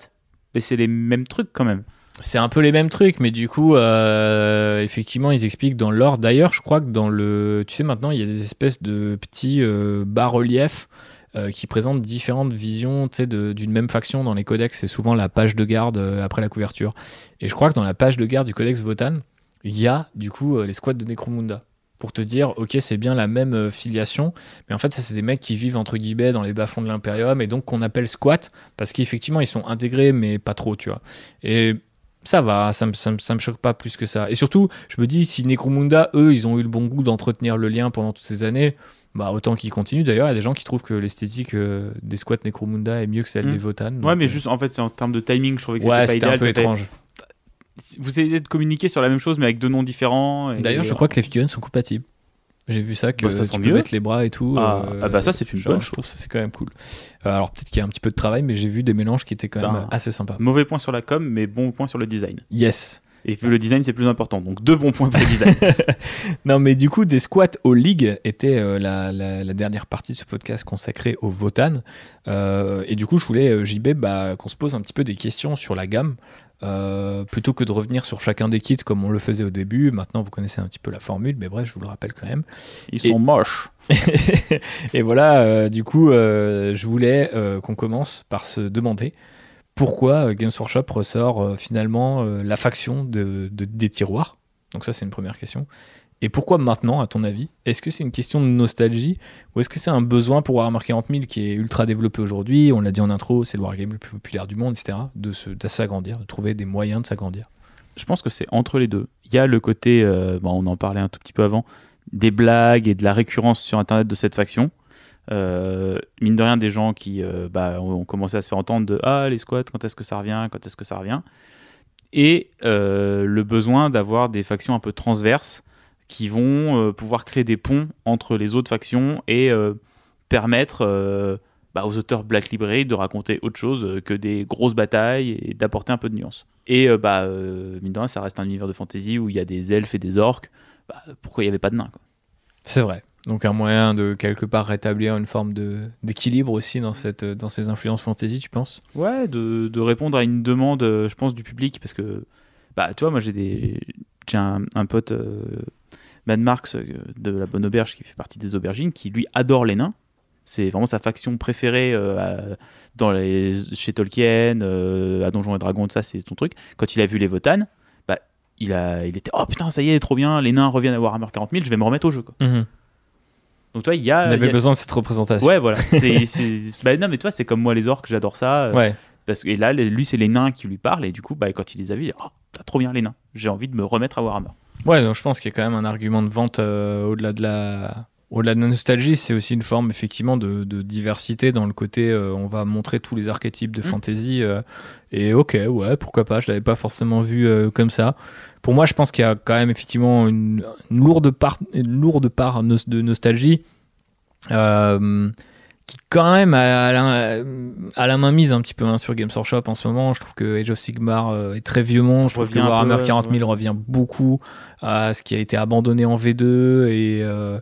Mais c'est les mêmes trucs quand même c'est un peu les mêmes trucs, mais du coup, euh, effectivement, ils expliquent dans l'ordre. D'ailleurs, je crois que dans le. Tu sais, maintenant, il y a des espèces de petits euh, bas-reliefs euh, qui présentent différentes visions d'une même faction dans les codex. C'est souvent la page de garde après la couverture. Et je crois que dans la page de garde du codex Votan, il y a du coup les squads de Necromunda pour te dire ok c'est bien la même filiation mais en fait ça c'est des mecs qui vivent entre guillemets dans les bas-fonds de l'impérium et donc qu'on appelle squat parce qu'effectivement ils sont intégrés mais pas trop tu vois et ça va, ça me, me, choque pas plus que ça. Et surtout, je me dis, si Necromunda, eux, ils ont eu le bon goût d'entretenir le lien pendant toutes ces années, bah autant qu'ils continuent. D'ailleurs, il y a des gens qui trouvent que l'esthétique euh, des squats Necromunda est mieux que celle hmm. des Votan. Ouais, mais euh. juste en fait, c'est en termes de timing, je trouvais que ouais, c'était un peu étrange. Vous essayez de communiquer sur la même chose, mais avec deux noms différents. D'ailleurs, je euh, crois que les figurines sont compatibles. J'ai vu ça que bah, tu peux mettre les bras et tout. Ah, euh, ah bah ça c'est une bonne chose. Je trouve ça c'est quand même cool. Euh, alors peut-être qu'il y a un petit peu de travail, mais j'ai vu des mélanges qui étaient quand même ben, assez sympas. Mauvais point sur la com, mais bon point sur le design. Yes. Et le design, c'est plus important. Donc, deux bons points pour le design. (laughs) non, mais du coup, des squats au ligues était euh, la, la, dernière partie de ce podcast consacré au Votan. et du coup, je voulais, JB, bah, qu'on se pose un petit peu des questions sur la gamme. Euh, plutôt que de revenir sur chacun des kits comme on le faisait au début, maintenant vous connaissez un petit peu la formule, mais bref, je vous le rappelle quand même. Ils sont moches. (laughs) et voilà, euh, du coup, euh, je voulais qu'on commence par se demander pourquoi Games Workshop ressort finalement la faction de, de, des tiroirs. Donc ça, c'est une première question. Et pourquoi maintenant, à ton avis Est-ce que c'est une question de nostalgie ou est-ce que c'est un besoin pour Warhammer 40 000 qui est ultra développé aujourd'hui On l'a dit en intro, c'est le wargame le plus populaire du monde, etc. De, s'agrandir, de trouver des moyens de s'agrandir. Je pense que c'est entre les deux. Il y a le côté, euh, on en parlait un tout petit peu avant, des blagues et de la récurrence sur Internet de cette faction. Euh, mine de rien, des gens qui euh, bah, ont commencé à se faire entendre de Ah, les squats, quand est-ce que ça revient Quand est-ce que ça revient Et le besoin d'avoir des factions un peu transverses qui vont euh, pouvoir créer des ponts entre les autres factions et euh, permettre euh, bah, aux auteurs Black Library de raconter autre chose que des grosses batailles et d'apporter un peu de nuance. Et bah, mine de rien, ça reste un univers de fantasy où il y a des elfes et des orques. Bah, pourquoi il n'y avait pas de nains C'est vrai. Donc un moyen de quelque part rétablir une forme d'équilibre aussi dans, cette, dans ces influences fantasy, tu penses Ouais, de, de, répondre à une demande, je pense, du public, parce que, bah, tu vois, moi j'ai des... J'ai un, pote Mad Marx euh, de la Bonne Auberge, qui fait partie des aubergines, qui lui adore les nains. C'est vraiment sa faction préférée euh, dans les, chez Tolkien, euh, à Donjons et Dragons, tout ça, c'est son truc. Quand il a vu les Votan, bah, il, a, il était Oh putain, ça y est, trop bien, les nains reviennent à Warhammer 40 000, je vais me remettre au jeu. Mhm. Donc, toi, il y avait besoin de cette représentation. Ouais, voilà. (laughs) c'est, bah, non, mais toi, c'est comme moi, les orques, j'adore ça. Parce que là, lui, c'est les nains qui lui parlent, et du coup, bah, quand il les a vus, il dit Oh, t'as trop bien les nains, j'ai envie de me remettre à Warhammer. Ouais, donc je pense qu'il y a quand même un argument de vente euh, au-delà de la. Au-delà de la nostalgie, c'est aussi une forme effectivement de, diversité dans le côté euh, on va montrer tous les archétypes de mm. fantasy euh, et ok ouais pourquoi pas je l'avais pas forcément vu comme ça. Pour moi je pense qu'il y a quand même effectivement une, lourde part une lourde part de nostalgie. Euh, quand même à la, main mise un petit peu hein, sur Games Workshop en ce moment. Je trouve que Age of Sigmar euh, est très vieux monde Je trouve que Warhammer 40 revient beaucoup à ce qui a été abandonné en V2 et, euh,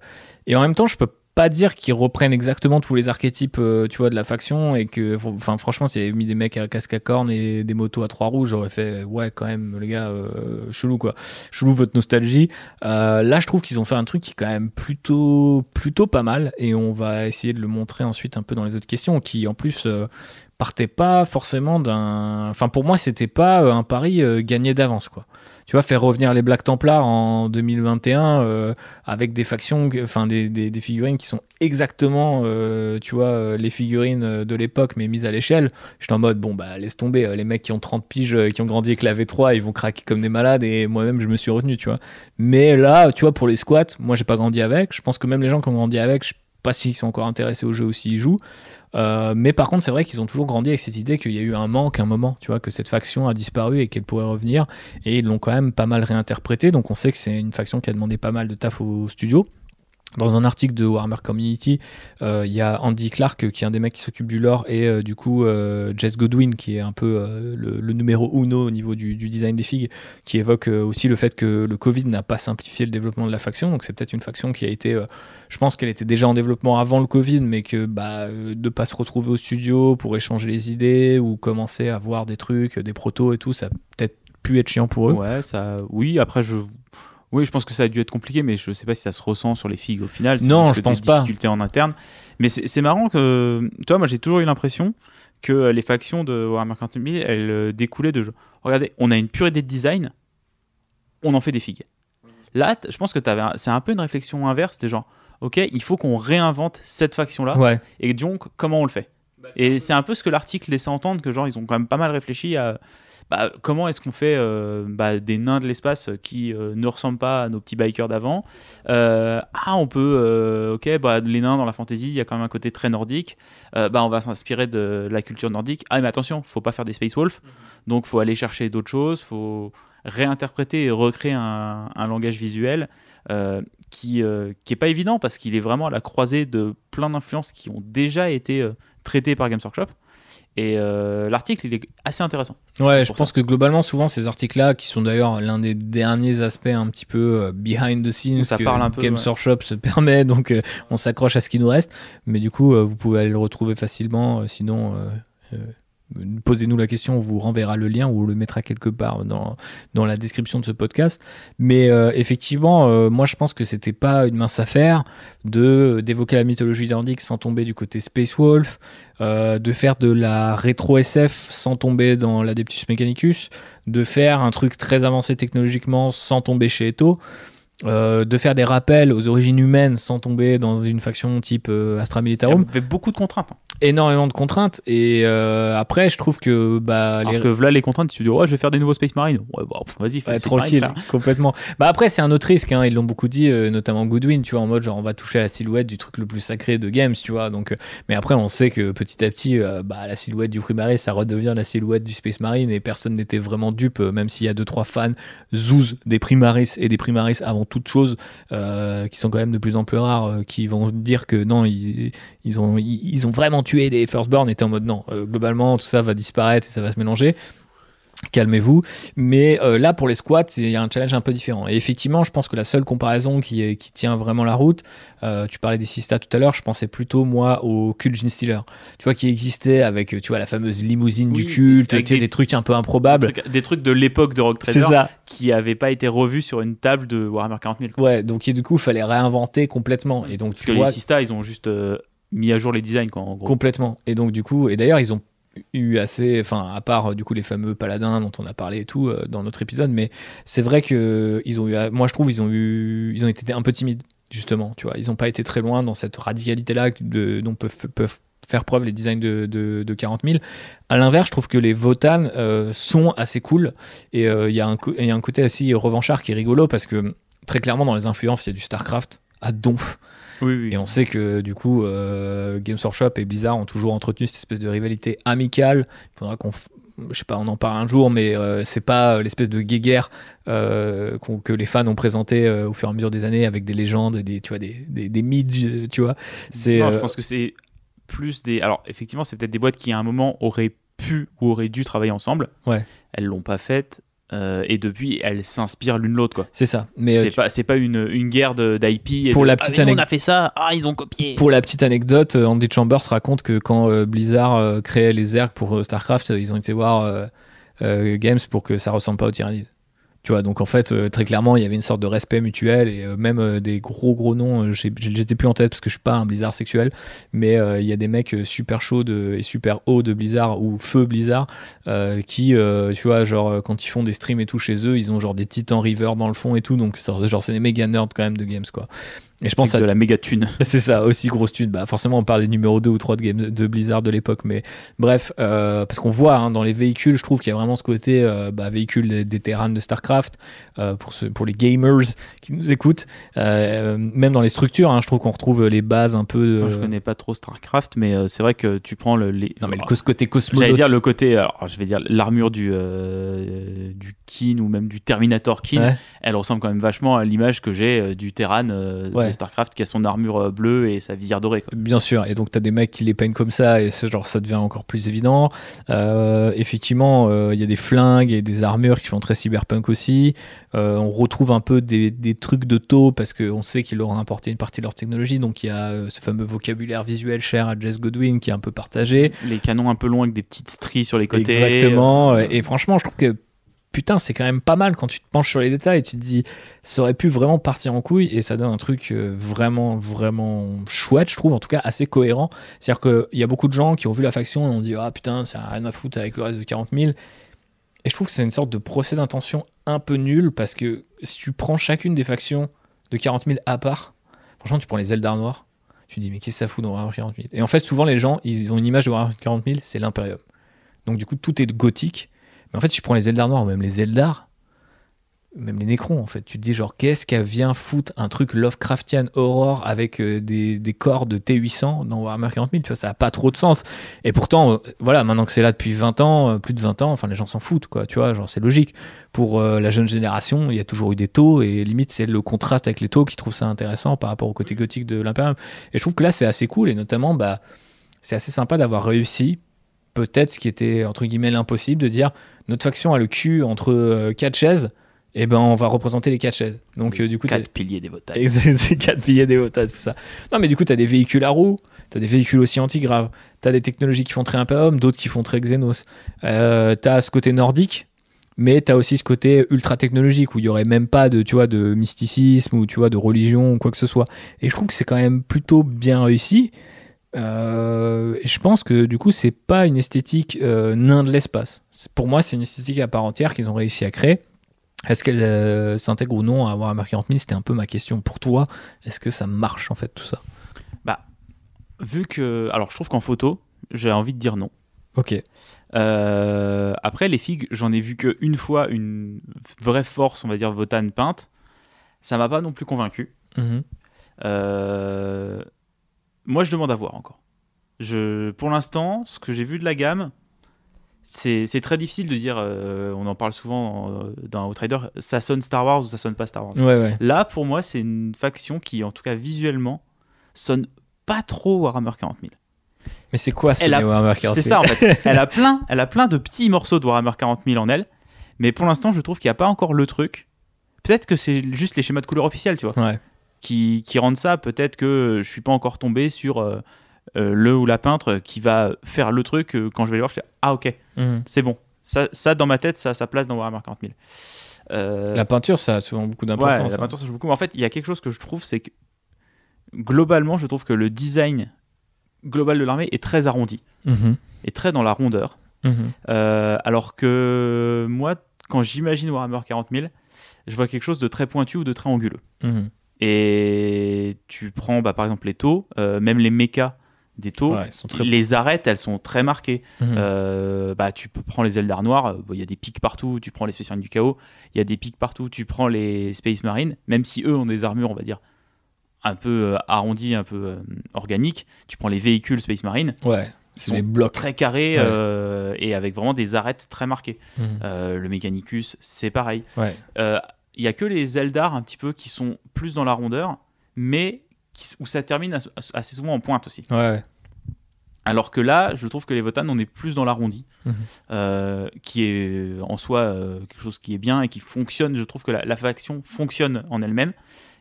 et en même temps, je peux pas dire qu'ils reprennent exactement tous les archétypes, euh, tu vois, de la faction et que, enfin, franchement, s'il avaient mis des mecs à casque à cornes et des motos à trois roues, j'aurais fait, ouais, quand même, les gars, euh, chelou quoi, chelou votre nostalgie. Euh, là, je trouve qu'ils ont fait un truc qui est quand même plutôt, plutôt pas mal et on va essayer de le montrer ensuite un peu dans les autres questions qui, en plus, partaient pas forcément d'un, enfin, pour moi, c'était pas un pari gagné d'avance quoi tu vois, faire revenir les Black Templars en 2021 euh, avec des factions, enfin des, figurines qui sont exactement, euh, tu vois, euh, les figurines de l'époque mais mises à l'échelle. J'étais en mode, bon, bah laisse tomber, les mecs qui ont 30 piges, qui ont grandi avec la V3, ils vont craquer comme des malades et moi-même je me suis retenu, tu vois. Mais là, tu vois, pour les squats, moi j'ai pas grandi avec. Je pense que même les gens qui ont grandi avec, je sais pas s'ils sont encore intéressés au jeu ou s'ils jouent. Euh, mais par contre, c'est vrai qu'ils ont toujours grandi avec cette idée qu'il y a eu un manque, un moment, tu vois, que cette faction a disparu et qu'elle pourrait revenir. Et ils l'ont quand même pas mal réinterprété. Donc on sait que c'est une faction qui a demandé pas mal de taf au studio. Dans un article de Warhammer Community, euh, il y a Andy Clark, qui est un des mecs qui s'occupe du lore, et euh, du coup Jess Godwin, qui est un peu le, numéro uno au niveau du, du design des figues, qui évoque aussi le fait que le Covid n'a pas simplifié le développement de la faction. Donc c'est peut-être une faction qui a été je pense qu'elle était déjà en développement avant le Covid, mais que bah, euh, de pas se retrouver au studio pour échanger les idées ou commencer à voir des trucs, des protos et tout, ça a peut-être pu être chiant pour eux. Ouais, ça, oui, après je. Oui, je pense que ça a dû être compliqué, mais je ne sais pas si ça se ressent sur les figues au final. Non, je pense pas. Difficultés en interne. Mais c'est marrant que, toi, moi, j'ai toujours eu l'impression que euh, les factions de Warhammer 40 elles euh, découlaient de Regardez, on a une pure idée de design, on en fait des figues. Là, je pense que c'est un peu une réflexion inverse des gens ok, il faut qu'on réinvente cette faction-là. Ouais. Et donc, comment on le fait bah, et c'est un peu ce que l'article laissait entendre, que genre ils ont quand même pas mal réfléchi à bah, comment est-ce qu'on fait euh, bah, des nains de l'espace qui euh, ne ressemblent pas à nos petits bikers d'avant. Euh, ah, on peut, ok, bah, les nains dans la fantasy, il y a quand même un côté très nordique. bah, on va s'inspirer de la culture nordique. Ah, mais attention, faut pas faire des Space Wolf, mhm. donc faut aller chercher d'autres choses, faut réinterpréter et recréer un, un langage visuel qui n'est euh, pas évident parce qu'il est vraiment à la croisée de plein d'influences qui ont déjà été euh, traitées par Games Workshop. Et euh, l'article, il est assez intéressant. Ouais, je pense que globalement, souvent, ces articles-là, qui sont d'ailleurs l'un des derniers aspects un petit peu behind the scenes, que Games Workshop se (laughs) permet, donc on s'accroche à ce qui nous reste. Mais du coup, vous pouvez aller le retrouver facilement, sinon posez-nous la question, on vous renverra le lien ou on le mettra quelque part dans, dans la description de ce podcast. Mais euh, effectivement, euh, moi je pense que c'était pas une mince affaire de d'évoquer la mythologie nordique sans tomber du côté Space Wolf, euh, de faire de la rétro SF sans tomber dans l'Adeptus Mechanicus, de faire un truc très avancé technologiquement sans tomber chez Eto. de faire des rappels aux origines humaines sans tomber dans une faction type Astra Militarum. Il y avait beaucoup de contraintes. Hein énormément de contraintes. Et euh, après, je trouve que. Bah, les... que là, les contraintes, tu dis, ouais, oh, je vais faire des nouveaux Space Marines Ouais, bah, vas-y, fais tranquille, complètement. Bah, après, c'est un autre risque. Hein. Ils l'ont beaucoup dit, euh, notamment Goodwin, tu vois, en mode genre, on va toucher la silhouette du truc le plus sacré de Games, tu vois. Donc, euh, mais après, on sait que petit à petit, bah, la silhouette du Primaris, ça redevient la silhouette du Space Marine et personne n'était vraiment dupe, même s'il y a deux, trois fans zouz des Primaris et des Primaris avant toute chose, qui sont quand même de plus en plus rares, qui vont dire que non, ils ils ont, ils, ont vraiment tué les firstborn, étaient en mode non, euh, globalement tout ça va disparaître et ça va se mélanger. Calmez-vous. Mais euh, là, pour les squats, il y a un challenge un peu différent. Et effectivement, je pense que la seule comparaison qui, qui tient vraiment la route, euh, tu parlais des Sista tout à l'heure, je pensais plutôt, moi, au culte Gene Stealer. Tu vois, qui existait avec, tu vois, la fameuse limousine du culte, des, trucs un peu improbables. Des trucs, de l'époque de Rock Trader. Ça. Qui n'avaient pas été revus sur une table de Warhammer 40 000. Ouais, donc du coup, il fallait réinventer complètement. Et donc, tu vois, les Sista, ils ont juste mis à jour les designs quoi, complètement et donc du coup et d'ailleurs ils ont eu assez, enfin à part euh, du coup les fameux paladins dont on a parlé et tout euh, dans notre épisode, mais c'est vrai que euh, ils ont eu, moi je trouve ils ont eu, ils ont été un peu timides justement, tu vois, ils n'ont pas été très loin dans cette radicalité là de, dont peuvent, peuvent faire preuve les designs de, de, 40 À l'inverse, je trouve que les Votan sont assez cool et il y, a un, y a un côté assez revanchard qui est rigolo parce que très clairement dans les influences il y a du Starcraft à donf. Et on sait que du coup, euh, Games Workshop et Blizzard ont toujours entretenu cette espèce de rivalité amicale. Il faudra qu'on je sais pas, on en parle un jour, mais euh, c'est pas euh, l'espèce de guéguerre euh, que les fans ont présenté au fur et à mesure des années avec des légendes, des, tu vois, des, des, des mythes, tu vois. Non, je pense que c'est plus des. Alors, effectivement, c'est peut-être des boîtes qui à un moment auraient pu ou auraient dû travailler ensemble. Ouais. Elles l'ont pas fait. Euh, et depuis, elles s'inspirent l'une l'autre, quoi. C'est ça. Mais euh, c'est pas, une, guerre d'IP. Pour la ah, petite anecdote, on a fait ça. Ah, ils ont copié. Pour la petite anecdote, euh, Andy Chambers raconte que quand Blizzard créait les ergs pour Starcraft, ils ont été voir Games pour que ça ressemble pas au Tyrannides. Tu vois, donc en fait, euh, très clairement, il y avait une sorte de respect mutuel et euh, même euh, des gros gros noms, j'étais plus en tête parce que je suis pas un Blizzard sexuel, mais il y a des mecs super chauds et super hauts de Blizzard ou feu Blizzard qui, tu vois, genre quand ils font des streams et tout chez eux, ils ont genre des titans river dans le fond et tout, donc genre c'est des méga nerds quand même de games quoi. Et je pense à de la méga thune. (laughs) C'est ça, aussi grosse thune. Bah, forcément, on parle des numéros 2 ou 3 de, de Blizzard de l'époque. Mais bref, euh, parce qu'on voit hein, dans les véhicules, je trouve qu'il y a vraiment ce côté euh, bah, véhicule des, Terrans de StarCraft, euh, pour, ce, pour les gamers qui nous écoutent. même dans les structures, hein, je trouve qu'on retrouve les bases un peu. Je connais pas trop StarCraft, mais c'est vrai que tu prends le, les. Non, mais le oh. côté cosmonaute. J'allais dire le côté, alors, je vais dire l'armure du, du Kin ou même du Terminator Kin elle ressemble quand même vachement à l'image que j'ai euh, du Terran euh, de StarCraft qui a son armure euh, bleue et sa visière dorée. Bien sûr, et donc tu as des mecs qui les peignent comme ça et ce genre ça devient encore plus évident. effectivement, il y a des flingues et des armures qui font très cyberpunk aussi. on retrouve un peu des, trucs de taux parce qu'on sait qu'ils leur ont importé une partie de leur technologie, donc il y a ce fameux vocabulaire visuel cher à Jess Godwin qui est un peu partagé. Les canons un peu longs avec des petites stries sur les côtés. Exactement, et franchement, je trouve que putain, c'est quand même pas mal quand tu te penches sur les détails. Tu te dis, ça aurait pu vraiment partir en couille et ça donne un truc euh, vraiment, vraiment chouette, je trouve, en tout cas assez cohérent. C'est-à-dire qu'il y a beaucoup de gens qui ont vu la faction et ont dit, ah putain, ça a rien à foutre avec le reste de 40 000. Et je trouve que c'est une sorte de procès d'intention un peu nul parce que si tu prends chacune des factions de 40 000 à part, franchement, tu prends les ailes noirs, tu te dis, mais qu'est-ce que ça fout dans Warhammer 40 000 Et en fait, souvent, les gens, ils ont une image de Warhammer 40 000, c'est l'Imperium. Donc, du coup, tout est gothique mais en fait, tu prends les Eldar noirs, même les Eldar, même les Nécrons, en fait. Tu te dis, genre, qu'est-ce qu'elle vient foutre un truc Lovecraftian Horror avec euh, des, des, corps de T800 dans Warhammer 40 Tu vois, ça n'a pas trop de sens. Et pourtant, euh, voilà, maintenant que c'est là depuis 20 ans, euh, plus de 20 ans, enfin, les gens s'en foutent, quoi. Tu vois, genre, c'est logique. Pour la jeune génération, il y a toujours eu des taux, et limite, c'est le contraste avec les taux qui trouve ça intéressant par rapport au côté gothique de l'Imperium. Et je trouve que là, c'est assez cool, et notamment, bah, c'est assez sympa d'avoir réussi peut-être ce qui était, entre guillemets, l'impossible, de dire notre faction a le cul entre euh, quatre chaises, et eh ben on va représenter les quatre chaises. Donc euh, du coup quatre piliers des votages. (laughs) c'est quatre piliers des votages, c'est ça. Non mais du coup tu as des véhicules à roues, tu as des véhicules aussi anti grave tu as des technologies qui font très un peu homme, d'autres qui font très Xenos. Euh, tu as ce côté nordique mais tu as aussi ce côté ultra technologique où il y aurait même pas de tu vois de mysticisme ou tu vois de religion ou quoi que ce soit. Et je trouve que c'est quand même plutôt bien réussi. Euh, je pense que du coup, c'est pas une esthétique euh, nain de l'espace. Pour moi, c'est une esthétique à part entière qu'ils ont réussi à créer. Est-ce qu'elle euh, s'intègre ou non à un marqué 000 C'était un peu ma question pour toi. Est-ce que ça marche en fait tout ça Bah, vu que. Alors, je trouve qu'en photo, j'ai envie de dire non. Ok. après, les figues, j'en ai vu qu'une fois une vraie force, on va dire, votane peinte. Ça m'a pas non plus convaincu. Mhm. Euh moi, je demande à voir encore. Je, pour l'instant, ce que j'ai vu de la gamme, c'est très difficile de dire, euh, on en parle souvent euh, dans Outrider, ça sonne Star Wars ou ça sonne pas Star Wars. Là, pour moi, c'est une faction qui, en tout cas visuellement, sonne pas trop Warhammer 40000 Mais c'est quoi ce Warhammer 40 C'est ça, en fait. elle, a plein, elle a plein de petits morceaux de Warhammer 40 en elle, mais pour l'instant, je trouve qu'il n'y a pas encore le truc. Peut-être que c'est juste les schémas de couleur officiels, tu vois. Ouais qui, rendent ça. Peut-être que je suis pas encore tombé sur euh, euh, le ou la peintre qui va faire le truc. Euh, quand je vais le voir, je fais Ah, ok, mhm. c'est bon. Ça, ça, dans ma tête, ça a sa place dans Warhammer 40 000. La peinture, ça a souvent beaucoup d'importance. Ouais, la hein. peinture, ça joue beaucoup. Mais en fait, il y a quelque chose que je trouve, c'est que globalement, je trouve que le design global de l'armée est très arrondi mhm. et très dans la rondeur. Mhm. alors que moi, quand j'imagine Warhammer 40 000, je vois quelque chose de très pointu ou de très anguleux. Et tu prends bah, par exemple les taux, euh, même les mécas des taux, les arêtes, elles sont très marquées. Mhm. Euh, bah, tu prends les Eldar noirs, euh, il y a des pics partout, tu prends les spécialistes du chaos, il y a des pics partout, tu prends les Space Marines, même si eux ont des armures, on va dire, un peu arrondies, un peu organiques, tu prends les véhicules Space Marines. Ouais. Sont des blocs très carrés et avec vraiment des arêtes très marquées. Mhm. le Mechanicus, c'est pareil. Ouais il y a que les Eldar un petit peu qui sont plus dans la rondeur, mais où ça termine assez souvent en pointe aussi. Ouais. Alors que là, je trouve que les Votan, on est plus dans l'arrondi, mhm. euh, qui est en soi euh, quelque chose qui est bien et qui fonctionne. Je trouve que la, la faction fonctionne en elle-même,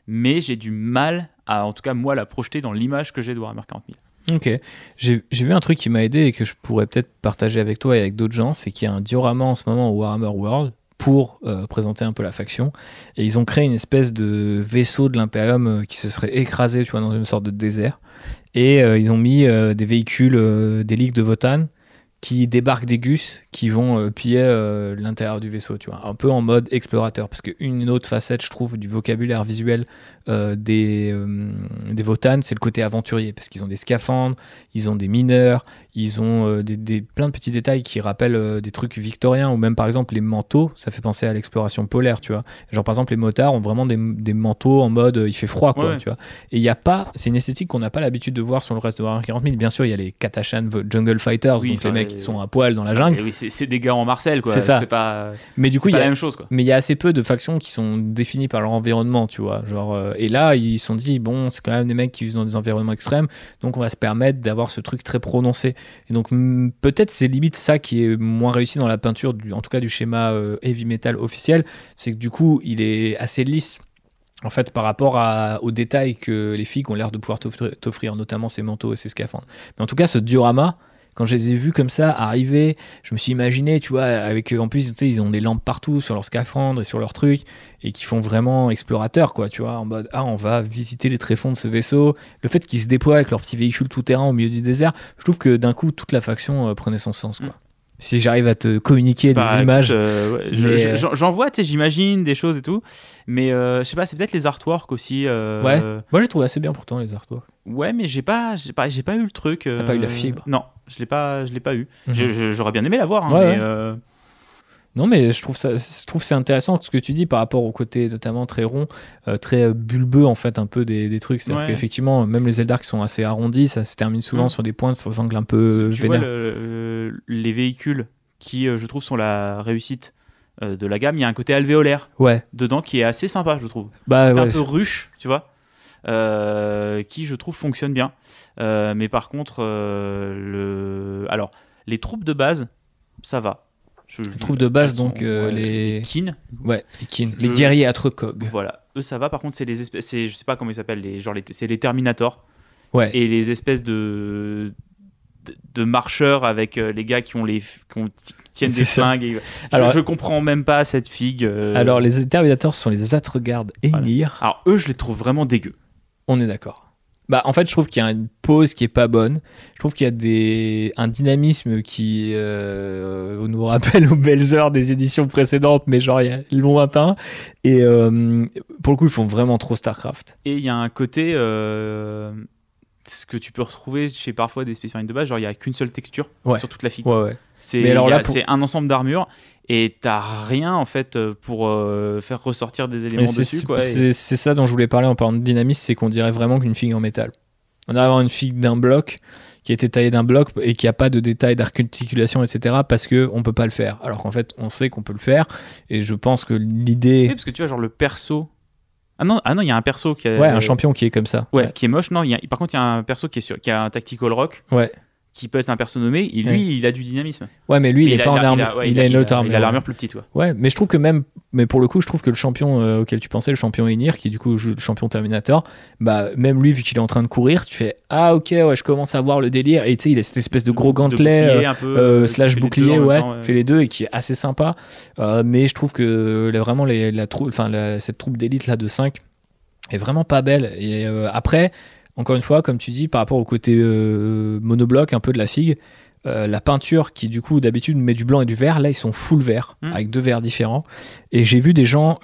mais j'ai du mal à, en tout cas moi, la projeter dans l'image que j'ai de Warhammer 40 000. Ok, j'ai vu un truc qui m'a aidé et que je pourrais peut-être partager avec toi et avec d'autres gens, c'est qu'il y a un diorama en ce moment au Warhammer World pour euh, présenter un peu la faction. Et ils ont créé une espèce de vaisseau de l'impérium euh, qui se serait écrasé, tu vois, dans une sorte de désert. Et euh, ils ont mis des véhicules des ligues de Votan qui débarquent des gus qui vont euh, piller euh, l'intérieur du vaisseau, tu vois, un peu en mode explorateur, parce qu'une autre facette, je trouve, du vocabulaire visuel euh, des, des Votan, c'est le côté aventurier, parce qu'ils ont des scaphandres, ils ont des mineurs, ils ont des, plein de petits détails qui rappellent des trucs victoriens, ou même par exemple les manteaux, ça fait penser à l'exploration polaire, tu vois. Genre par exemple les motards ont vraiment des, manteaux en mode il fait froid, quoi, tu vois. Et il n'y a pas, c'est une esthétique qu'on n'a pas l'habitude de voir sur le reste de Warhammer 40 000. Bien sûr, il y a les Katachan Jungle Fighters, donc qui sont à poil dans la jungle. Ah, oui, c'est des gars en Marcel, quoi. C'est ça. Pas, mais du coup, il y a la même chose, Mais il y a assez peu de factions qui sont définies par leur environnement, tu vois. Genre, euh, et là, ils se sont dit, bon, c'est quand même des mecs qui vivent dans des environnements extrêmes, donc on va se permettre d'avoir ce truc très prononcé. Et donc, peut-être c'est limite ça qui est moins réussi dans la peinture, du, en tout cas du schéma euh, heavy metal officiel, c'est que du coup, il est assez lisse en fait, par rapport à, aux détails que les filles ont l'air de pouvoir t'offrir, notamment ces manteaux et ces scaphandres. Mais en tout cas, ce diorama, quand je les ai vus comme ça arriver, je me suis imaginé, tu vois, avec euh, en plus, ils ont des lampes partout sur leur scaphandre et sur leur truc, et qui font vraiment explorateur, quoi, tu vois, en mode, ah, on va visiter les tréfonds de ce vaisseau. Le fait qu'ils se déploient avec leur petit véhicule tout-terrain au milieu du désert, je trouve que d'un coup, toute la faction euh, prenait son sens, quoi. Mm si j'arrive à te communiquer des bah, images. Euh, euh, j'en vois, tu sais, j'imagine des choses et tout. Mais euh, je sais pas, c'est peut-être les artworks aussi. Ouais. Moi, j'ai trouvé assez bien pourtant les artworks. Ouais, mais j'ai pas, pas, j'ai pas eu le truc. T'as pas eu la fibre. Non, je l'ai pas, je l'ai pas eu. Mhm. J'aurais bien aimé l'avoir, hein, ouais, mais. Non, mais je trouve ça, je trouve c'est intéressant ce que tu dis par rapport au côté notamment très rond, euh, très euh, bulbeux en fait un peu des, trucs. C'est-à-dire qu'effectivement, même les Eldar qui sont assez arrondis, ça se termine souvent mm. sur des points sur des angles un peu tu euh, Vois les véhicules qui, je trouve, sont la réussite de la gamme, il y a un côté alvéolaire dedans qui est assez sympa, je trouve. Bah, un peu ruche, tu vois, qui, je trouve, fonctionne bien. mais par contre, le... alors, les troupes de base, ça va. Je, je de base, donc euh, les... les kin. Ouais, les kin. Les euh, guerriers atrocog. Voilà. Eux, ça va. Par contre, c'est les espèces. Je sais pas comment ils s'appellent. Les... Genre, les... c'est les Terminators. Ouais. Et les espèces de de marcheurs avec euh, les gars qui ont les qui tiennent des flingues. Je, je comprends même pas cette figue. Alors les Terminators sont les Atregard et voilà. Alors eux, je les trouve vraiment dégueux. On est d'accord. Bah, en fait, je trouve qu'il y a une pause qui est pas bonne. Je trouve qu'il y a des, un dynamisme qui euh, nous rappelle aux belles heures des éditions précédentes, mais genre il y a matin Et euh, pour le coup, ils font vraiment trop StarCraft. Et il y a un côté, euh, ce que tu peux retrouver chez parfois des spécialistes de base, genre il y a qu'une seule texture sur toute la figure. Ouais, ouais. C'est un ensemble d'armures et t'as rien en fait euh, pour euh, faire ressortir des éléments et C'est ça dont je voulais parler en parlant de dynamisme, c'est qu'on dirait vraiment qu'une figue en métal. On a avoir une figue d'un bloc qui a été taillée d'un bloc et qui a pas de détails d'articulation, etc. parce que on peut pas le faire. Alors qu'en fait, on sait qu'on peut le faire et je pense que l'idée. Oui, parce que tu vois, genre le perso. Ah non, ah non, il y a un perso qui a... Ouais, un euh, champion qui est comme ça. Ouais, qui est moche. Non, par contre, il y a un perso qui est qui a un tactical rock. Ouais qui peut être un perso nommé, et lui, il a du dynamisme. Ouais, mais lui, il, est pas en armure Il a, une autre armure euh. l'armure plus petite, ouais. ouais. mais je trouve que même, mais pour le coup, je trouve que le champion euh, auquel tu pensais, le champion Enir, qui est du coup le champion Terminator, bah même lui, vu qu'il est en train de courir, tu fais ah ok, ouais, je commence à voir le délire. Et tu sais, il a cette espèce de gros gantelet, euh, slash bouclier, ouais, fait les deux et qui est assez sympa. mais je trouve que vraiment la, trou la cette troupe d'élite là de 5 est vraiment pas belle. Et après, encore une fois, comme tu dis, par rapport au côté euh, euh, monobloc un peu de la figue, euh, la peinture qui du coup d'habitude met du blanc et du vert, là ils sont full vert, hmm. avec deux verts différents. Et j'ai vu des gens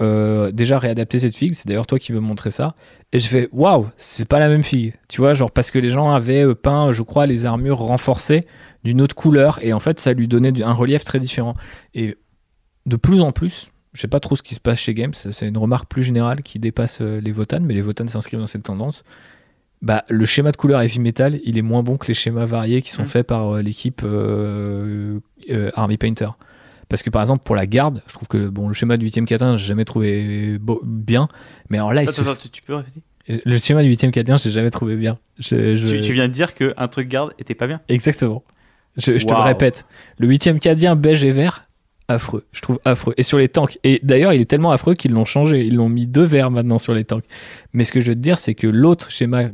déjà réadapter cette figue, c'est d'ailleurs toi qui me montrais ça. Et je fais waouh, c'est pas la même figue. Tu vois, genre parce que les gens avaient peint, je crois, les armures renforcées d'une autre couleur et en fait ça lui donnait un relief très différent. Et de plus en plus, je sais pas trop ce qui se passe chez Games, c'est une remarque plus générale qui dépasse les Votan, mais les Votan s'inscrivent dans cette tendance. Bah, le schéma de couleur heavy metal, il est moins bon que les schémas variés qui sont mm. faits par euh, l'équipe euh, euh, Army Painter. Parce que par exemple, pour la garde, je trouve que le, bon, le schéma du 8ème je j'ai jamais trouvé bien. Mais alors là, Le schéma du 8ème ne j'ai jamais trouvé bien. Tu, viens de dire qu'un truc garde était pas bien Exactement. Je, te le répète. Le 8ème cadien beige et vert, affreux. Je trouve affreux. Et sur les tanks. Et d'ailleurs, il est tellement affreux qu'ils l'ont changé. Ils l'ont mis deux verres maintenant sur les tanks. Mais ce que je veux te dire, c'est que l'autre schéma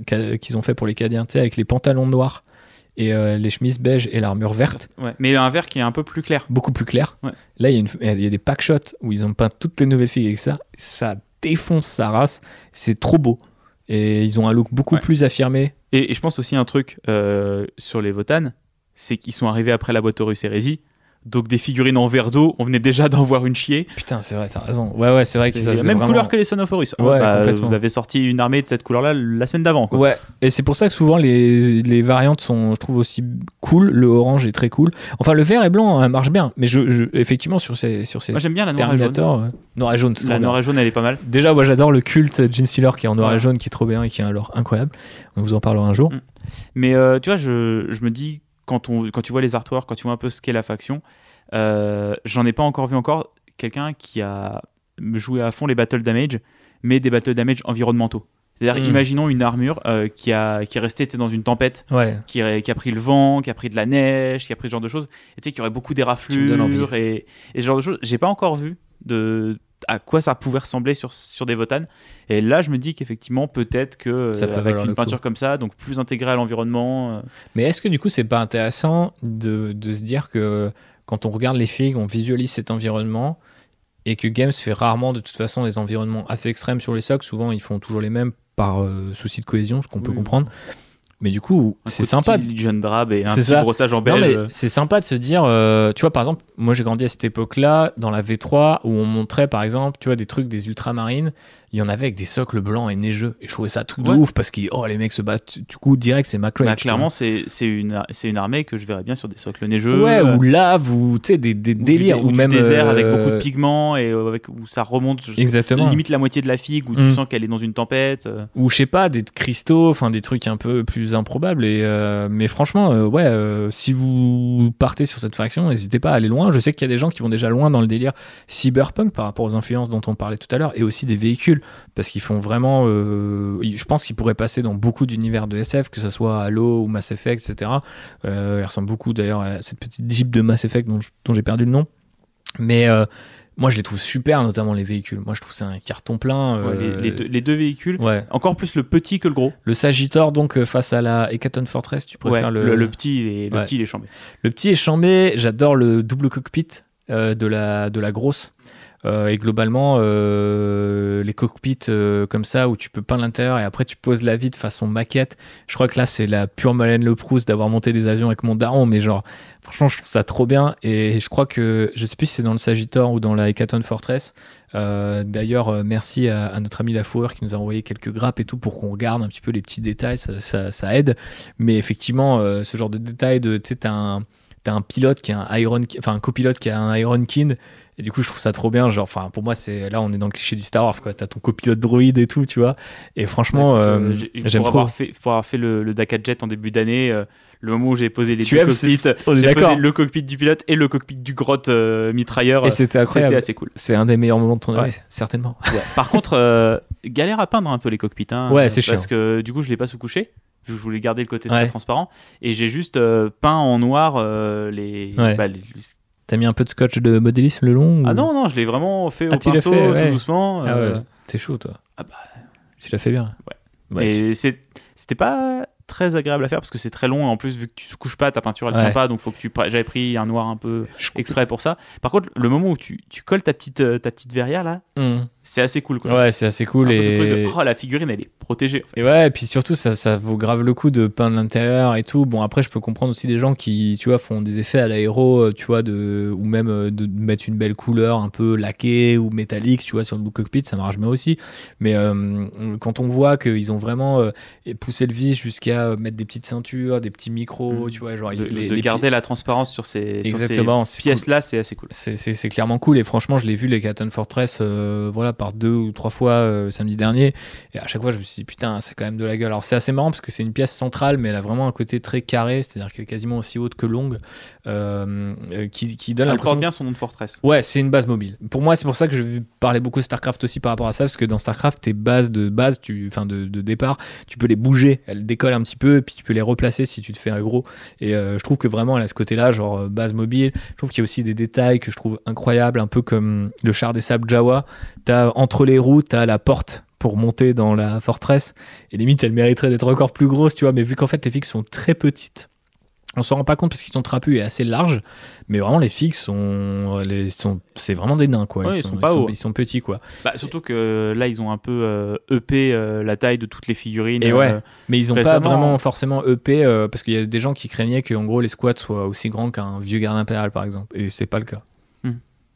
qu'ils ont fait pour les Cadiens, tu sais, avec les pantalons noirs et euh, les chemises beige et l'armure verte. Mais il y a un vert qui est un peu plus clair. Beaucoup plus clair. Là, il y, a y des packshots où ils ont peint toutes les nouvelles filles avec ça. Ça défonce sa race. C'est trop beau. Et ils ont un look beaucoup plus affirmé. Et, je pense aussi un truc euh, sur les Votan, c'est qu'ils sont arrivés après la boîte aux Russes Hérésie donc des figurines en verre d'eau, on venait déjà (laughs) d'en voir une chier. Putain, c'est vrai, t'as raison. Ouais, ouais, c'est vrai que ça. La même couleur que les Sonophorus. Ouais, bah, vous avez sorti une armée de cette couleur-là la semaine d'avant. Ouais, et c'est pour ça que souvent les, les, variantes sont, je trouve, aussi cool. Le orange est très cool. Enfin, le vert et blanc hein, marche bien, mais je, effectivement, sur ces. Sur ces moi, j'aime bien la noire et jaune. Noir et jaune, La noire et jaune, elle est pas mal. Déjà, moi, j'adore le culte jean qui est en noir et jaune, qui est trop bien et qui est un lore incroyable. On vous en parlera un jour. Mm. Mais euh, tu vois, je, je me dis quand, tu vois les artworks, quand tu vois un peu ce qu'est la faction, euh, j'en ai pas encore vu encore quelqu'un qui a joué à fond les battle damage, mais des battle damage environnementaux. C'est-à-dire, hmm. imaginons une armure euh, qui, a, qui est restée dans une tempête, qui, a pris le vent, qui a pris de la neige, qui a pris ce genre de choses, et tu sais, qui aurait beaucoup d'éraflures et, et ce genre de choses. J'ai pas encore vu de à quoi ça pouvait ressembler sur, sur des votanes Et là, je me dis qu'effectivement, peut-être que ça euh, avec une peinture comme ça, donc plus intégrée à l'environnement. Euh. Mais est-ce que du coup, c'est pas intéressant de, se dire que quand on regarde les figues, on visualise cet environnement et que Games fait rarement de toute façon des environnements assez extrêmes sur les socs. Souvent, ils font toujours les mêmes par euh, souci de cohésion, ce qu'on peut comprendre. Mais du coup, c'est sympa. De... en C'est sympa de se dire, euh, tu vois, par exemple, moi j'ai grandi à cette époque-là, dans la V3, où on montrait par exemple, tu vois, des trucs des ultramarines il y en avait avec des socles blancs et neigeux. Et je trouvais ça tout de ouf parce que oh, les mecs se battent. Du coup, direct, c'est ma Bah, clairement, c'est une, une armée que je verrais bien sur des socles neigeux. Ouais, euh, ou lave, ou tu sais, des, des ou délires. ou, même. Du désert avec euh, beaucoup de pigments et euh, avec, où ça remonte je, Exactement. limite la moitié de la figue, où tu mm. sens qu'elle est dans une tempête. Ou je sais pas, des cristaux, enfin des trucs un peu plus improbables. Et, mais franchement, ouais, si vous partez sur cette faction, n'hésitez pas à aller loin. Je sais qu'il y a des gens qui vont déjà loin dans le délire cyberpunk par rapport aux influences dont on parlait tout à l'heure et aussi des véhicules parce qu'ils font vraiment. Euh, je pense qu'ils pourraient passer dans beaucoup d'univers de SF, que ce soit Halo ou Mass Effect, etc. Euh, ils ressemblent beaucoup d'ailleurs à cette petite Jeep de Mass Effect dont, j'ai perdu le nom. Mais. Euh, moi, je les trouve super, notamment les véhicules. Moi, je trouve c'est un carton plein. les, deux, véhicules. Encore plus le petit que le gros. Le Sagittor donc, face à la Hecaton Fortress, tu préfères le... le... petit, et le petit, et chambé. Le petit est J'adore le double cockpit de, la, de la grosse. Euh, et globalement, euh, les cockpits euh, comme ça, où tu peux peindre l'intérieur et après tu poses la vie de façon maquette, je crois que là, c'est la pure Malène Le d'avoir monté des avions avec mon daron, mais genre, franchement, je trouve ça trop bien. Et je crois que, je sais plus si c'est dans le Sagittor ou dans la Hecaton Fortress. D'ailleurs, merci à, notre ami lafour qui nous a envoyé quelques grappes et tout pour qu'on regarde un petit peu les petits détails, ça, aide. Mais effectivement, ce genre de détails, tu sais, t'as un, pilote qui a un Iron, enfin un copilote qui a un Iron King et du coup, je trouve ça trop bien. Genre, enfin, pour moi, c'est là, on est dans le cliché du Star Wars, quoi. T'as ton copilote droïde et tout, tu vois. Et franchement, euh, euh, j'aime fait, pour avoir fait le, le Jet en début d'année, euh, le moment où j'ai posé les tu j'ai posé le cockpit du pilote et le cockpit du grotte mitrailleur. Et c'était assez cool. C'est un des meilleurs moments de ton année, certainement. (laughs) Par contre, galère à peindre un peu les cockpits. Hein, ouais, c'est Parce que du coup, je l'ai pas sous couché je voulais garder le côté transparent et j'ai juste peint en noir les, bah, les, T'as mis un peu de scotch de modélisme le long Ah non, non, je l'ai vraiment fait ah, au pinceau, tout doucement. Ah euh, t'es chaud toi. Ah bah... Tu l'as fait bien. Ouais. Bah, et c'était pas très agréable à faire parce que c'est très long et en plus vu que tu ne couches pas ta peinture elle tient pas donc faut que tu j'avais pris un noir un peu exprès pour ça par contre le moment où tu, tu colles ta petite euh, ta petite verrière là hmm. c'est assez cool quoi ouais c'est assez cool et oh, la figurine elle est protégée et ouais et puis surtout ça, ça vaut grave le coup de peindre l'intérieur et tout bon après je peux comprendre aussi les gens qui tu vois font des effets à l'aéro euh, tu vois de ou même euh, de mettre une belle couleur un peu laquée ou métallique tu vois sur le cockpit ça marche bien aussi mais quand on voit qu'ils ont vraiment poussé le vis jusqu'à euh, mettre des petites ceintures, des petits micros, mm. tu vois, genre de, de garder la transparence sur ces, Exactement, pièces là, c'est assez cool. C'est clairement cool et franchement, je l'ai vu les Caton Fortress, euh, voilà, par deux ou trois fois euh, samedi dernier et à chaque fois je me suis dit putain, c'est quand même de la gueule. Alors c'est assez marrant parce que c'est une pièce centrale, mais elle a vraiment un côté très carré, c'est-à-dire qu'elle est quasiment aussi haute que longue, qui, qui, donne. Elle bien son nom de Fortress. Ouais, c'est une base mobile. Pour moi, c'est pour ça que je parlais beaucoup de Starcraft aussi par rapport à ça, parce que dans Starcraft, tes bases de base, tu, enfin de, de départ, tu peux les bouger. Elles décollent un petit peu, et puis tu peux les replacer si tu te fais un gros. Et euh, je trouve que vraiment, elle a ce côté-là, genre euh, base mobile. Je trouve qu'il y a aussi des détails que je trouve incroyables, un peu comme le char des sables Jawa. As, entre les roues, t'as la porte pour monter dans la forteresse. Et limite, elle mériterait d'être encore plus grosse, tu vois. Mais vu qu'en fait, les figues sont très petites, on s'en rend pas compte parce qu'ils sont trapus et assez larges, mais vraiment les figues sont, les, sont c'est vraiment des nains quoi. ils, sont, pas ils sont, petits quoi. Bah, surtout que là ils ont un peu euh, EP euh, la taille de toutes les figurines. Euh, ouais, mais ils ont pas vraiment hein. forcément EP parce qu'il y a des gens qui craignaient que en gros les squats soient aussi grands qu'un vieux gardien impérial par exemple, et c'est pas le cas. Hmm.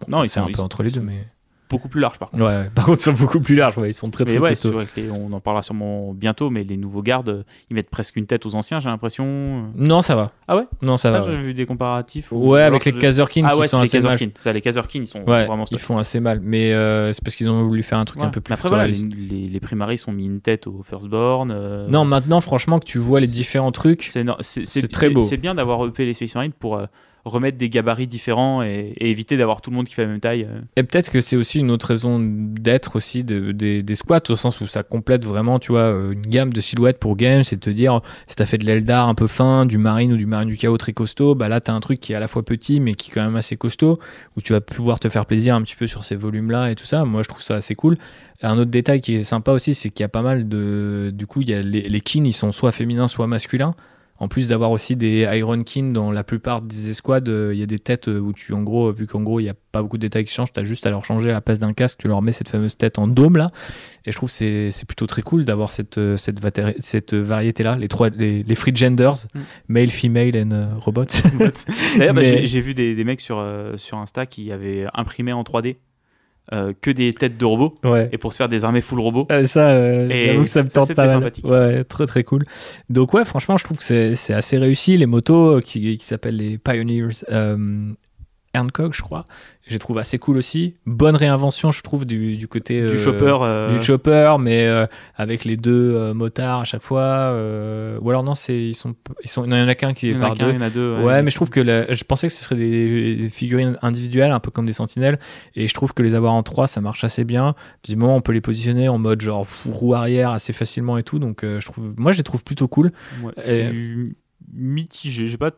non, ils sont un peu entre les deux, mais beaucoup plus large par contre. Ouais, par contre, ils sont beaucoup plus larges. ils sont très très ouais, costauds. Vrai que on en parlera sûrement bientôt, mais les nouveaux gardes, ils mettent presque une tête aux anciens, j'ai l'impression. Non, ça va. Ah ouais Non, ça ah, va. J'ai vu des comparatifs. Ouais, avec les Kazerkin qui sont assez mal. Ça, les Kazerkin, ah ils sont vraiment Ils font assez mal, mais euh, c'est parce qu'ils ont voulu faire un truc un peu plus Après, les, les, primaries sont mis une tête aux Firstborn. Euh, non, maintenant, franchement, que tu vois les différents trucs, c'est très beau. C'est bien d'avoir EP les Space Marines pour. Euh, remettre des gabarits différents et, éviter d'avoir tout le monde qui fait la même taille. Euh. Et peut-être que c'est aussi une autre raison d'être aussi des, squats, au sens où ça complète vraiment, tu vois, euh, une gamme de silhouettes pour game, c'est de te dire, si t'as fait de l'Eldar un peu fin, du Marine ou du Marine du Chaos très costaud, bah là t'as un truc qui est à la fois petit mais qui est quand même assez costaud, où tu vas pouvoir te faire plaisir un petit peu sur ces volumes-là et tout ça. Moi je trouve ça assez cool. Un autre détail qui est sympa aussi, c'est qu'il y a pas mal de. Du coup, il y a les, les kins, ils sont soit féminins, soit masculins. En plus d'avoir aussi des Iron King dans la plupart des escouades, euh, il y a des têtes euh, où tu, en gros, vu qu'en gros, il n'y a pas beaucoup de détails qui changent, tu as juste à leur changer la place d'un casque, tu leur mets cette fameuse tête en dôme là. Et je trouve c'est, c'est plutôt très cool d'avoir cette, euh, cette, cette variété là, les trois, les, free genders, mm. male, female and robot. robots. (laughs) D'ailleurs, bah, j'ai, vu des, mecs sur, sur Insta qui avaient imprimé en 3D euh, que des têtes de robots et pour se faire des armées full robots. Ah, ça, euh, j'avoue que ça me tente pas mal. Sympathique. Ouais, très très cool. Donc ouais, franchement, je trouve que c'est assez réussi. Les motos euh, qui, qui s'appellent les Pioneers Hancock, je crois, j'ai trouvé assez cool aussi. Bonne réinvention, je trouve, du, du côté du euh, chopper, euh. du chopper, mais euh, avec les deux motards à chaque fois. ou alors non, c'est ils sont ils sont il y en a qu'un qui est par deux. Il y en a deux. Ouais, mais je trouve que je pensais que ce serait des, figurines individuelles, un peu comme des sentinelles, et je trouve que les avoir en trois, ça marche assez bien. Du moment, on peut les positionner en mode genre roue arrière assez facilement et tout, donc je trouve, moi, je les trouve plutôt cool. Ouais, mitigé, j'ai pas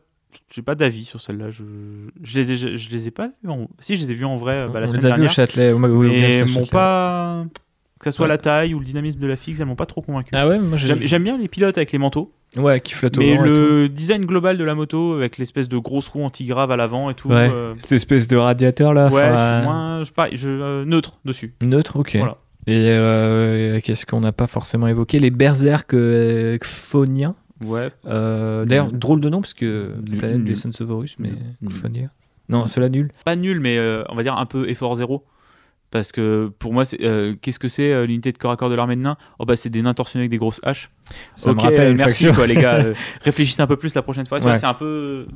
j'ai pas d'avis sur celle-là. Je, je, les ai, je, les ai pas vus. En... Si, je les en vrai la semaine dernière. au Châtelet, pas. Que ce soit la taille ou le dynamisme de la fixe, elles m'ont pas trop convaincu. Ah ouais, j'aime bien les pilotes avec les manteaux. Ouais, qui flottent au le design global de la moto avec l'espèce de grosse roue antigrave à l'avant et tout. Euh, Cette espèce de radiateur là. Ouais, je suis euh, moins. Je, euh, neutre dessus. Neutre, ok. Voilà. Et qu'est-ce qu'on n'a pas forcément évoqué Les berserk phoniens Ouais. Euh, d'ailleurs, drôle de nom, parce que la planète des Sons mais Non, cela nul. Pas nul, mais euh, on va dire un peu effort zéro. Parce que pour moi, c'est euh, qu'est-ce que c'est l'unité de corps à corps de l'armée de nains Oh bah c'est des nains torsionnés avec des grosses haches. merci les gars. (laughs) réfléchissez un peu plus la prochaine fois. C'est un peu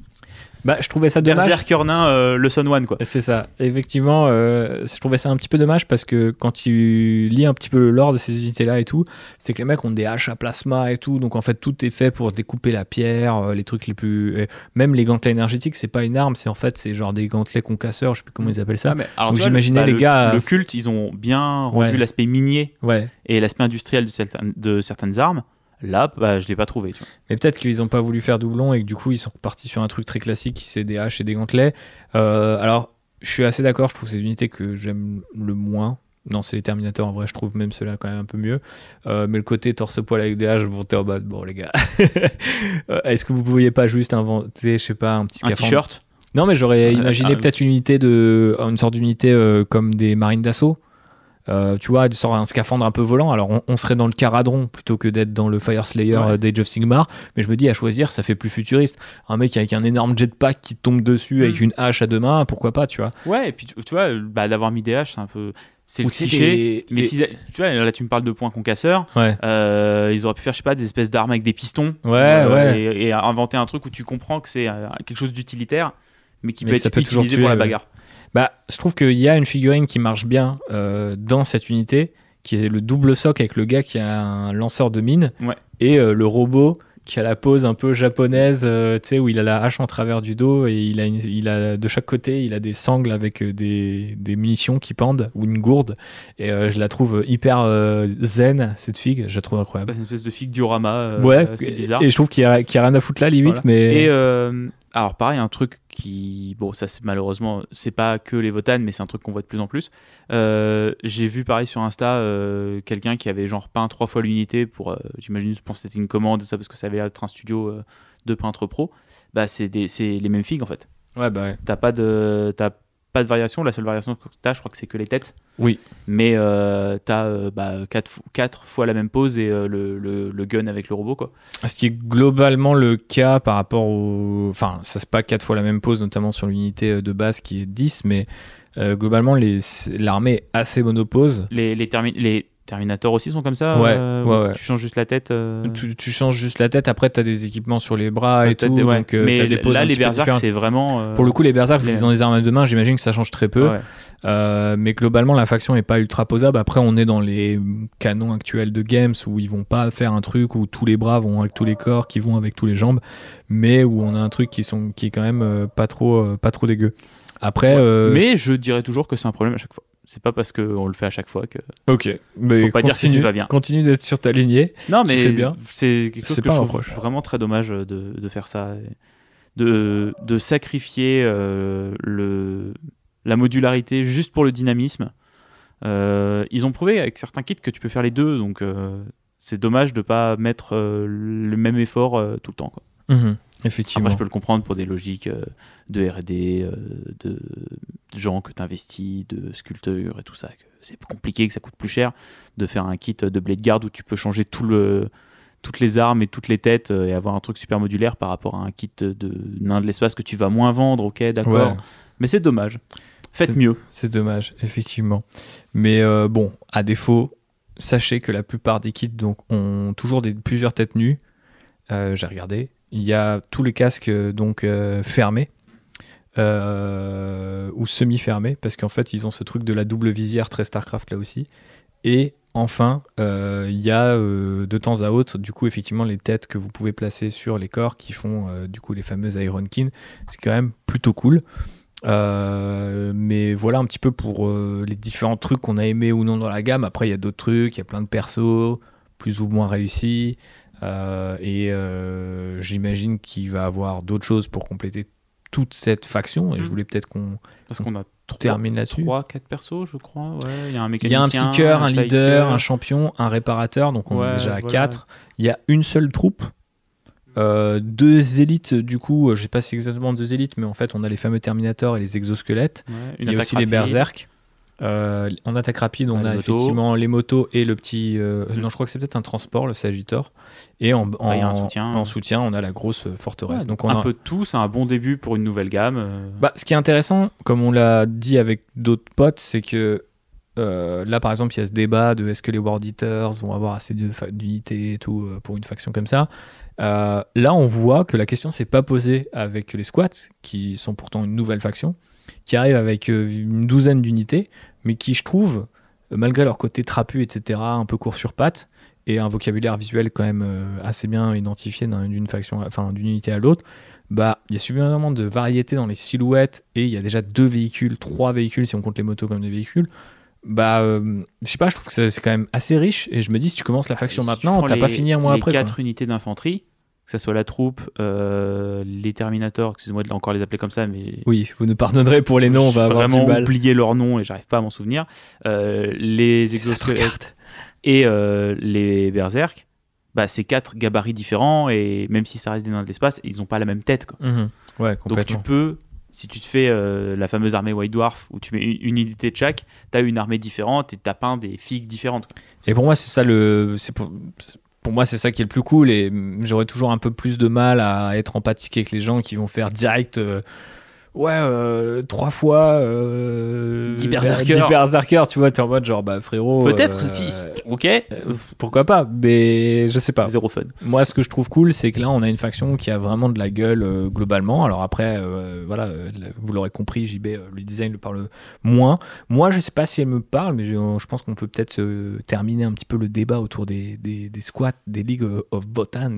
bah, je trouvais ça dommage. Euh, le Sun One, quoi. C'est ça. Effectivement, euh, je trouvais ça un petit peu dommage parce que quand tu lis un petit peu le de ces unités-là et tout, c'est que les mecs ont des haches à plasma et tout, donc en fait, tout est fait pour découper la pierre, euh, les trucs les plus. même les gantelets énergétiques, c'est pas une arme, c'est en fait, c'est genre des gantelets concasseurs, je sais plus comment mm. ils appellent ça. Ah, mais donc j'imaginais bah, les gars. Le culte, ils ont bien revu l'aspect minier ouais. et l'aspect industriel de de certaines armes. Là, bah, je ne l'ai pas trouvé. Mais peut-être qu'ils ont pas voulu faire doublon et que du coup, ils sont repartis sur un truc très classique qui c'est des haches et des gantelets. Euh, alors, je suis assez d'accord, je trouve ces unités que j'aime le moins. Non, c'est les Terminators en vrai, je trouve même cela quand même un peu mieux. Euh, mais le côté torse-poil avec des haches, bon, en bas bon, les gars, (laughs) euh, est-ce que vous pouviez pas juste inventer, je sais pas, un petit un t-shirt Non, mais j'aurais imaginé peut-être une unité de. une sorte d'unité comme des marines d'assaut euh, tu vois, sort un scaphandre un peu volant. Alors, on, serait dans le Caradron plutôt que d'être dans le Fire Slayer euh, d'Age of Sigmar. Mais je me dis, à choisir, ça fait plus futuriste. Un mec avec un énorme jetpack qui tombe dessus avec mm. une hache à deux mains, pourquoi pas, tu vois. Ouais, et puis tu, vois, bah, d'avoir mis des haches, c'est un peu. C'est le cliché. mais tu vois, là, tu me parles de points concasseurs. Euh, ils auraient pu faire, je sais pas, des espèces d'armes avec des pistons. Ouais, Et, inventer un truc où tu comprends que c'est quelque chose d'utilitaire, mais qui peut être utilisé pour la bagarre. Bah, je trouve qu'il y a une figurine qui marche bien euh, dans cette unité, qui est le double soc avec le gars qui a un lanceur de mine et euh, le robot qui a la pose un peu japonaise, euh, tu sais, où il a la hache en travers du dos et il a, il de chaque côté, il a des sangles avec des, munitions qui pendent ou une gourde. Et je la trouve hyper zen, cette figue. Je la trouve incroyable. Bah, c'est une espèce de figue diorama. ouais, c'est bizarre. Et, je trouve qu'il y, a rien à foutre là, limite. Mais... Et alors pareil, un truc qui, bon, ça c'est malheureusement, c'est pas que les votanes, mais c'est un truc qu'on voit de plus en plus. Euh, j'ai vu pareil sur Insta euh, quelqu'un qui avait genre peint trois fois l'unité pour, euh, j'imagine, je pense que c'était une commande, ça parce que ça avait l'air d'être un studio de peintre pro. Bah c'est les mêmes figues en fait. Ouais bah. Ouais. T'as pas de, pas de variation. La seule variation que t'as, je crois que c'est que les têtes. Oui. Mais euh, t'as 4 euh, bah, quatre, fois la même pose et euh, le, gun avec le robot. Quoi. Ah, ce qui est globalement le cas par rapport au. Enfin, ça c'est pas quatre fois la même pose, notamment sur l'unité euh, de base qui est 10, mais globalement, l'armée est assez monopose. Les, les, les Terminator aussi sont comme ça Ouais, euh, ouais, Tu changes juste la tête euh tu, changes juste la tête, après tu as des équipements sur les bras et tout. donc, Mais là, les Berserk, c'est vraiment. Euh, Pour le coup, les Berserk, les... ils ont des armes à deux mains, j'imagine que ça change très peu. mais globalement, la faction n'est pas ultra posable. Après, on est dans les canons actuels de games où ils vont pas faire un truc où tous les bras vont avec tous les corps, qui vont avec tous les jambes, mais où on a un truc qui, sont, qui est quand même pas, trop, pas trop dégueu. Après. Mais je dirais toujours que c'est un problème à chaque fois. C'est pas parce qu'on le fait à chaque fois que. Ok. Mais Faut pas dire que c'est pas bien. Continue d'être sur ta lignée. Non, mais c'est quelque chose que je trouve vraiment très dommage euh, de, faire ça. De, sacrifier euh, le, la modularité juste pour le dynamisme. Euh, ils ont prouvé avec certains kits que tu peux faire les deux, donc c'est dommage de pas mettre le même effort tout le temps. Quoi. Mhm. Effectivement. Après, je peux le comprendre pour des logiques euh, de RD, euh, de gens que tu investis, de sculpture et tout ça. C'est compliqué, que ça coûte plus cher de faire un kit de Blade Guard où tu peux changer tout le, toutes les armes et toutes les têtes euh, et avoir un truc super modulaire par rapport à un kit de nain de l'espace que tu vas moins vendre, ok, d'accord. Mais c'est dommage. Faites mieux. C'est dommage, effectivement. Mais bon, à défaut, sachez que la plupart des kits donc, ont toujours des, plusieurs têtes nues. J'ai regardé, il y a tous les casques euh, donc euh, fermés euh, ou semi-fermés parce qu'en fait ils ont ce truc de la double visière très Starcraft là aussi. Et enfin, il y a de temps à autre, du coup, effectivement, les têtes que vous pouvez placer sur les corps qui font du coup les fameuses Ironkin. C'est quand même plutôt cool. mais voilà un petit peu pour les différents trucs qu'on a aimés ou non dans la gamme. Après, il y a d'autres trucs, il y a plein de persos, plus ou moins réussis. Euh, et euh, j'imagine qu'il va avoir d'autres choses pour compléter toute cette faction. Et je mm. voulais peut-être qu'on parce qu'on a trois, termine 3 4 persos, je crois, il y a un mécanicien, un leader, un champion, un réparateur, donc on est déjà à 4. Il y a une seule troupe. Euh, deux élites, du coup, je sais pas si exactement deux élites, mais en fait, on a les fameux Terminators et les exosquelettes. il y a aussi les Berserk. Euh, en attaque rapide, on ah, a effectivement les motos et le petit. Euh, mhm. Non, je crois que c'est peut-être un transport, le Sagittor Et ah, en, soutien. on a la grosse euh, forteresse. donc on un peu de tout, c'est un bon début pour une nouvelle gamme. Bah, ce qui est intéressant, comme on l'a dit avec d'autres potes, c'est que là, par exemple, il y a ce débat de est-ce que les World Eaters vont avoir assez d'unités et tout pour une faction comme ça. là, on voit que la question s'est pas posée avec les squats, qui sont pourtant une nouvelle faction, qui arrive avec une douzaine d'unités, mais qui, je trouve, euh, malgré leur côté trapu, etc., un peu court sur pattes, et un vocabulaire visuel quand même euh, assez bien identifié d'une faction, enfin d'une unité à l'autre, bah il y a suffisamment de variété dans les silhouettes et il y a déjà deux véhicules, trois véhicules si on compte les motos comme des véhicules. Bah, euh, je sais pas, je trouve que c'est quand même assez riche et je me dis si tu commences la ah, faction maintenant, t'as pas fini un mois les après. quatre unités d'infanterie, que ce soit la troupe, euh, les Terminators, excusez-moi de encore les appeler comme ça, mais. Oui, vous ne pardonnerez pour les noms, on va avoir vraiment oublier leurs noms et j'arrive pas à m'en souvenir. Euh, les Exosquelettes et euh, les Berserk, bah, c'est quatre gabarits différents et même si ça reste des nains de l'espace, ils n'ont pas la même tête. Quoi. Mhm. Donc tu peux, si tu te fais euh, la fameuse armée White Dwarf où tu mets une, unité de chaque, tu as une armée différente et tu as peint des figues différentes. Et pour moi, c'est ça le pour moi, c'est ça qui est le plus cool. Et j'aurais toujours un peu plus de mal à être empathique avec les gens qui vont faire direct. Euh, ouais, euh, trois fois. Euh, zarker Berserker. tu vois, t'es en mode genre, bah frérot. Peut-être, euh, si, ok. Euh, pourquoi pas, mais je sais pas. Zéro fun. Moi, ce que je trouve cool, c'est que là, on a une faction qui a vraiment de la gueule globalement. Alors après, voilà, vous l'aurez compris, JB, le design le parle moins. Moi, je sais pas si elle me parle, mais je, je pense qu'on peut peut-être terminer un petit peu le débat autour des, des, des squats, des League of Botans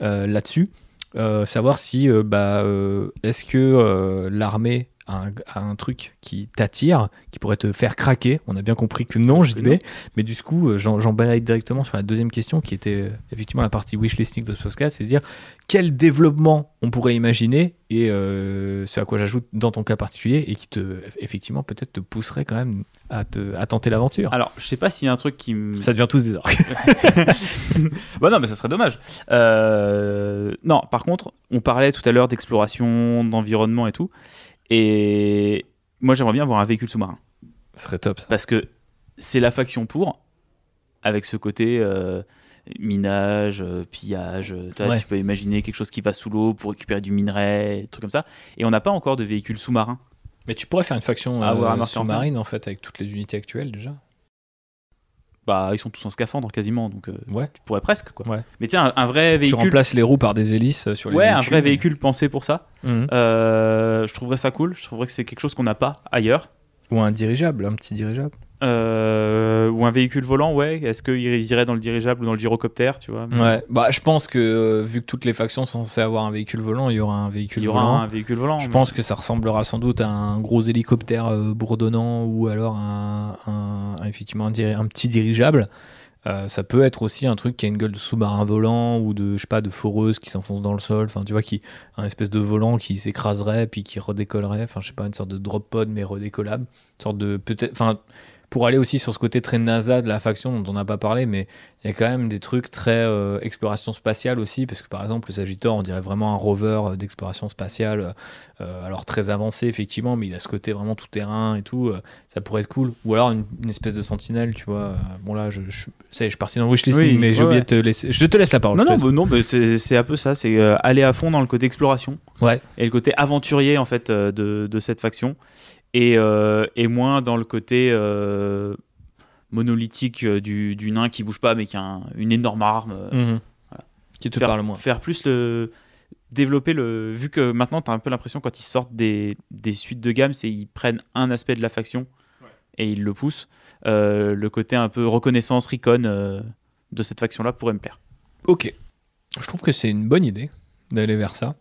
là-dessus. Euh, savoir si euh, bah, euh, est-ce que l'armée à un, truc qui t'attire, qui pourrait te faire craquer. On a bien compris que non, j'y vais Mais du coup, euh, j'en balaye directement sur la deuxième question qui était euh, effectivement la partie wishlisting de ce podcast, c'est-à-dire quel développement on pourrait imaginer et euh, ce à quoi j'ajoute dans ton cas particulier et qui te, effectivement, peut-être te pousserait quand même à, te, à tenter l'aventure. Alors, je sais pas s'il y a un truc qui me. Ça devient tous des orques. (laughs) bah non, mais ça serait dommage. Non, par contre, on parlait tout à l'heure d'exploration, d'environnement et tout. Et moi, j'aimerais bien avoir un véhicule sous-marin. Ce serait top Parce que c'est la faction pour, avec ce côté euh, minage, euh, pillage. Euh, tu peux imaginer quelque chose qui va sous l'eau pour récupérer du minerai, trucs comme ça. Et on n'a pas encore de véhicule sous-marin. Mais tu pourrais faire une faction sous-marine en fait avec toutes les unités actuelles déjà bah, ils sont tous en scaphandre quasiment, donc euh, ouais. tu pourrais presque. Quoi. Mais tiens, un, vrai véhicule. Tu remplaces les roues par des hélices euh, sur les Ouais, un vrai véhicule pensé pour ça. Mhm. Euh, je trouverais ça cool. Je trouverais que c'est quelque chose qu'on n'a pas ailleurs. Ou un dirigeable, un petit dirigeable. Euh, ou un véhicule volant, ouais. Est-ce qu'ils iraient dans le dirigeable ou dans le gyrocoptère, tu vois Ouais. Bah, je pense que euh, vu que toutes les factions sont censées avoir un véhicule volant, il y aura un véhicule il y aura volant. Un véhicule volant. Je pense que ça ressemblera sans doute à un gros hélicoptère euh, bourdonnant ou alors un, effectivement un, un, petit dirigeable. ça peut être aussi un truc qui a une gueule de sous-marin volant ou de je sais pas de foreuse qui s'enfonce dans le sol. Enfin, tu vois, qui un espèce de volant qui s'écraserait puis qui redécollerait. Enfin, je sais pas une sorte de drop pod mais redécollable. Une sorte de peut-être. Enfin pour aller aussi sur ce côté très NASA de la faction dont on n'a pas parlé, mais il y a quand même des trucs très euh, exploration spatiale aussi, parce que par exemple le Sagittaire, on dirait vraiment un rover euh, d'exploration spatiale, euh, alors très avancé effectivement, mais il a ce côté vraiment tout terrain et tout, ça pourrait être cool. Ou alors une, espèce de sentinelle, tu vois. Bon là, je, sais, je suis parti dans wishlist, mais je j'ai te laisser. Je te laisse la parole. Non, non, bah, non c'est un peu ça, c'est aller à fond dans le côté exploration ouais. et le côté aventurier en fait de, de cette faction. Euh, et, moins dans le côté euh, monolithique euh, du, nain qui bouge pas mais qui a une énorme arme. Mhm. Qui te faire, parle moins. Faire plus le. Développer le. Vu que maintenant, tu as un peu l'impression quand ils sortent des, suites de gamme, c'est ils prennent un aspect de la faction et ils le poussent. le côté un peu reconnaissance, recon de cette faction-là pourrait me plaire. Ok. Je trouve que c'est une bonne idée d'aller vers ça.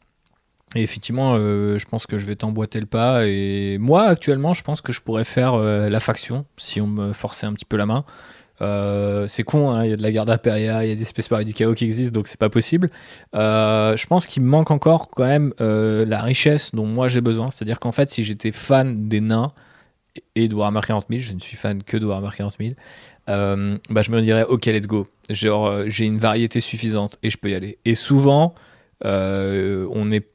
Et effectivement, euh, je pense que je vais t'emboîter le pas. Et moi, actuellement, je pense que je pourrais faire euh, la faction si on me forçait un petit peu la main. Euh, c'est con, hein, il y a de la garde impériale, il y a des espèces pareilles du chaos qui existent, donc c'est pas possible. je pense qu'il me manque encore quand même la richesse dont moi j'ai besoin. C'est-à-dire qu'en fait, si j'étais fan des nains et de Warhammer 40 000, je ne suis fan que de Warhammer 40 000, bah, je me dirais, ok, let's go. Genre, j'ai une variété suffisante et je peux y aller. Et souvent, on est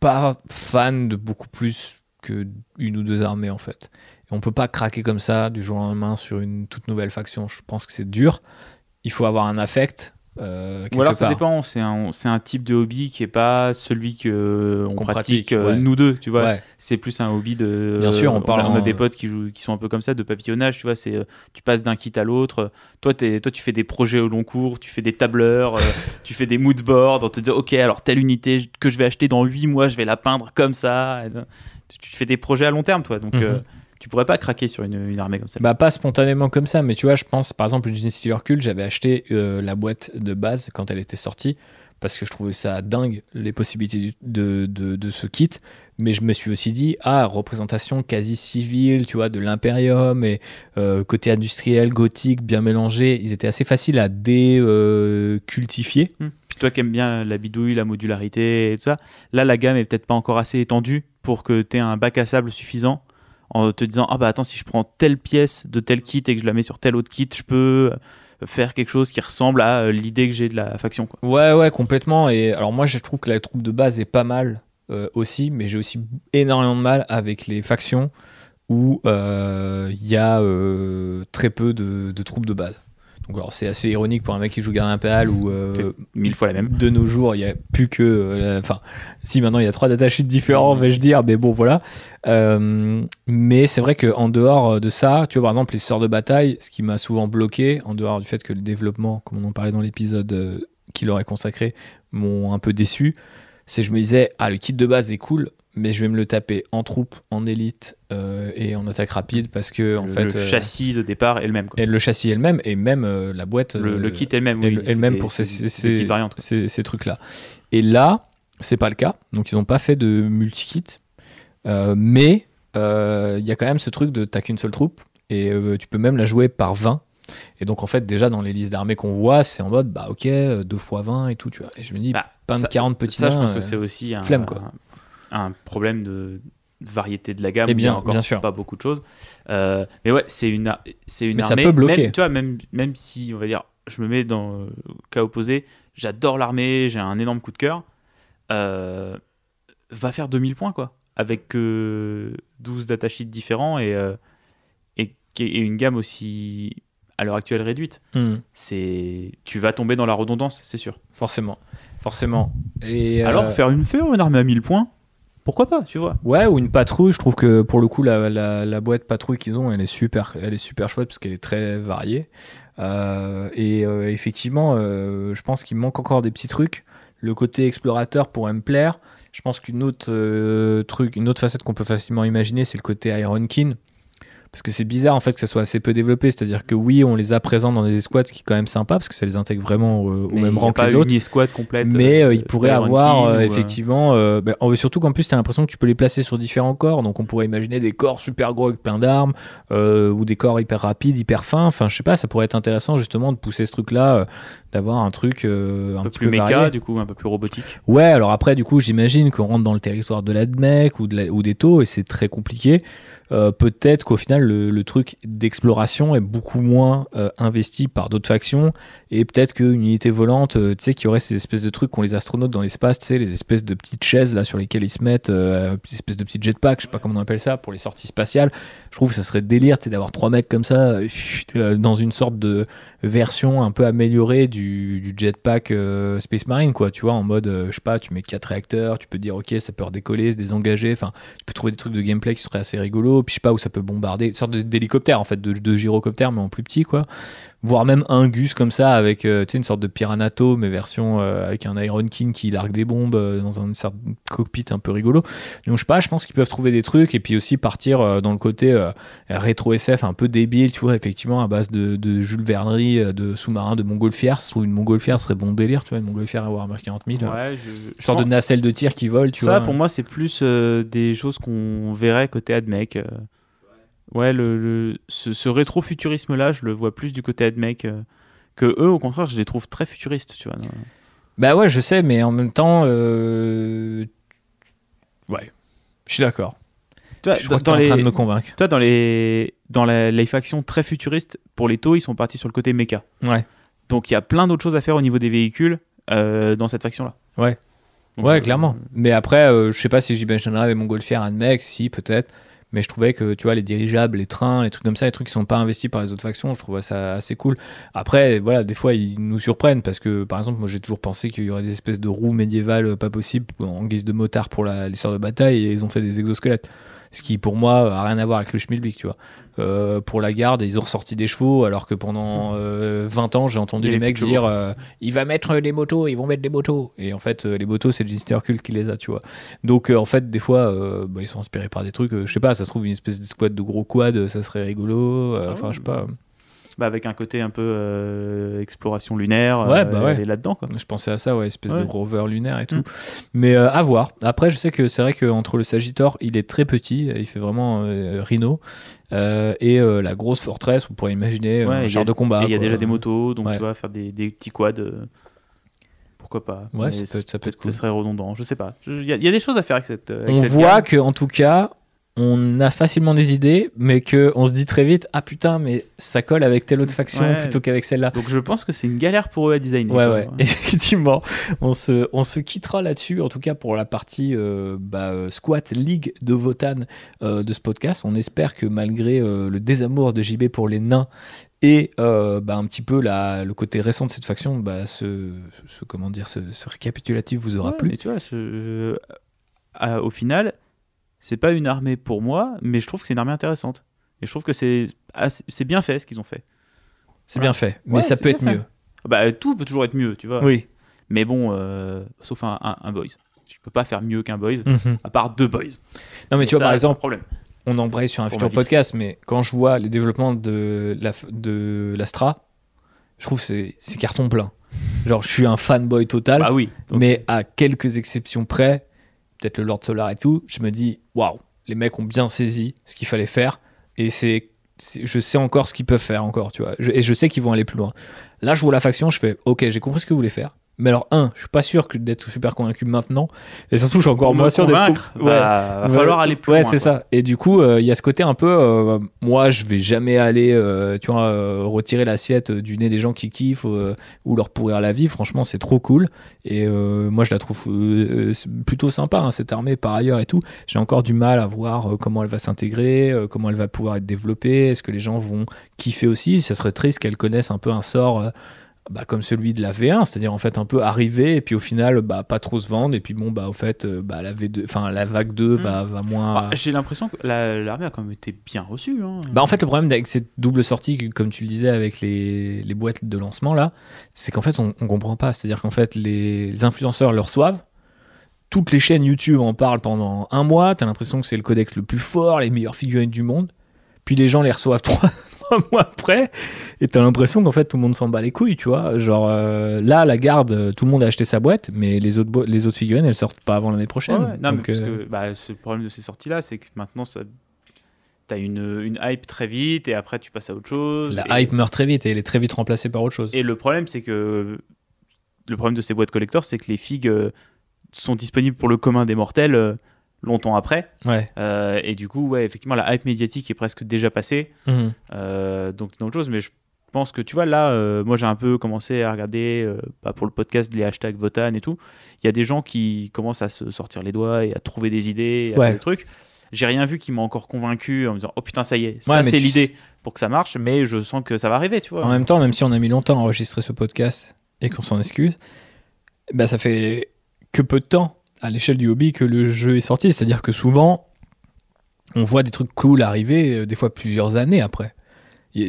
pas fan de beaucoup plus que une ou deux armées en fait. Et on peut pas craquer comme ça du jour au lendemain sur une toute nouvelle faction. Je pense que c'est dur. Il faut avoir un affect, euh, Ou alors ça dépend, c'est un, type de hobby qui n'est pas celui que euh, on, pratique, euh, nous deux, tu vois. C'est plus un hobby de. Bien sûr, on parle. On a des potes qui, jouent, qui sont un peu comme ça, de papillonnage, tu vois. C'est euh, tu passes d'un kit à l'autre. Toi, toi, tu fais des projets au long cours, tu fais des tableurs, (laughs) tu fais des moodboards. On te dit, ok, alors telle unité que je vais acheter dans 8 mois, je vais la peindre comme ça. Tu, fais des projets à long terme, toi. Donc. Mhm tu pourrais pas craquer sur une, une armée comme ça Bah, pas spontanément comme ça, mais tu vois, je pense par exemple, une Steeler Cult, j'avais acheté euh, la boîte de base quand elle était sortie parce que je trouvais ça dingue les possibilités de, de, de, ce kit. Mais je me suis aussi dit, ah, représentation quasi civile, tu vois, de l'impérium et euh, côté industriel, gothique, bien mélangé. Ils étaient assez faciles à décultifier. Hmm. Puis toi qui aimes bien la bidouille, la modularité et tout ça, là, la gamme est peut-être pas encore assez étendue pour que tu aies un bac à sable suffisant en te disant ah bah attends si je prends telle pièce de tel kit et que je la mets sur tel autre kit je peux euh, faire quelque chose qui ressemble à euh, l'idée que j'ai de la faction quoi. ouais ouais complètement et alors moi je trouve que la troupe de base est pas mal euh, aussi mais j'ai aussi énormément de mal avec les factions où il y a très peu de, de, troupes de base c'est assez ironique pour un mec qui joue gardien impérial ou euh, mille fois la même. De nos jours, il y a plus que euh, enfin si maintenant il y a trois datasheets différents, mmh. vais-je dire, mais bon voilà. Euh, mais c'est vrai que en dehors de ça, tu vois par exemple les sorts de bataille, ce qui m'a souvent bloqué en dehors du fait que le développement, comme on en parlait dans l'épisode qui qu'il consacré, m'ont un peu déçu, c'est je me disais ah le kit de base est cool, mais je vais me le taper en troupe, en élite euh, et en attaque rapide parce que le, en fait le euh, châssis de départ est le même. Quoi. Et le châssis est le même et même euh, la boîte. Le, kit est le même. même pour ces, ces, ces, ces trucs là. Et là, c'est pas le cas. Donc ils n'ont pas fait de multi kit, mais il y a quand même ce truc de t'as qu'une seule troupe et tu peux même la jouer par 20 et donc, en fait, déjà dans les listes d'armées qu'on voit, c'est en mode, bah ok, 2 x 20 et tout, tu vois. Et je me dis, bah, pas de 40 petits Ça, je pense que c'est aussi un, flemme, quoi un problème de variété de la gamme. Et eh bien, encore pas beaucoup de choses. Euh, mais ouais, c'est une, c'est une armée. Même, tu vois, même, même si, on va dire, je me mets dans le euh, cas opposé, j'adore l'armée, j'ai un énorme coup de cœur, euh, va faire 2000 points, quoi. Avec 12 sheets différents et, et, une gamme aussi à l'heure actuelle réduite. Hmm. C'est, tu vas tomber dans la redondance, c'est sûr. Forcément. Forcément. Et Alors, faire une, ou une armée à 1000 points, pourquoi pas, tu vois. Ouais, ou une patrouille. Je trouve que pour le coup, la, boîte patrouille qu'ils ont, elle est super, elle est super chouette parce qu'elle est très variée. Euh, et euh, effectivement, euh, je pense qu'il manque encore des petits trucs. Le côté explorateur pourrait me plaire. Je pense qu'une autre truc, une autre facette qu'on peut facilement imaginer, c'est le côté Iron King parce que c'est bizarre en fait que ça soit assez peu développé. C'est-à-dire que oui, on les a présents dans des escouades, ce qui est quand même sympa parce que ça les intègre vraiment au, même rang que les autres. Mais euh, euh, ils pourraient avoir euh, effectivement. Bah, surtout qu'en plus, tu as l'impression que tu peux les placer sur différents corps. Donc on pourrait imaginer des corps super gros avec plein d'armes ou des corps hyper rapides, hyper fins. Enfin, je sais pas, ça pourrait être intéressant justement de pousser ce truc-là d'avoir un truc euh, un, peu plus méca, du coup, un peu plus robotique. Ouais, alors après, du coup, j'imagine qu'on rentre dans le territoire de l'ADMEC ou, de ou des taux et c'est très compliqué. Euh, peut-être qu'au final, le, truc d'exploration est beaucoup moins euh, investi par d'autres factions et peut-être qu'une unité volante, tu sais, qui aurait ces espèces de trucs qu'ont les astronautes dans l'espace, tu sais, les espèces de petites chaises là sur lesquelles ils se mettent, espèces de petits jetpacks, je sais pas comment on appelle ça, pour les sorties spatiales. Je trouve que ça serait délire, tu sais, d'avoir trois mecs comme ça (laughs) dans une sorte de version un peu améliorée du du, jetpack euh, Space Marine, quoi, tu vois, en mode, euh, je sais pas, tu mets quatre réacteurs, tu peux dire, ok, ça peut redécoller, se désengager, enfin, tu peux trouver des trucs de gameplay qui seraient assez rigolos, puis je sais pas, où ça peut bombarder, sorte d'hélicoptère, en fait, de, de gyrocoptère, mais en plus petit, quoi voire même un Gus comme ça, avec euh, une sorte de Piranato, mais version euh, avec un Iron King qui largue des bombes euh, dans un cockpit un peu rigolo. Donc je sais pas, je pense qu'ils peuvent trouver des trucs et puis aussi partir dans le côté rétro SF un peu débile, tu vois, effectivement, à base de, de Jules Vernery, de sous-marin, de montgolfière. Si trouve une montgolfière serait bon délire, tu vois, une montgolfière à Warhammer 40 une sorte de nacelle de tir qui vole, tu vois. Ça, pour moi, c'est plus des choses qu'on verrait côté AdMech ouais, le, ce, rétro-futurisme-là, je le vois plus du côté ad-mec euh, que eux. Au contraire, je les trouve très futuristes, tu vois. Bah ouais, je sais, mais en même temps, euh, ouais, je suis d'accord. Toi, je crois que es en train de me convaincre. Toi, dans les dans la faction très futuriste, pour les taux, ils sont partis sur le côté méca. Ouais. Donc il y a plein d'autres choses à faire au niveau des véhicules euh, dans cette faction-là. Ouais. ouais, clairement. Mais après, je sais pas si j'imaginerais avec mon golfier un mec, si peut-être mais je trouvais que tu vois les dirigeables les trains les trucs comme ça les trucs qui sont pas investis par les autres factions je trouvais ça assez cool après voilà des fois ils nous surprennent parce que par exemple moi j'ai toujours pensé qu'il y aurait des espèces de roues médiévales pas possibles en guise de motards pour la, les de bataille et ils ont fait des exosquelettes ce qui, pour moi, a rien à voir avec le Schmilblick, tu vois. Euh, pour la garde, ils ont ressorti des chevaux, alors que pendant 20 euh, ans, j'ai entendu les, mecs dire euh, il va mettre des motos, ils vont mettre des motos. Et en fait, les motos, c'est le Gistercule qui les a, tu vois. Donc, en fait, des fois, bah, ils sont inspirés par des trucs, je sais pas, ça se trouve une espèce de squad de gros quad, ça serait rigolo, ah enfin, je sais pas bah, avec un côté un peu euh, exploration lunaire ouais, bah euh, ouais. là-dedans. Quoi. Je pensais à ça, ouais, espèce de rover lunaire et mm. tout. Mais euh, à voir. Après, je sais que c'est vrai qu'entre le Sagittor, il est très petit, il fait vraiment rhino. et la grosse forteresse, on pourrait imaginer un genre de combat. Il y a déjà des motos, donc tu vas faire des, des petits quads pourquoi pas. Ouais, ça peut, ça peut, être cool. Ça serait redondant, je sais pas. Il y, a des choses à faire avec cette. Avec on voit que en tout cas, on a facilement des idées, mais que on se dit très vite ah putain mais ça colle avec telle autre faction plutôt qu'avec celle-là. Donc je pense que c'est une galère pour eux à designer. Ouais ouais, (laughs) effectivement, on se on se quittera là-dessus en tout cas pour la partie euh, bah, euh, squat league de Votan euh, de ce podcast. On espère que malgré le désamour de JB pour les nains et bah, un petit peu la, le côté récent de cette faction, bah, ce, comment dire, ce, récapitulatif vous aura plu. tu vois, au final, c'est pas une armée pour moi, mais je trouve que c'est une armée intéressante. Et je trouve que c'est c'est bien fait ce qu'ils ont fait. C'est bien fait, mais ça peut être mieux. Bah, tout peut toujours être mieux, tu vois. Oui. Mais bon, euh, sauf un, boys. Tu peux pas faire mieux qu'un boys, mhm. à part deux boys. Non, mais tu vois, par exemple, problème. on embraye sur un futur podcast, mais quand je vois les développements de la de l'Astra, je trouve c'est c'est carton plein. Genre, je suis un fanboy total. Ah oui. Mais à quelques exceptions près, peut-être le Lord Solar et tout, je me dis, waouh, les mecs ont bien saisi ce qu'il fallait faire. Et c'est, je sais encore ce qu'ils peuvent faire encore, tu vois. et je sais qu'ils vont aller plus loin. Là, je vois la faction, je fais, ok, j'ai compris ce que vous voulez faire. Mais alors, un, je suis pas sûr d'être super convaincu maintenant. Et surtout, je suis encore moins sûr d'être. Ouais, bah, va, falloir aller plus loin. Ouais, c'est ça. Et du coup, euh, il y a ce côté un peu. Euh, moi, je vais jamais aller, euh, tu vois, retirer l'assiette du nez des gens qui kiffent ou leur pourrir la vie. Franchement, c'est trop cool. Et moi, je la trouve plutôt sympa, hein, cette armée, par ailleurs et tout. J'ai encore du mal à voir comment elle va s'intégrer, comment elle va pouvoir être développée. Est-ce que les gens vont kiffer aussi Ça serait triste qu'elle connaisse un peu un sort bah, comme celui de la V1, c'est-à-dire en fait un peu arriver et puis au final bah, pas trop se vendre et puis bon bah au fait euh, bah, la V2, enfin la vague 2 mm. va, va, moins. Ah, j'ai l'impression que l'armée la, a quand même été bien reçue. Hein. Bah en fait le problème avec cette double sortie, comme tu le disais avec les, boîtes de lancement là, c'est qu'en fait on, comprend pas, c'est-à-dire qu'en fait les influenceurs le reçoivent. Toutes les chaînes YouTube en parlent pendant un mois. T'as l'impression que c'est le codex le plus fort, les meilleures figurines du monde. Puis les gens les reçoivent (laughs) trois, un (laughs) mois après, et t'as l'impression qu'en fait tout le monde s'en bat les couilles, tu vois. Genre euh, là, la garde, euh, tout le monde a acheté sa boîte, mais les autres, les autres figurines, elles sortent pas avant l'année prochaine. non, parce euh, que bah, ce problème de ces sorties-là, c'est que maintenant ça t'as une, une hype très vite et après tu passes à autre chose. La hype meurt très vite et elle est très vite remplacée par autre chose. Et le problème, c'est que le problème de ces boîtes collector, c'est que les figues sont disponibles pour le commun des mortels longtemps après. Euh, et du coup, ouais, effectivement, la hype médiatique est presque déjà passée. Mhm. Euh, donc, c'est autre chose. Mais je pense que, tu vois, là, euh, moi, j'ai un peu commencé à regarder, pas bah, pour le podcast, les hashtags Votan et tout. Il y a des gens qui commencent à se sortir les doigts et à trouver des idées, et à des trucs. J'ai rien vu qui m'a encore convaincu en me disant, oh putain, ça y est, ça, c'est l'idée pour que ça marche. Mais je sens que ça va arriver, tu vois. En même temps, même si on a mis longtemps à enregistrer ce podcast et qu'on s'en excuse, bah, ça fait que peu de temps à l'échelle du hobby que le jeu est sorti. C'est-à-dire que souvent, on voit des trucs cool arriver, euh, des fois plusieurs années après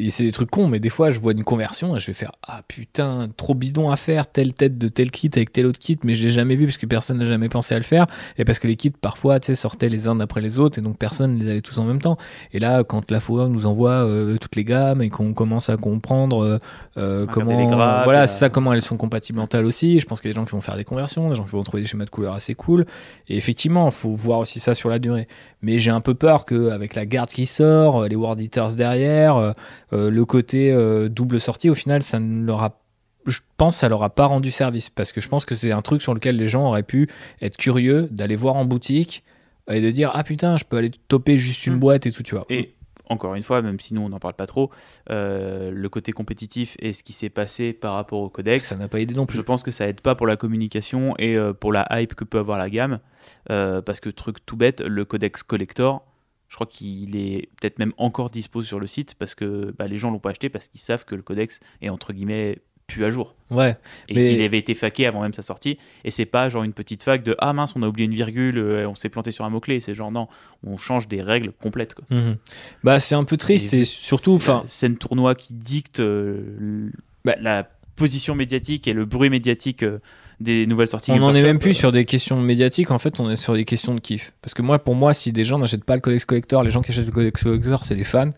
c'est des trucs cons, mais des fois, je vois une conversion et je vais faire Ah putain, trop bidon à faire, telle tête de tel kit avec tel autre kit, mais je l'ai jamais vu parce que personne n'a jamais pensé à le faire. Et parce que les kits, parfois, tu sais, sortaient les uns après les autres et donc personne les avait tous en même temps. Et là, quand la FOA nous envoie euh, toutes les gammes et qu'on commence à comprendre euh, euh, comment. voilà, ça, comment elles sont compatibles aussi. Je pense qu'il y a des gens qui vont faire des conversions, des gens qui vont trouver des schémas de couleurs assez cool. Et effectivement, il faut voir aussi ça sur la durée. Mais j'ai un peu peur qu'avec la garde qui sort, les World Eaters derrière, euh, le côté euh, double sortie, au final, ça ne leur a je pense ça leur a pas rendu service parce que je pense que c'est un truc sur lequel les gens auraient pu être curieux d'aller voir en boutique et de dire ah putain je peux aller toper juste une mm. boîte et tout tu vois et encore une fois, même si nous on n'en parle pas trop, euh, le côté compétitif et ce qui s'est passé par rapport au codex, ça n'a pas aidé non plus. Je pense que ça aide pas pour la communication et pour la hype que peut avoir la gamme, parce que truc tout bête, le codex collector, je crois qu'il est peut-être même encore dispo sur le site parce que bah, les gens l'ont pas acheté parce qu'ils savent que le codex est entre guillemets plus à jour. Ouais. Et qu'il avait été faqué avant même sa sortie. Et c'est pas genre une petite fac de ah mince, on a oublié une virgule, euh, on s'est planté sur un mot-clé. C'est genre non, on change des règles complètes. Mhm. Bah, c'est un peu triste et, surtout. enfin C'est un tournoi qui dicte euh, bah la position médiatique et le bruit médiatique. Euh, nouvelles sorties. On n'en est même plus sur des questions médiatiques, en fait, on est sur des questions de kiff. Parce que moi, pour moi, si des gens n'achètent pas le codex collector, les gens qui achètent le codex collector, c'est des fans.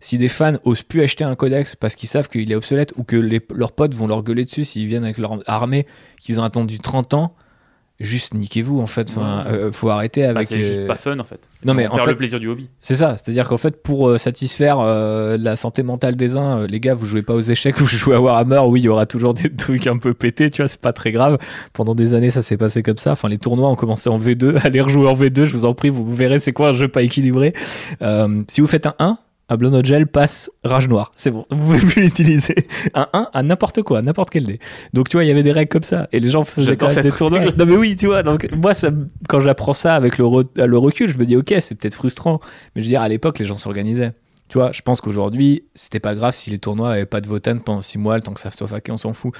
Si des fans osent plus acheter un codex parce qu'ils savent qu'il est obsolète ou que leurs potes vont leur gueuler dessus s'ils viennent avec leur armée qu'ils ont attendu 30 ans, juste niquez-vous en fait. Enfin, euh, faut arrêter avec. Bah, c'est juste pas fun en fait. Non mais en le plaisir du hobby. C'est ça, c'est-à-dire qu'en fait pour euh, satisfaire euh, la santé mentale des uns, les gars, vous jouez pas aux échecs, (laughs) vous jouez à Warhammer. Oui, il y aura toujours des trucs un peu pétés, tu vois, c'est pas très grave. Pendant des années, ça s'est passé comme ça. Enfin, les tournois ont commencé en V2. (laughs) Allez rejouer en V2, je vous en prie, vous verrez c'est quoi un jeu pas équilibré. si vous faites un 1, un Gel passe Rage Noire. C'est bon, vous pouvez plus l'utiliser. Un 1 à n'importe quoi, n'importe quel dé. Donc tu vois, il y avait des règles comme ça. Et les gens faisaient quand même des tournois. Non mais oui, tu vois. Donc moi, ça, quand j'apprends ça avec euh, le, recul, je me dis, ok, c'est peut-être frustrant. Mais je veux dire, à l'époque, les gens s'organisaient. Tu vois, je pense qu'aujourd'hui, c'était pas grave si les tournois n'avaient pas de votan pendant 6 mois, tant que ça soit faqué, on s'en fout.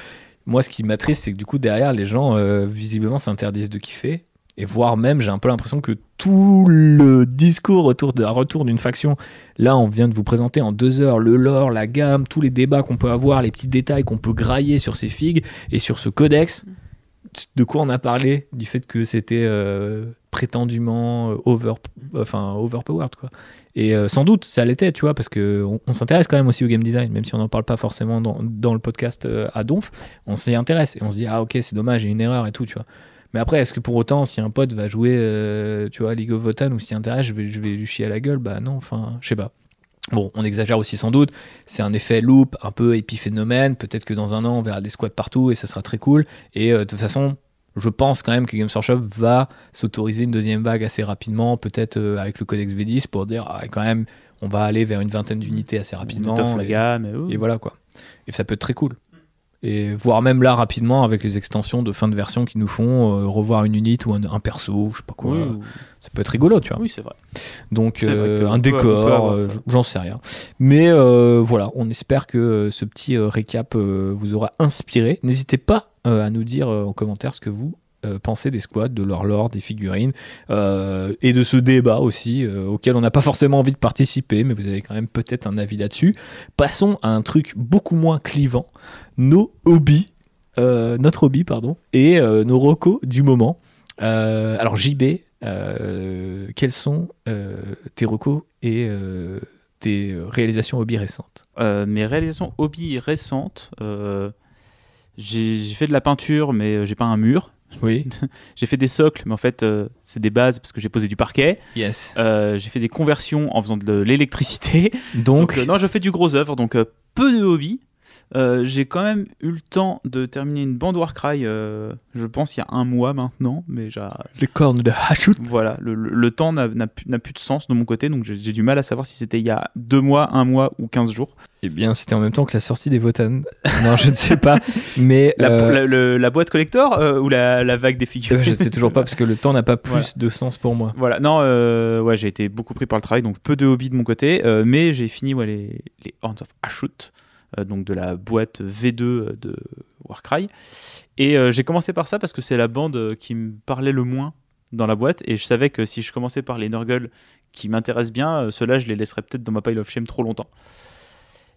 Moi, ce qui m'attriste, c'est que du coup, derrière, les gens, euh, visiblement, s'interdisent de kiffer et voire même j'ai un peu l'impression que tout le discours autour d'un retour d'une faction, là on vient de vous présenter en deux heures le lore, la gamme, tous les débats qu'on peut avoir, les petits détails qu'on peut grailler sur ces figues et sur ce codex, de quoi on a parlé, du fait que c'était euh, prétendument euh, over, enfin, overpowered quoi. Et euh, sans doute ça l'était, tu vois, parce que on, s'intéresse quand même aussi au game design, même si on n'en parle pas forcément dans, le podcast à Donf, on s'y intéresse et on se dit ah ok c'est dommage, a une erreur et tout, tu vois. Mais après, est-ce que pour autant, si un pote va jouer, euh, tu vois, League of Votan ou s'il intéresse, je vais, je vais lui chier à la gueule Bah non, enfin, je sais pas. Bon, on exagère aussi sans doute, c'est un effet loop, un peu épiphénomène, peut-être que dans un an on verra des squats partout et ça sera très cool, et euh, de toute façon, je pense quand même que Games Workshop va s'autoriser une deuxième vague assez rapidement, peut-être euh, avec le codex V10 pour dire ah, quand même on va aller vers une vingtaine d'unités assez rapidement. la gamme et, voilà quoi. Et ça peut être très cool et voire même là rapidement avec les extensions de fin de version qui nous font euh, revoir une unit ou un, perso je sais pas quoi ça peut être rigolo tu vois oui c'est vrai donc euh, un décor euh, j'en sais rien mais voilà on espère que ce petit récap vous aura inspiré n'hésitez pas à nous dire en commentaire ce que vous euh, penser des squats, de leur lore, des figurines, euh, et de ce débat aussi, euh, auquel on n'a pas forcément envie de participer, mais vous avez quand même peut-être un avis là-dessus. Passons à un truc beaucoup moins clivant, nos hobbies, notre hobby, pardon, et nos recos du moment. alors JB, quels sont tes recos et tes réalisations hobby récentes Mes réalisations hobby récentes... J'ai fait de la peinture, mais j'ai peint un mur. Oui. (laughs) j'ai fait des socles, mais en fait, euh, c'est des bases parce que j'ai posé du parquet. Yes. Euh, j'ai fait des conversions en faisant de l'électricité. Donc, euh, non, je fais du gros œuvre, donc peu de hobby, euh, j'ai quand même eu le temps de terminer une bande Warcry, euh, je pense il y a un mois maintenant, mais Les cornes de Hachut Voilà, le, temps n'a, plus de sens de mon côté, donc j'ai, du mal à savoir si c'était il y a deux mois, un mois ou 15 jours. Eh bien, c'était en même temps que la sortie des Votan. Non, je ne sais pas, (laughs) mais... Euh, la, boîte collector ou la, vague des figures Je ne sais toujours pas, parce que le temps n'a pas (laughs) plus de sens pour moi. Voilà, non, ouais, j'ai été beaucoup pris par le travail, donc peu de hobby de mon côté, mais j'ai fini les, les Horns of Hachut. Euh, donc de la boîte V2 euh, de Warcry. Et euh, j'ai commencé par ça parce que c'est la bande qui me parlait le moins dans la boîte et je savais que si je commençais par les Nurgle qui m'intéressent bien, ceux-là je les laisserais peut-être dans ma pile of shame trop longtemps.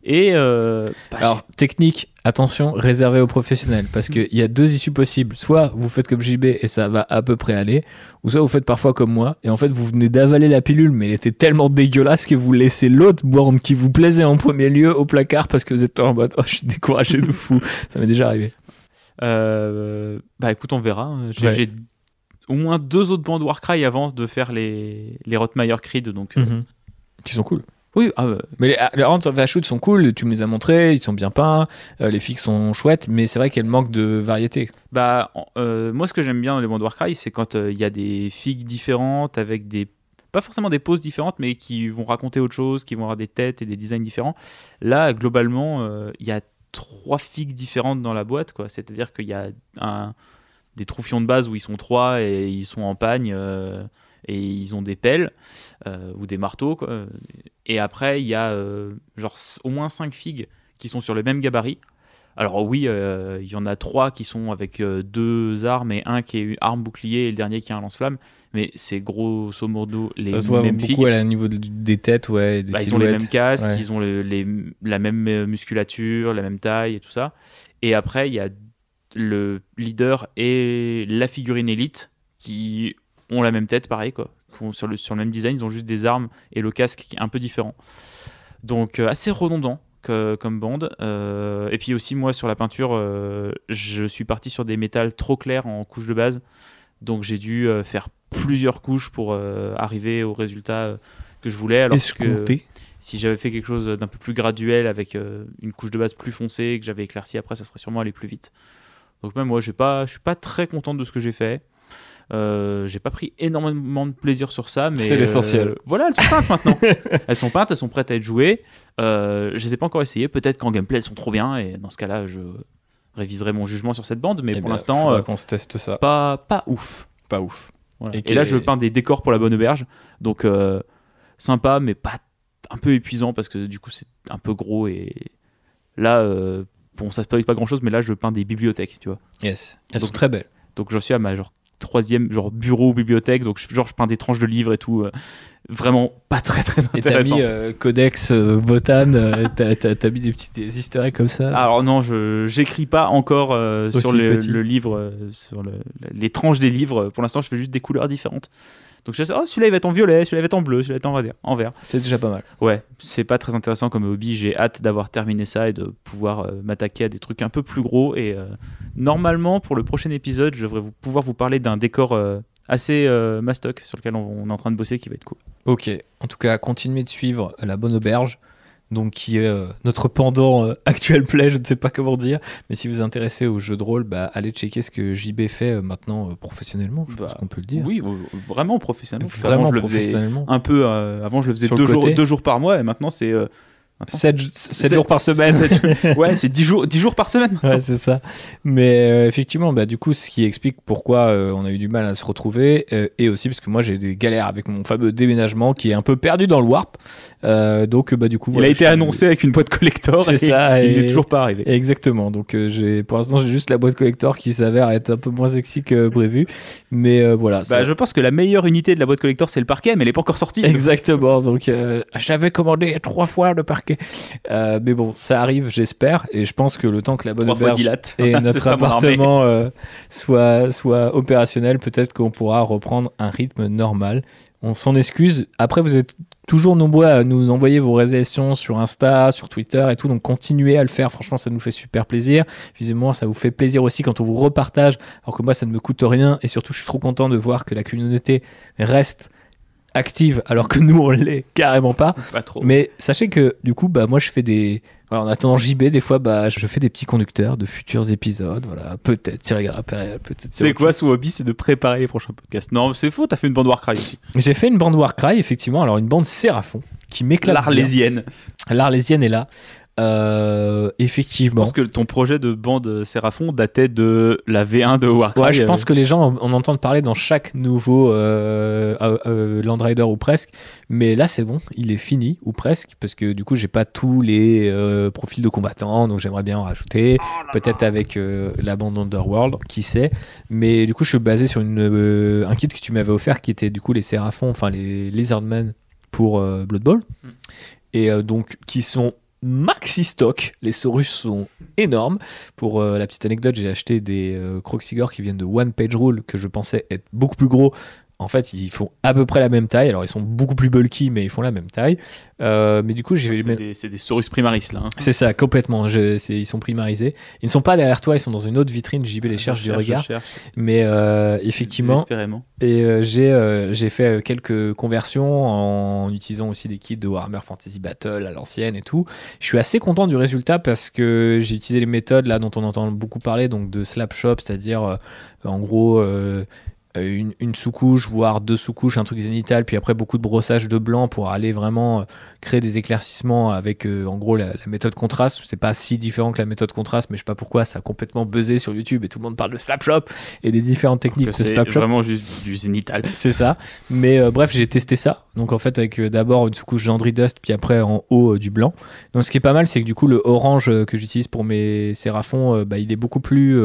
Et euh, bah, alors, technique, attention, réservée aux professionnels, parce qu'il y a deux issues possibles. Soit vous faites comme JB et ça va à peu près aller, ou soit vous faites parfois comme moi, et en fait vous venez d'avaler la pilule, mais elle était tellement dégueulasse que vous laissez l'autre borne qui vous plaisait en premier lieu au placard parce que vous êtes en mode oh, je suis découragé de fou. ça m'est déjà arrivé. Euh, bah écoute, on verra. Hein. J'ai au moins deux autres bandes Warcry avant de faire les, les Creed, donc. Euh, mhm. Qui sont cool. Oui, ah, euh. mais les, les of sont cool, tu me les as montrés, ils sont bien peints, euh, les figues sont chouettes, mais c'est vrai qu'elles manquent de variété. Bah, euh, moi, ce que j'aime bien dans les war Warcry, c'est quand il y a des figues différentes avec des. Pas forcément des poses différentes, mais qui vont raconter autre chose, qui vont avoir des têtes et des designs différents. Là, globalement, il y a trois figues différentes dans la boîte, quoi. C'est-à-dire qu'il y a un, des troufions de base où ils sont trois et ils sont en pagne et ils ont des pelles ou des marteaux. Quoi. Et après, il y a euh, genre au moins 5 figues qui sont sur le même gabarit. Alors oui, euh, il y en a 3 qui sont avec euh, deux armes et un qui est arme bouclier et le dernier qui a un lance-flamme. Mais c'est grosso modo les mêmes Ça se voit beaucoup figues. la niveau des têtes, ouais. Des bah, ils ont les mêmes casques, ils ont les, la même musculature, la même taille et tout ça. Et après, il y a le leader et la figurine élite qui ont la même tête, pareil, quoi sur, le, même design, ils ont juste des armes et le casque est un peu différent. Donc euh, assez redondant comme bande. Euh, et puis aussi moi sur la peinture, euh, je suis parti sur des métals trop clairs en couche de base. Donc j'ai dû faire plusieurs couches pour arriver au résultat que je voulais. Alors que si j'avais fait quelque chose d'un peu plus graduel avec une couche de base plus foncée que j'avais éclairci après, ça serait sûrement allé plus vite. Donc même moi, je pas, je suis pas très content de ce que j'ai fait. Euh, j'ai pas pris énormément de plaisir sur ça, mais c'est l'essentiel. Euh, voilà, elles sont peintes maintenant. (laughs) Elles sont peintes, elles sont prêtes à être jouées. Euh, je les ai pas encore essayées. Peut-être qu'en gameplay elles sont trop bien et dans ce cas-là, je réviserai mon jugement sur cette bande. Mais eh pour l'instant, qu'on se teste ça. Pas, pas ouf. Pas ouf. Et, là, je peins des décors pour la bonne auberge, donc sympa, mais pas un peu épuisant parce que du coup c'est un peu gros et là. Bon, ça se pas grand chose, mais là je peins des bibliothèques, tu vois. Yes, elles sont très belles. Donc j'en suis à ma genre troisième, genre bureau ou bibliothèque. Donc, genre, je peins des tranches de livres et tout. Euh, vraiment pas très, très intéressant. Et t'as mis euh, Codex euh, Botan, t'as, mis des petites comme ça Alors, non, je, j'écris pas encore sur le, livre, sur les tranches des livres. Pour l'instant, je fais juste des couleurs différentes. Donc je oh, celui-là il va être en violet, celui-là il va être en bleu, celui-là il va être en vert. C'est déjà pas mal. Ouais, c'est pas très intéressant comme hobby. J'ai hâte d'avoir terminé ça et de pouvoir euh, m'attaquer à des trucs un peu plus gros. Et euh, normalement, pour le prochain épisode, je devrais vous, pouvoir vous parler d'un décor. Euh, assez mastoc sur lequel on, on est en train de bosser qui va être cool. Ok, en tout cas, continuez de suivre la bonne auberge donc qui est euh, notre pendant euh, actuel play, je ne sais pas comment dire. Mais si vous vous intéressez aux jeux de rôle, bah, allez checker ce que JB fait euh, maintenant professionnellement, je pense bah, qu'on peut le dire. Oui, vraiment professionnellement. Vraiment je Le faisais un peu, avant, je le faisais deux jours, par mois et maintenant c'est 7, jours par semaine. (laughs) ouais, c'est 10 jours, 10 jours par semaine. Ouais, c'est ça. Mais euh, effectivement, bah, du coup, ce qui explique pourquoi euh, on a eu du mal à se retrouver, euh, et aussi parce que moi j'ai des galères avec mon fameux déménagement qui est un peu perdu dans le warp. donc, bah, du coup. il a été annoncé avec une boîte collector, c'est ça. Il n'est toujours pas arrivé. Exactement. Donc, j'ai pour l'instant, j'ai juste la boîte collector qui s'avère être un peu moins sexy que prévu. Mais voilà. Bah, je pense que la meilleure unité de la boîte collector, c'est le parquet, mais elle n'est pas encore sortie. Exactement. Donc, j'avais commandé trois fois le parquet euh, mais bon, ça arrive, j'espère. Et je pense que le temps que la bonne Trois dilate et (laughs) notre appartement euh, soit, soit opérationnel, peut-être qu'on pourra reprendre un rythme normal. On s'en excuse. Après, vous êtes toujours nombreux à nous envoyer vos réservations sur Insta, sur Twitter et tout. Donc continuez à le faire. Franchement, ça nous fait super plaisir. Visiblement, ça vous fait plaisir aussi quand on vous repartage. Alors que moi, ça ne me coûte rien. Et surtout, je suis trop content de voir que la communauté reste active alors que nous on l'est carrément pas. Mais sachez que du coup bah moi je fais des en attendant JB des fois bah je fais des petits conducteurs de futurs épisodes voilà peut-être peut-être. C'est quoi son hobby c'est de préparer les prochains podcasts. Non, c'est faux, t'as fait une bande Warcry aussi. J'ai fait une bande Warcry effectivement, alors une bande Séraphon qui m'éclate. L'Arlésienne. L'Arlésienne est là. Euh, effectivement. Je pense que ton projet de bande Seraphon datait de la V1 de Warcraft. Ouais, je pense que les gens en entendent parler dans chaque nouveau euh, euh, euh, Land Rider ou presque. Mais là, c'est bon, il est fini ou presque, parce que du coup, j'ai pas tous les profils de combattants, donc j'aimerais bien en rajouter. Oh Peut-être avec la bande Underworld, qui sait. Mais du coup, je suis basé sur une, un kit que tu m'avais offert qui était du coup les Séraphons, enfin les Lizardmen pour Blood Bowl. Mm. Et donc, qui sont maxi stock. Les saurus sont énormes. Pour euh, la petite anecdote, j'ai acheté des euh, qui viennent de One Page Rule que je pensais être beaucoup plus gros en fait, ils font à peu près la même taille. Alors, ils sont beaucoup plus bulky, mais ils font la même taille. Euh, mais du coup, j'ai. C'est des, des, Saurus primaris, là. Hein. C'est ça, complètement. Je, ils sont primarisés. Ils ne sont pas derrière toi, ils sont dans une autre vitrine. j'y vais les ah, cherche, du regard. Mais euh, effectivement. Et euh, j'ai j'ai fait quelques conversions en utilisant aussi des kits de Warhammer Fantasy Battle à l'ancienne et tout. Je suis assez content du résultat parce que j'ai utilisé les méthodes là dont on entend beaucoup parler, donc de slap shop, c'est-à-dire en gros euh, une, sous-couche, voire deux sous-couches, un truc zénital, puis après beaucoup de brossage de blanc pour aller vraiment euh, créer des éclaircissements avec euh, en gros la, méthode contraste. C'est pas si différent que la méthode contraste, mais je sais pas pourquoi ça a complètement buzzé sur YouTube et tout le monde parle de Slapshop et des différentes techniques de C'est vraiment juste du zénital. (laughs) c'est ça. Mais euh, bref, j'ai testé ça. Donc en fait, avec euh, d'abord une sous-couche Gendry Dust, puis après en haut du blanc. Donc ce qui est pas mal, c'est que du coup, le orange que j'utilise pour mes séraphons, bah, il est beaucoup plus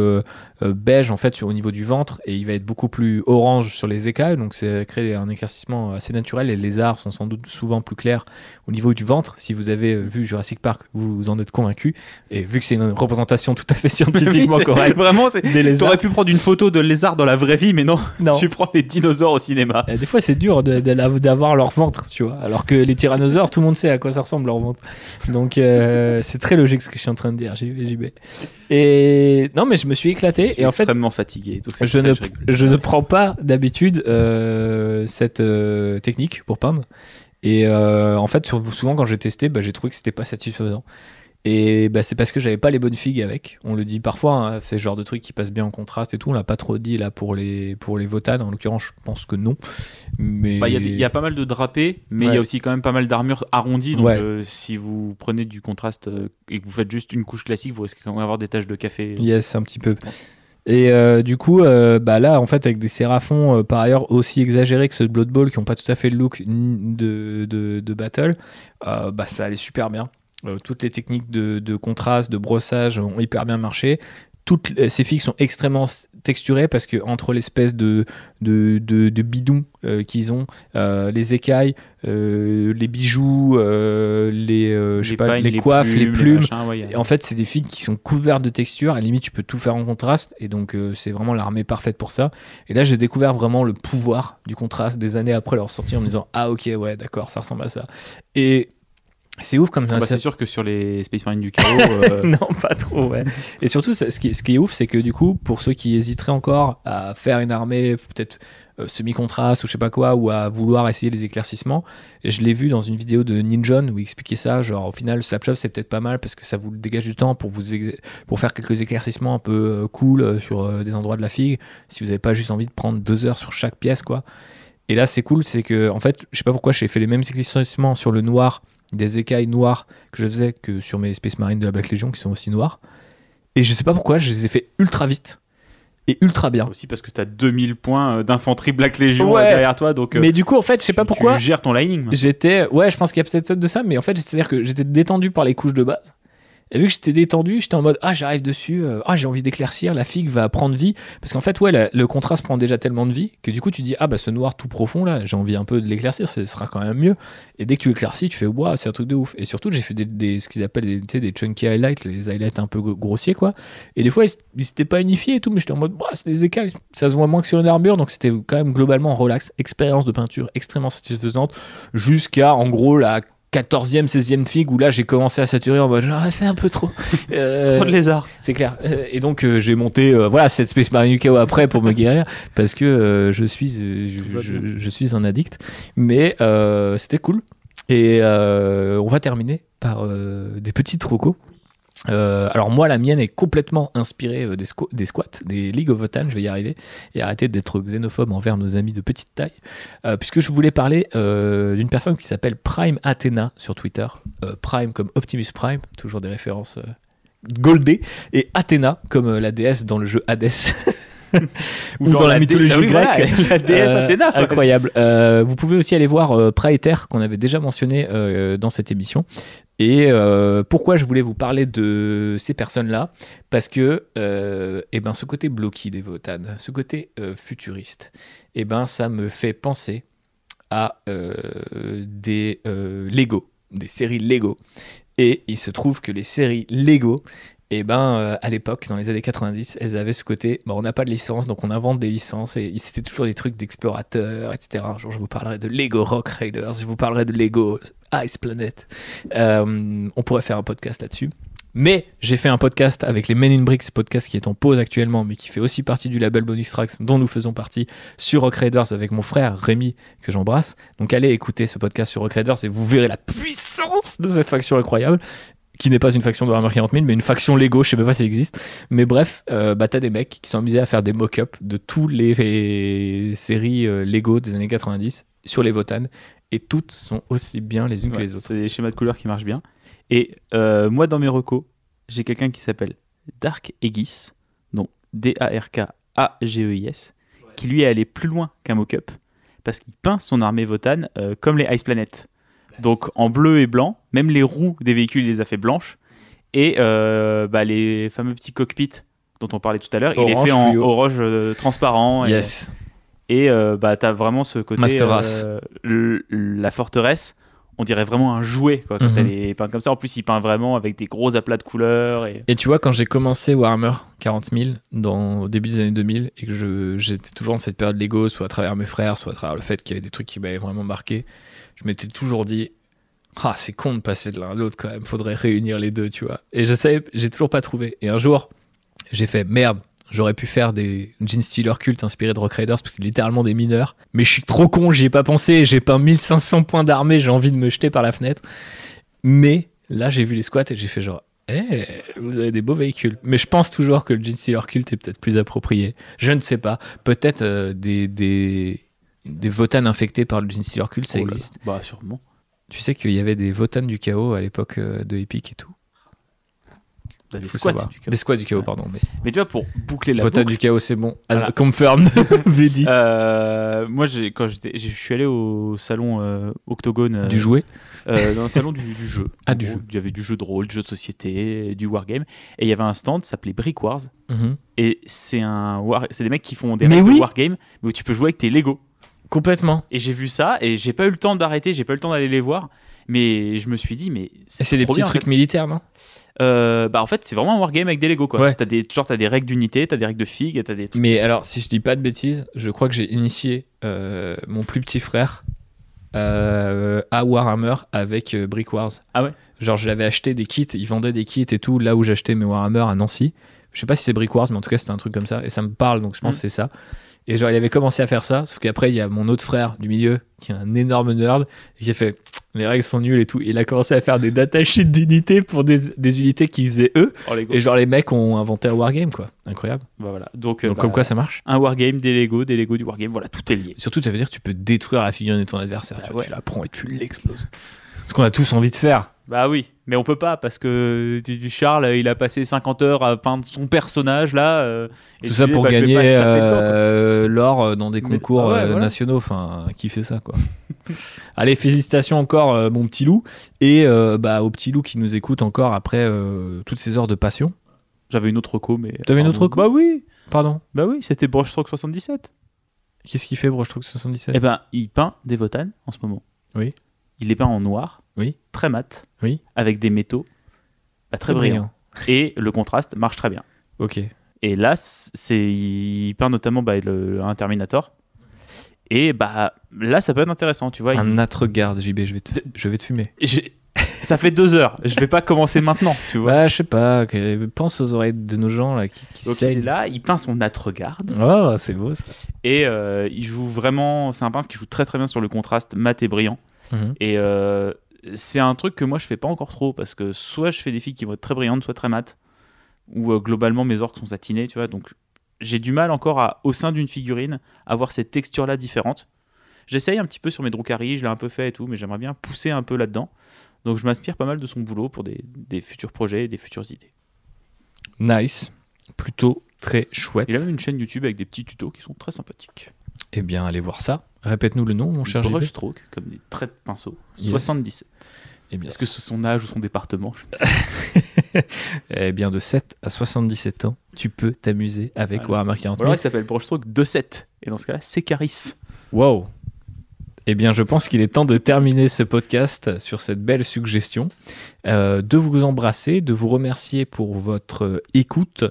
beige en fait sur, au niveau du ventre et il va être beaucoup plus orange sur les écailles. Donc c'est créer un éclaircissement assez naturel. et Les arts sont sans doute souvent plus clairs au niveau du ventre, si vous avez euh, vu Jurassic Park, vous, en êtes convaincu. Et vu que c'est une représentation tout à fait (laughs) scientifiquement correcte, vraiment, aurais pu prendre une photo de lézard dans la vraie vie, mais non, non. tu prends les dinosaures au cinéma. Euh, des fois, c'est dur d'avoir leur ventre, tu vois. Alors que les tyrannosaures, tout le monde sait à quoi ça ressemble leur ventre. Donc, euh, (laughs) c'est très logique ce que je suis en train de dire, JB. Et non, mais je me suis éclaté. et en fait, extrêmement fatigué. je, ne, prends pas d'habitude cette technique pour peindre. Et euh, en fait, souvent quand j'ai testé, bah, j'ai trouvé que c'était pas satisfaisant. Et bah, c'est parce que j'avais pas les bonnes figues avec. On le dit parfois, hein, c'est le genre de truc qui passe bien en contraste et tout. On l'a pas trop dit là pour les, pour les votades. En l'occurrence, je pense que non. Mais bah, il y, a pas mal de drapés, mais il y a aussi quand même pas mal d'armures arrondies. Donc euh, si vous prenez du contraste euh, et que vous faites juste une couche classique, vous risquez quand même d'avoir des taches de café. Yes, un petit peu. Et euh, du coup, euh, bah là, en fait, avec des séraphons euh, par ailleurs aussi exagérés que ceux de Blood Bowl qui n'ont pas tout à fait le look de, de, Battle, bah ça allait super bien. toutes les techniques de, de, contraste, de brossage ont hyper bien marché toutes euh, ces figues sont extrêmement texturées parce que entre l'espèce de, de, bidon euh, qu'ils ont, euh, les écailles, les bijoux, les, pas, les, coiffes, les plumes, en fait c'est des figues qui sont couvertes de texture, à la limite tu peux tout faire en contraste et donc c'est vraiment l'armée parfaite pour ça. Et là j'ai découvert vraiment le pouvoir du contraste des années après leur sortie en me disant ah ok ouais d'accord ça ressemble à ça. Et c'est ouf comme ah bah, ça. c'est sûr que sur les Space Marines du chaos. Euh, (laughs) non, pas trop, ouais. Et surtout, ce, qui, est ouf, c'est que du coup, pour ceux qui hésiteraient encore à faire une armée, peut-être euh, semi-contraste ou je sais pas quoi, ou à vouloir essayer les éclaircissements. Je l'ai vu dans une vidéo de Ninjon où il expliquait ça, genre au final le shop c'est peut-être pas mal parce que ça vous dégage du temps pour, vous pour faire quelques éclaircissements un peu euh, cool sur des endroits de la figue, si vous n'avez pas juste envie de prendre deux heures sur chaque pièce quoi. Et là c'est cool, c'est que en fait je sais pas pourquoi j'ai fait les mêmes éclaircissements sur le noir des écailles noires que je faisais que sur mes Space Marines de la Black Legion qui sont aussi noires. Et je sais pas pourquoi, je les ai fait ultra vite et ultra bien. Aussi parce que t'as as 2000 points euh, d'infanterie Black Legion euh, derrière toi. Donc, euh, mais du coup, en fait, je sais pas pourquoi. Tu gères ton lining. Hein. J'étais. Ouais, je pense qu'il y a peut-être de ça, mais en fait, c'est-à-dire que j'étais détendu par les couches de base. Et vu que j'étais détendu, j'étais en mode ah j'arrive dessus, euh, ah j'ai envie d'éclaircir, la figue va prendre vie parce qu'en fait ouais le contraste prend déjà tellement de vie que du coup tu dis ah bah ce noir tout profond là j'ai envie un peu de l'éclaircir, ce sera quand même mieux. Et dès que tu éclaircis tu fais waouh c'est un truc de ouf. Et surtout j'ai fait des, ce qu'ils appellent des, des chunky highlights, les highlights un peu grossiers quoi. Et des fois ils, ils pas unifiés et tout, mais j'étais en mode Waouh, c'est des écailles, ça se voit moins que sur une armure donc c'était quand même globalement relax, expérience de peinture extrêmement satisfaisante jusqu'à en gros la 14e, 16e figue où là j'ai commencé à saturer en mode ah, c'est un peu trop. (laughs) Euh, trop de lézard. C'est clair. Euh, et donc euh, j'ai monté voilà cette Space Marine UKO après pour me guérir (laughs) parce que je, suis, je, je, suis un addict. Mais c'était cool. Et on va terminer par des petits trocos. Euh, alors moi, la mienne est complètement inspirée euh, des, squats, des League of Otan, je vais y arriver, et arrêter d'être xénophobe envers nos amis de petite taille, euh, puisque je voulais parler d'une personne qui s'appelle Prime Athena sur Twitter, Prime comme Optimus Prime, toujours des références goldé et Athéna comme la déesse dans le jeu Hades (laughs) ou, dans la, mythologie ah grecque. (laughs) la déesse euh, Athéna. Incroyable. Euh, vous pouvez aussi aller voir euh, Praeter, qu'on avait déjà mentionné dans cette émission. Et pourquoi je voulais vous parler de ces personnes-là Parce que eh ben, ce côté bloqué des Votan, ce côté futuriste, eh ben, ça me fait penser à des Lego, des séries Lego. Et il se trouve que les séries Lego, et ben euh, à l'époque, dans les années 90, elles avaient ce côté, on n'a pas de licence, donc on invente des licences, et c'était toujours des trucs d'explorateurs, etc. Un jour, je vous parlerai de Lego Rock Raiders, je vous parlerai de Lego Ice Planet. Euh, on pourrait faire un podcast là-dessus. Mais j'ai fait un podcast avec les Men in Bricks, podcast qui est en pause actuellement, mais qui fait aussi partie du label Bonus Tracks dont nous faisons partie sur Rock Raiders avec mon frère Rémi, que j'embrasse. Donc allez écouter ce podcast sur Rock Raiders et vous verrez la puissance de cette faction incroyable qui n'est pas une faction de Warhammer 40 000, mais une faction Lego, je sais même pas si elle existe. Mais bref, euh, bah, t'as des mecs qui sont amusés à faire des mock-ups de toutes les, séries euh, Lego des années 90 sur les Votan, et toutes sont aussi bien les unes que les autres. C'est des schémas de couleurs qui marchent bien. Et euh, moi, dans mes recos, j'ai quelqu'un qui s'appelle Dark Aegis, donc D-A-R-K-A-G-E-I-S, qui lui est allé plus loin qu'un mock-up, parce qu'il peint son armée Votan euh, comme les Ice Planet donc en bleu et blanc. Même les roues des véhicules, il les a fait blanches. Et euh, bah, les fameux petits cockpits dont on parlait tout à l'heure, il les fait en orange euh, transparent. Et, Yes. et euh, bah, t'as vraiment ce côté. la forteresse, on dirait vraiment un jouet quand elle mhm. est peinte comme ça. En plus, il peint vraiment avec des gros aplats de couleurs. Et... tu vois, quand j'ai commencé Warhammer 40 000 dans, au début des années 2000 et que j'étais toujours dans cette période Lego, soit à travers mes frères, soit à travers le fait qu'il y avait des trucs qui m'avaient vraiment marqué, je m'étais toujours dit, ah, c'est con de passer de l'un à l'autre quand même, faudrait réunir les deux, tu vois. Et je savais, j'ai toujours pas trouvé. Et un jour, j'ai fait, merde, j'aurais pu faire des jeans Stealer Cult inspirés de Rock Raiders parce que c'est littéralement des mineurs. Mais je suis trop con, j'y ai pas pensé, j'ai pas 1500 points d'armée, j'ai envie de me jeter par la fenêtre. Mais là, j'ai vu les squats et j'ai fait genre, Hey, eh, vous avez des beaux véhicules. Mais je pense toujours que le Gene Stealer Cult est peut-être plus approprié. Je ne sais pas. Peut-être euh, des, des votanes infectées par le Stealer Cult, ça oh existe. Bah, sûrement. Tu sais qu'il y avait des votanes du chaos à l'époque euh, de Epic et tout. Bah, des, squats du chaos. des squats du chaos. pardon. Mais... tu vois, pour boucler la Votan du chaos, c'est bon. Confirme. Confirm. (laughs) (laughs) V10. Euh, moi, quand j'étais, je suis allé au salon euh, Octogone. du jouet Dans le salon du, jeu. (laughs) Ah, du jeu. Il y avait du jeu de rôle, du jeu de société, du wargame. Et il y avait un stand, ça s'appelait Brick Wars. Mhm. Et c'est un war... c'est des mecs qui font des mais wargame, mais où tu peux jouer avec tes Lego. Complètement. Et j'ai vu ça et j'ai pas eu le temps d'arrêter, j'ai pas eu le temps d'aller les voir. Mais je me suis dit, mais. C'est des petits trucs militaires, non euh, bah en fait c'est vraiment un wargame avec des Lego quoi. Ouais. As des, genre t'as des règles d'unité, t'as des règles de figues, t'as des trucs. Mais alors si je dis pas de bêtises, je crois que j'ai initié euh, mon plus petit frère euh, à Warhammer avec Brick Wars. Ah ouais Genre je l'avais acheté des kits, ils vendaient des kits et tout là où j'achetais mes Warhammer à Nancy. Je sais pas si c'est Brick Wars mais en tout cas c'était un truc comme ça et ça me parle donc je pense mm. que c'est ça. Et genre, il avait commencé à faire ça, sauf qu'après, il y a mon autre frère du milieu, qui est un énorme nerd, et qui a fait (tsk) les règles sont nulles et tout. il a commencé à faire des datasheets (laughs) d'unités pour des, des unités qui faisaient eux. Oh, et genre, les mecs ont inventé un wargame, quoi. Incroyable. Bah, voilà. Donc, euh, Donc bah, comme quoi ça marche Un wargame, des Lego, des Lego du wargame, voilà, tout est lié. Surtout, ça veut dire que tu peux détruire la figurine de ton adversaire. Bah tu, vois tu la prends et tu l'exploses. (laughs) Ce qu'on a tous envie de faire. Bah oui mais on peut pas parce que Charles il a passé 50 heures à peindre son personnage là euh, et tout ça pour bah, gagner euh, l'or euh, dans des concours ah nationaux enfin qui fait ça quoi (laughs) allez félicitations encore mon petit loup et bah au petit loup qui nous écoute encore après toutes ces heures de passion j'avais une autre co mais avais une autre co bah oui pardon bah oui c'était Truck 77 qu'est-ce qu'il fait Truck 77 eh ben il peint des votanes en ce moment oui il les peint en noir oui. très mat, oui. avec des métaux très, brillants. Brillant. Et le contraste marche très bien. Ok. Et là, c'est il peint notamment bah, le, un Terminator. Et bah là, ça peut être intéressant, tu vois. Un atre garde JB, je vais te, je vais te fumer. ça fait deux heures. Je vais pas commencer maintenant, tu vois. Bah, je sais pas. Pense aux oreilles de nos gens là qui, qui Là, il peint son garde Oh, c'est beau Et euh, il joue vraiment. C'est un peintre qui joue très très bien sur le contraste mat et brillant. Mhm. Et euh, c'est un truc que moi je fais pas encore trop parce que soit je fais des filles qui vont être très brillantes, soit très mates, ou euh, globalement mes orques sont satinés, tu vois. Donc j'ai du mal encore au sein d'une figurine, à avoir cette texture là différente. J'essaye un petit peu sur mes Drukhari, je l'ai un peu fait et tout, mais j'aimerais bien pousser un peu là-dedans. Donc je m'inspire pas mal de son boulot pour des, futurs projets, et des futures idées. Nice, plutôt très chouette. Il a même une chaîne YouTube avec des petits tutos qui sont très sympathiques. Eh bien, allez voir ça. Répète-nous le nom, mon cher Brushstroke, comme des traits de pinceau, 77. Eh Est-ce que c'est son âge ou son département (laughs) Eh bien, de 7 à 77 ans, tu peux t'amuser avec voilà. Warhammer 40 Alors, il s'appelle Brushstroke 2-7. Et dans ce cas-là, c'est Caris. Wow eh bien, je pense qu'il est temps de terminer ce podcast sur cette belle suggestion, euh, de vous embrasser, de vous remercier pour votre écoute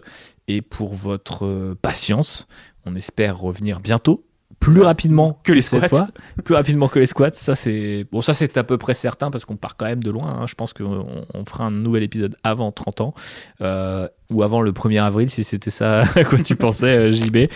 et pour votre euh, patience. On espère revenir bientôt plus rapidement que, les squats. plus rapidement que les squats. Ça c'est bon, ça c'est à peu près certain parce qu'on part quand même de loin. Hein. Je pense qu'on on fera un nouvel épisode avant 30 ans euh, ou avant le 1er avril si c'était ça (laughs) à quoi tu pensais euh, JB.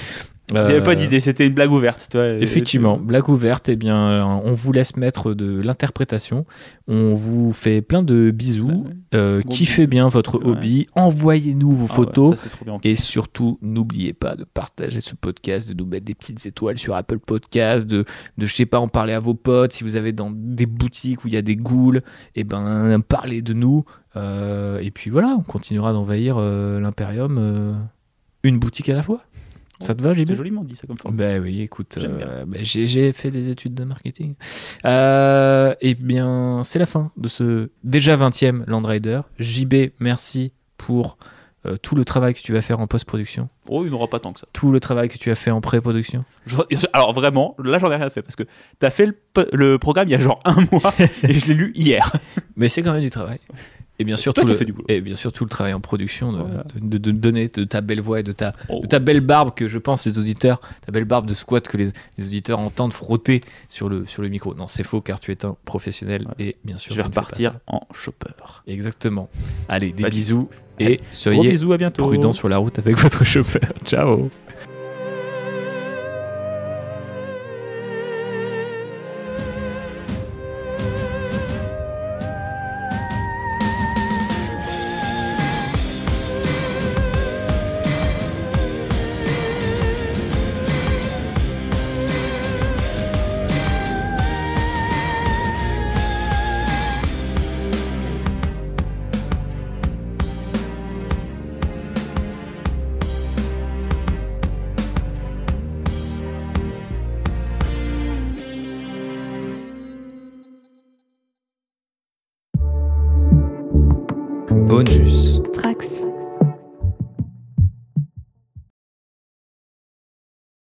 Il pas euh, d'idée, c'était une blague ouverte. Toi, Effectivement, blague ouverte, eh bien, euh, on vous laisse mettre de l'interprétation. On vous fait plein de bisous. Euh, kiffez bien votre hobby. Envoyez-nous vos ah photos. et surtout, n'oubliez pas de partager ce podcast, de nous mettre des petites étoiles sur Apple Podcast, de, de je sais pas, en parler à vos potes. Si vous avez dans des boutiques où il y a des goules, eh ben, parlez de nous. et puis voilà, on continuera d'envahir l'impérium une boutique à la fois. Ça te va, JB C'est joliment dit ça comme ça. Ben oui, écoute, euh, ben, j'ai fait des études de marketing. Euh, eh et bien, c'est la fin de ce déjà 20e Landrider. JB, merci pour euh, tout le travail que tu vas faire en post-production. Oh, il n'aura pas tant que ça. Tout le travail que tu as fait en pré-production. Alors vraiment, là, j'en ai rien fait parce que tu as fait le, le programme il y a genre un mois (laughs) et je l'ai lu hier. Mais c'est quand même du travail. Et bien, sûr, tout le, travail en production de, donner de ta belle voix et oh. de ta, belle barbe que je pense les auditeurs, ta belle barbe de squat que les, auditeurs entendent frotter sur le, sur le micro. Non, c'est faux car tu es un professionnel et bien sûr. Je vais repartir en chopper. Exactement. Allez, des bisous et soyez prudents sur la route avec (laughs) votre chauffeur Ciao.